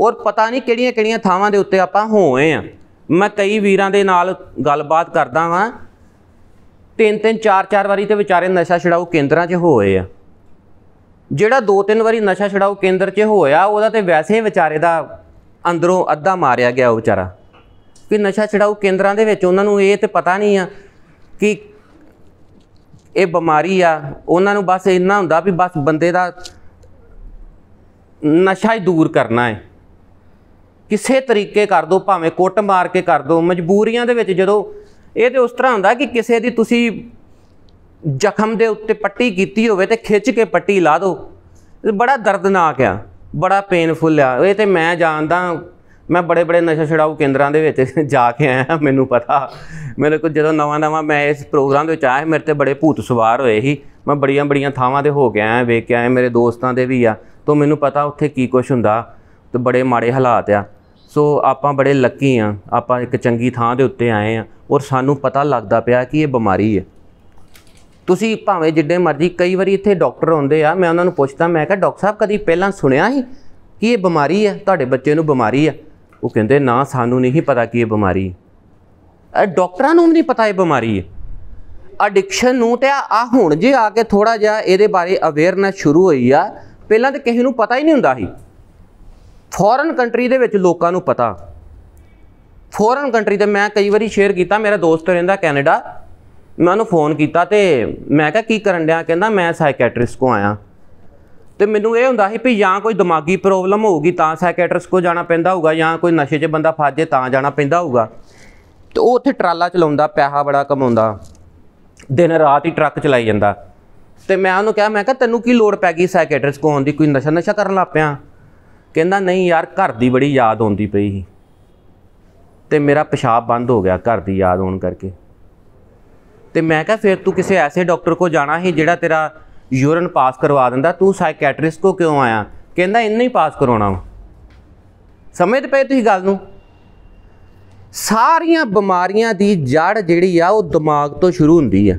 ਔਰ ਪਤਾ ਨਹੀਂ ਕਿਹੜੀਆਂ-ਕਿਹੜੀਆਂ ਥਾਵਾਂ ਦੇ ਉੱਤੇ ਆਪਾਂ ਹੋਏ ਆ ਮੈਂ ਕਈ ਵੀਰਾਂ ਦੇ ਨਾਲ ਗੱਲਬਾਤ ਕਰਦਾ ਵਾਂ ਤਿੰਨ ਤਿੰਨ ਚਾਰ ਚਾਰ ਵਾਰੀ ਤੇ ਵਿਚਾਰੇ ਨਸ਼ਾ ਛਡਾਊ ਕੇਂਦਰਾਂ 'ਚ ਹੋਏ ਆ ਜਿਹੜਾ ਦੋ ਤਿੰਨ ਵਾਰੀ ਨਸ਼ਾ ਛਡਾਓ ਕੇਂਦਰ 'ਚ ਹੋਇਆ ਉਹਦਾ ਤੇ ਵੈਸੇ ਵਿਚਾਰੇ ਦਾ ਅੰਦਰੋਂ ਅੱਧਾ ਮਾਰਿਆ ਗਿਆ ਉਹ ਵਿਚਾਰਾ ਕਿ ਨਸ਼ਾ ਛਡਾਓ ਕੇਂਦਰਾਂ ਦੇ ਵਿੱਚ ਉਹਨਾਂ ਨੂੰ ਇਹ ਤੇ ਪਤਾ ਨਹੀਂ ਆ ਕਿ ਇਹ ਬਿਮਾਰੀ ਆ ਉਹਨਾਂ ਨੂੰ ਬਸ ਇੰਨਾ ਹੁੰਦਾ ਵੀ ਬਸ ਬੰਦੇ ਦਾ ਨਸ਼ਾ ਹੀ ਦੂਰ ਕਰਨਾ ਹੈ ਕਿਸੇ ਤਰੀਕੇ ਕਰ ਦੋ ਭਾਵੇਂ ਕੁੱਟ ਮਾਰ ਕੇ ਕਰ ਦੋ ਮਜਬੂਰੀਆਂ ਦੇ ਵਿੱਚ ਜਦੋਂ ਇਹ ਤੇ ਉਸ ਤਰ੍ਹਾਂ ਹੁੰਦਾ ਕਿ ਕਿਸੇ ਦੀ ਤੁਸੀਂ ਜ਼ਖਮ ਦੇ ਉੱਤੇ ਪੱਟੀ ਕੀਤੀ ਹੋਵੇ ਤੇ ਖਿੱਚ ਕੇ ਪੱਟੀ ਲਾ ਦੋ ਬੜਾ ਦਰਦਨਾਕ ਆ ਬੜਾ ਪੇਨਫੁਲ ਆ ਇਹ ਤੇ ਮੈਂ ਜਾਣਦਾ ਮੈਂ ਬੜੇ ਬੜੇ ਨਸ਼ਾ ਛਡਾਊ ਕੇਂਦਰਾਂ ਦੇ ਵਿੱਚ ਜਾ ਕੇ ਆਇਆ ਮੈਨੂੰ ਪਤਾ ਮੇਰੇ ਕੋਲ ਜਦੋਂ ਨਵਾਂ ਨਵਾਂ ਮੈਂ ਇਸ ਪ੍ਰੋਗਰਾਮ ਦੇ ਵਿੱਚ ਆਇਆ ਮੇਰੇ ਤੇ ਬੜੇ ਭੂਤ ਸਵਾਰ ਹੋਏ ਸੀ ਮੈਂ ਬੜੀਆਂ ਬੜੀਆਂ ਥਾਵਾਂ ਤੇ ਹੋ ਗਿਆ ਆਇਆ ਵੇਖ ਕੇ ਆਇਆ ਮੇਰੇ ਦੋਸਤਾਂ ਦੇ ਵੀ ਆ ਤੋਂ ਮੈਨੂੰ ਪਤਾ ਉੱਥੇ ਕੀ ਕੁਝ ਹੁੰਦਾ ਤੇ ਬੜੇ ਮਾੜੇ ਹਾਲਾਤ ਆ ਸੋ ਆਪਾਂ ਬੜੇ ਲੱਕੀ ਆ ਆਪਾਂ ਇੱਕ ਚੰਗੀ ਥਾਂ ਦੇ ਉੱਤੇ ਆਏ ਆ ਔਰ ਸਾਨੂੰ ਪਤਾ ਲੱਗਦਾ ਪਿਆ ਕਿ ਇਹ ਬਿਮਾਰੀ ਹੈ ਤੁਸੀਂ ਭਾਵੇਂ ਜਿੱਡੇ ਮਰਜ਼ੀ ਕਈ ਵਾਰੀ ਇੱਥੇ ਡਾਕਟਰ ਆਉਂਦੇ ਆ ਮੈਂ ਉਹਨਾਂ ਨੂੰ ਪੁੱਛਦਾ ਮੈਂ ਕਿਹਾ ਡਾਕਟਰ ਸਾਹਿਬ ਕਦੀ ਪਹਿਲਾਂ ਸੁਣਿਆ ਸੀ ਕਿ ਇਹ ਬਿਮਾਰੀ ਆ ਤੁਹਾਡੇ ਬੱਚੇ ਨੂੰ ਬਿਮਾਰੀ ਆ ਉਹ ਕਹਿੰਦੇ ਨਾ ਸਾਨੂੰ ਨਹੀਂ ਪਤਾ ਕਿ ਇਹ ਬਿਮਾਰੀ ਹੈ ਡਾਕਟਰਾਂ ਨੂੰ ਵੀ ਨਹੀਂ ਪਤਾ ਇਹ ਬਿਮਾਰੀ ਹੈ ਐਡਿਕਸ਼ਨ ਨੂੰ ਤੇ ਆ ਹੁਣ ਜੇ ਆ ਕੇ ਥੋੜਾ ਜਿਹਾ ਇਹਦੇ ਬਾਰੇ ਅਵੇਅਰਨੈਸ ਸ਼ੁਰੂ ਹੋਈ ਆ ਪਹਿਲਾਂ ਤੇ ਕਿਸੇ ਨੂੰ ਪਤਾ ਹੀ ਨਹੀਂ ਹੁੰਦਾ ਸੀ ਫੋਰਨ ਕੰਟਰੀ ਦੇ ਵਿੱਚ ਲੋਕਾਂ ਨੂੰ ਪਤਾ ਫੋਰਨ ਕੰਟਰੀ ਤੇ ਮੈਂ ਕਈ ਵਾਰੀ ਸ਼ੇਅਰ ਕੀਤਾ ਮੇਰਾ ਦੋਸਤ ਰਹਿੰਦਾ ਕੈਨੇਡਾ ਮੈਂ ਉਹਨੂੰ ਫੋਨ ਕੀਤਾ ਤੇ ਮੈਂ ਕਿਹਾ ਕੀ ਕਰਨ ਡਿਆ ਕਹਿੰਦਾ ਮੈਂ ਸਾਈਕੈਟ੍ਰਿਸਟ ਕੋ ਆਇਆ ਤੇ ਮੈਨੂੰ ਇਹ ਹੁੰਦਾ ਸੀ ਵੀ ਜਾਂ ਕੋਈ ਦਿਮਾਗੀ ਪ੍ਰੋਬਲਮ ਹੋਊਗੀ ਤਾਂ ਸਾਈਕੈਟ੍ਰਿਸਟ ਕੋ ਜਾਣਾ ਪੈਂਦਾ ਹੋਊਗਾ ਜਾਂ ਕੋਈ ਨਸ਼ੇ 'ਚ ਬੰਦਾ ਫਸ ਜੇ ਤਾਂ ਜਾਣਾ ਪੈਂਦਾ ਹੋਊਗਾ ਤੇ ਉਹ ਉੱਥੇ ਟਰਾਲਾ ਚਲਾਉਂਦਾ ਪੈਸਾ ਬੜਾ ਕਮਾਉਂਦਾ ਦਿਨ ਰਾਤ ਹੀ ਟਰੱਕ ਚਲਾਈ ਜਾਂਦਾ ਤੇ ਮੈਂ ਉਹਨੂੰ ਕਿਹਾ ਮੈਂ ਕਿਹਾ ਤੈਨੂੰ ਕੀ ਲੋੜ ਪੈ ਗਈ ਸਾਈਕੈਟ੍ਰਿਸਟ ਕੋ ਆਉਣ ਦੀ ਕੋਈ ਨਸ਼ਾ ਨਸ਼ਾ ਕਰਨ ਲੱਗ ਪਿਆ ਕਹਿੰਦਾ ਨਹੀਂ ਯਾਰ ਘਰ ਦੀ ਬੜੀ ਯਾਦ ਆਉਂਦੀ ਪਈ ਤੇ ਮੇਰਾ ਪਿਸ਼ਾਬ ਬੰਦ ਹੋ ਗਿਆ ਘਰ ਦੀ ਯਾਦ ਆਉਣ ਕਰਕੇ ਤੇ ਮੈਂ ਕਿਹਾ ਫਿਰ ਤੂੰ ਕਿਸੇ ਐਸੇ ਡਾਕਟਰ ਕੋ ਜਾਣਾ ਹੀ ਜਿਹੜਾ ਤੇਰਾ ਯੂਰਨ ਪਾਸ ਕਰਵਾ ਦਿੰਦਾ ਤੂੰ ਸਾਈਕੈਟ੍ਰਿਸਟ ਕੋ ਕਿਉਂ ਆਇਆ ਕਹਿੰਦਾ ਇੰਨੇ ਹੀ ਪਾਸ ਕਰਾਉਣਾ ਸਮਝਦੇ ਪਏ ਤੁਸੀਂ ਗੱਲ ਨੂੰ ਸਾਰੀਆਂ ਬਿਮਾਰੀਆਂ ਦੀ ਜੜ ਜਿਹੜੀ ਆ ਉਹ ਦਿਮਾਗ ਤੋਂ ਸ਼ੁਰੂ ਹੁੰਦੀ ਆ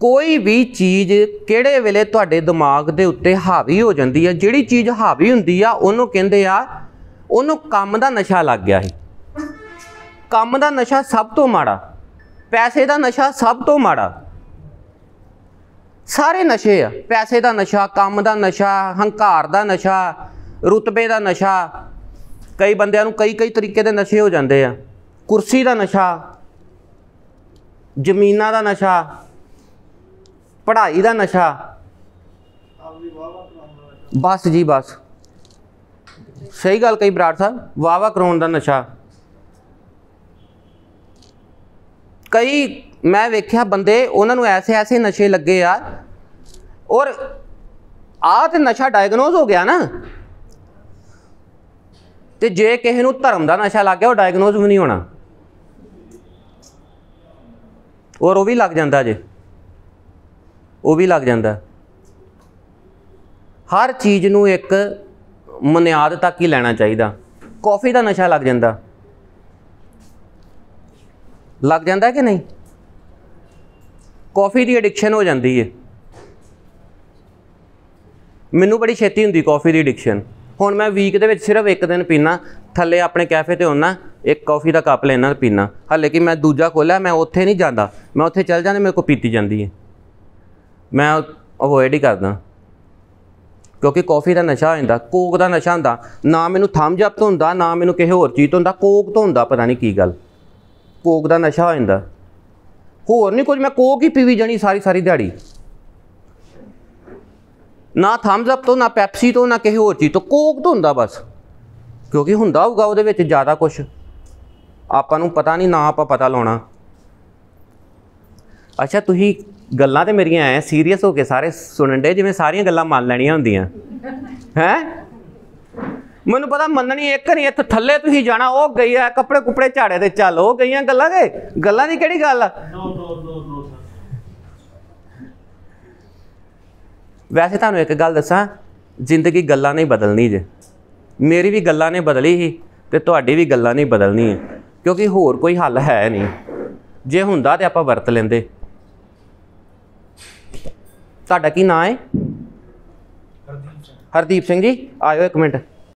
ਕੋਈ ਵੀ ਚੀਜ਼ ਕਿਹੜੇ ਵੇਲੇ ਤੁਹਾਡੇ ਦਿਮਾਗ ਦੇ ਉੱਤੇ ਹਾਵੀ ਹੋ ਜਾਂਦੀ ਆ ਜਿਹੜੀ ਚੀਜ਼ ਹਾਵੀ ਹੁੰਦੀ ਆ ਉਹਨੂੰ ਕਹਿੰਦੇ ਆ ਉਹਨੂੰ ਕੰਮ ਦਾ ਨਸ਼ਾ ਲੱਗ ਗਿਆ ਸੀ ਕੰਮ ਦਾ ਨਸ਼ਾ ਸਭ ਤੋਂ ਮਾੜਾ ਪੈਸੇ ਦਾ ਨਸ਼ਾ ਸਭ ਤੋਂ ਮਾੜਾ ਸਾਰੇ ਨਸ਼ੇ ਆ ਪੈਸੇ ਦਾ ਨਸ਼ਾ ਕੰਮ ਦਾ ਨਸ਼ਾ ਹੰਕਾਰ ਦਾ ਨਸ਼ਾ ਰੁਤਬੇ ਦਾ ਨਸ਼ਾ ਕਈ ਬੰਦਿਆਂ ਨੂੰ ਕਈ ਕਈ ਤਰੀਕੇ ਦੇ ਨਸ਼ੇ ਹੋ ਜਾਂਦੇ ਆ ਕੁਰਸੀ ਦਾ ਨਸ਼ਾ ਜ਼ਮੀਨਾਂ ਦਾ ਨਸ਼ਾ ਪੜ੍ਹਾਈ ਦਾ ਨਸ਼ਾ ਬਸ ਜੀ ਬਸ ਸਹੀ ਗੱਲ ਕਹੀ ਬਰਾੜ ਸਾਹਿਬ ਵਾਵਾ ਕਰਾਉਣ ਦਾ ਨਸ਼ਾ ਕਈ ਮੈਂ ਵੇਖਿਆ ਬੰਦੇ ਉਹਨਾਂ ਨੂੰ ਐਸੇ ਐਸੇ ਨਸ਼ੇ ਲੱਗੇ ਆ ਔਰ ਆ ਤੇ ਨਸ਼ਾ ਡਾਇਗਨੋਸ ਹੋ ਗਿਆ ਨਾ ਤੇ ਜੇ ਕਿਸੇ ਨੂੰ ਧਰਮ ਦਾ ਨਸ਼ਾ ਲੱਗ ਗਿਆ ਉਹ ਡਾਇਗਨੋਸ ਵੀ ਨਹੀਂ ਹੋਣਾ ਔਰ ਉਹ ਵੀ ਲੱਗ ਜਾਂਦਾ ਜੇ ਉਹ ਵੀ ਲੱਗ ਜਾਂਦਾ ਹਰ ਚੀਜ਼ ਨੂੰ ਇੱਕ ਮਨਿਆਦ ਤੱਕ ਹੀ ਲੈਣਾ ਚਾਹੀਦਾ ਕਾਫੀ ਦਾ ਨਸ਼ਾ ਲੱਗ ਜਾਂਦਾ ਲੱਗ ਜਾਂਦਾ ਕਿ ਨਹੀਂ ਕਾਫੀ ਦੀ ਐਡਿਕਸ਼ਨ ਹੋ ਜਾਂਦੀ ਹੈ ਮੈਨੂੰ ਬੜੀ ਛੇਤੀ ਹੁੰਦੀ ਕਾਫੀ ਦੀ ਐਡਿਕਸ਼ਨ ਹੁਣ ਮੈਂ ਵੀਕ ਦੇ ਵਿੱਚ ਸਿਰਫ ਇੱਕ ਦਿਨ ਪੀਣਾ ਥੱਲੇ ਆਪਣੇ ਕੈਫੇ ਤੇ ਹੁੰਨਾ ਇੱਕ ਕਾਫੀ ਦਾ ਕੱਪ ਲੈਣਾ ਪੀਣਾ ਹਾਲੇ ਕਿ ਮੈਂ ਦੂਜਾ ਖੋਲਿਆ ਮੈਂ ਉੱਥੇ ਨਹੀਂ ਜਾਂਦਾ ਮੈਂ ਉੱਥੇ ਚੱਲ ਜਾਂਦਾ ਮੇਰੇ ਕੋ ਪੀਤੀ ਜਾਂਦੀ ਹੈ ਮੈਂ ਅਵੋਇਡ ਹੀ ਕਰਦਾ ਕਿਉਂਕਿ ਕਾਫੀ ਦਾ ਨਸ਼ਾ ਹੁੰਦਾ ਕੋਕ ਦਾ ਨਸ਼ਾ ਹੁੰਦਾ ਨਾ ਮੈਨੂੰ ਥਮ ਜਪ ਤੋਂ ਹੁੰਦਾ ਨਾ ਮੈਨੂੰ ਕਿਸੇ ਹੋਰ ਚੀਜ਼ ਤੋਂ ਹੁੰਦਾ ਕੋਕ ਤੋਂ ਹੁੰਦਾ ਪਤਾ ਨਹੀਂ ਕੀ ਗੱਲ ਕੋਕ ਦਾ ਨਸ਼ਾ ਹੋ ਜਾਂਦਾ ਹੋਰ ਨਹੀਂ ਕੁਝ ਮੈਂ ਕੋਕ ਹੀ ਪੀਵੀ ਜਾਣੀ ਸਾਰੀ ਸਾਰੀ ਦਿਹਾੜੀ ਨਾ ਥੰਬਸ ਅਪ ਤੋਂ ਨਾ ਪੈਪਸੀ ਤੋਂ ਨਾ ਕਿਸੇ ਹੋਰ ਚੀਜ਼ ਤੋਂ ਕੋਕ ਤੋਂ ਹੁੰਦਾ ਬਸ ਕਿਉਂਕਿ ਹੁੰਦਾ ਹੋਊਗਾ ਉਹਦੇ ਵਿੱਚ ਜ਼ਿਆਦਾ ਕੁਝ ਆਪਾਂ ਨੂੰ ਪਤਾ ਨਹੀਂ ਨਾ ਆਪਾਂ ਪਤਾ ਲਾਉਣਾ ਅੱਛਾ ਤੁਸੀਂ ਗੱਲਾਂ ਤੇ ਮੇਰੀਆਂ ਐ ਸੀਰੀਅਸ ਹੋ ਕੇ ਸਾਰੇ ਸੁਣਨ ਦੇ ਜਿਵੇਂ ਸਾਰੀਆਂ ਗੱਲਾਂ ਮੰਨ ਲੈਣੀਆਂ ਹੁੰਦੀਆਂ ਹੈ ਮੈਨੂੰ ਪਤਾ ਮੰਨਣੀ ਇੱਕ ਨਹੀਂ ਇੱਥੇ ਥੱਲੇ ਤੁਸੀਂ ਜਾਣਾ ਉਹ ਗਈ ਆ ਕੱਪੜੇ ਕੁਪੜੇ ਝਾੜੇ ਤੇ ਚੱਲ ਉਹ ਗਈਆਂ ਗੱਲਾਂ ਦੇ ਗੱਲਾਂ ਦੀ ਕਿਹੜੀ ਗੱਲ ਆ ਵੈਸੇ ਤੁਹਾਨੂੰ ਇੱਕ ਗੱਲ ਦੱਸਾਂ ਜ਼ਿੰਦਗੀ ਗੱਲਾਂ ਨਹੀਂ ਬਦਲਣੀ ਜੇ ਮੇਰੀ ਵੀ ਗੱਲਾਂ ਨੇ ਬਦਲੀ ਸੀ ਤੇ ਤੁਹਾਡੀ ਵੀ ਗੱਲਾਂ ਨਹੀਂ ਬਦਲਣੀ ਕਿਉਂਕਿ ਹੋਰ ਕੋਈ ਹੱਲ ਹੈ ਨਹੀਂ ਜੇ ਹੁੰਦਾ ਤੇ ਆਪਾਂ ਵਰਤ ਲੈਂਦੇ ਤੁਹਾਡਾ ਕੀ ਨਾਮ ਹੈ ਹਰਦੀਪ ਸਿੰਘ ਜੀ ਆਇਓ ਇੱਕ ਮਿੰਟ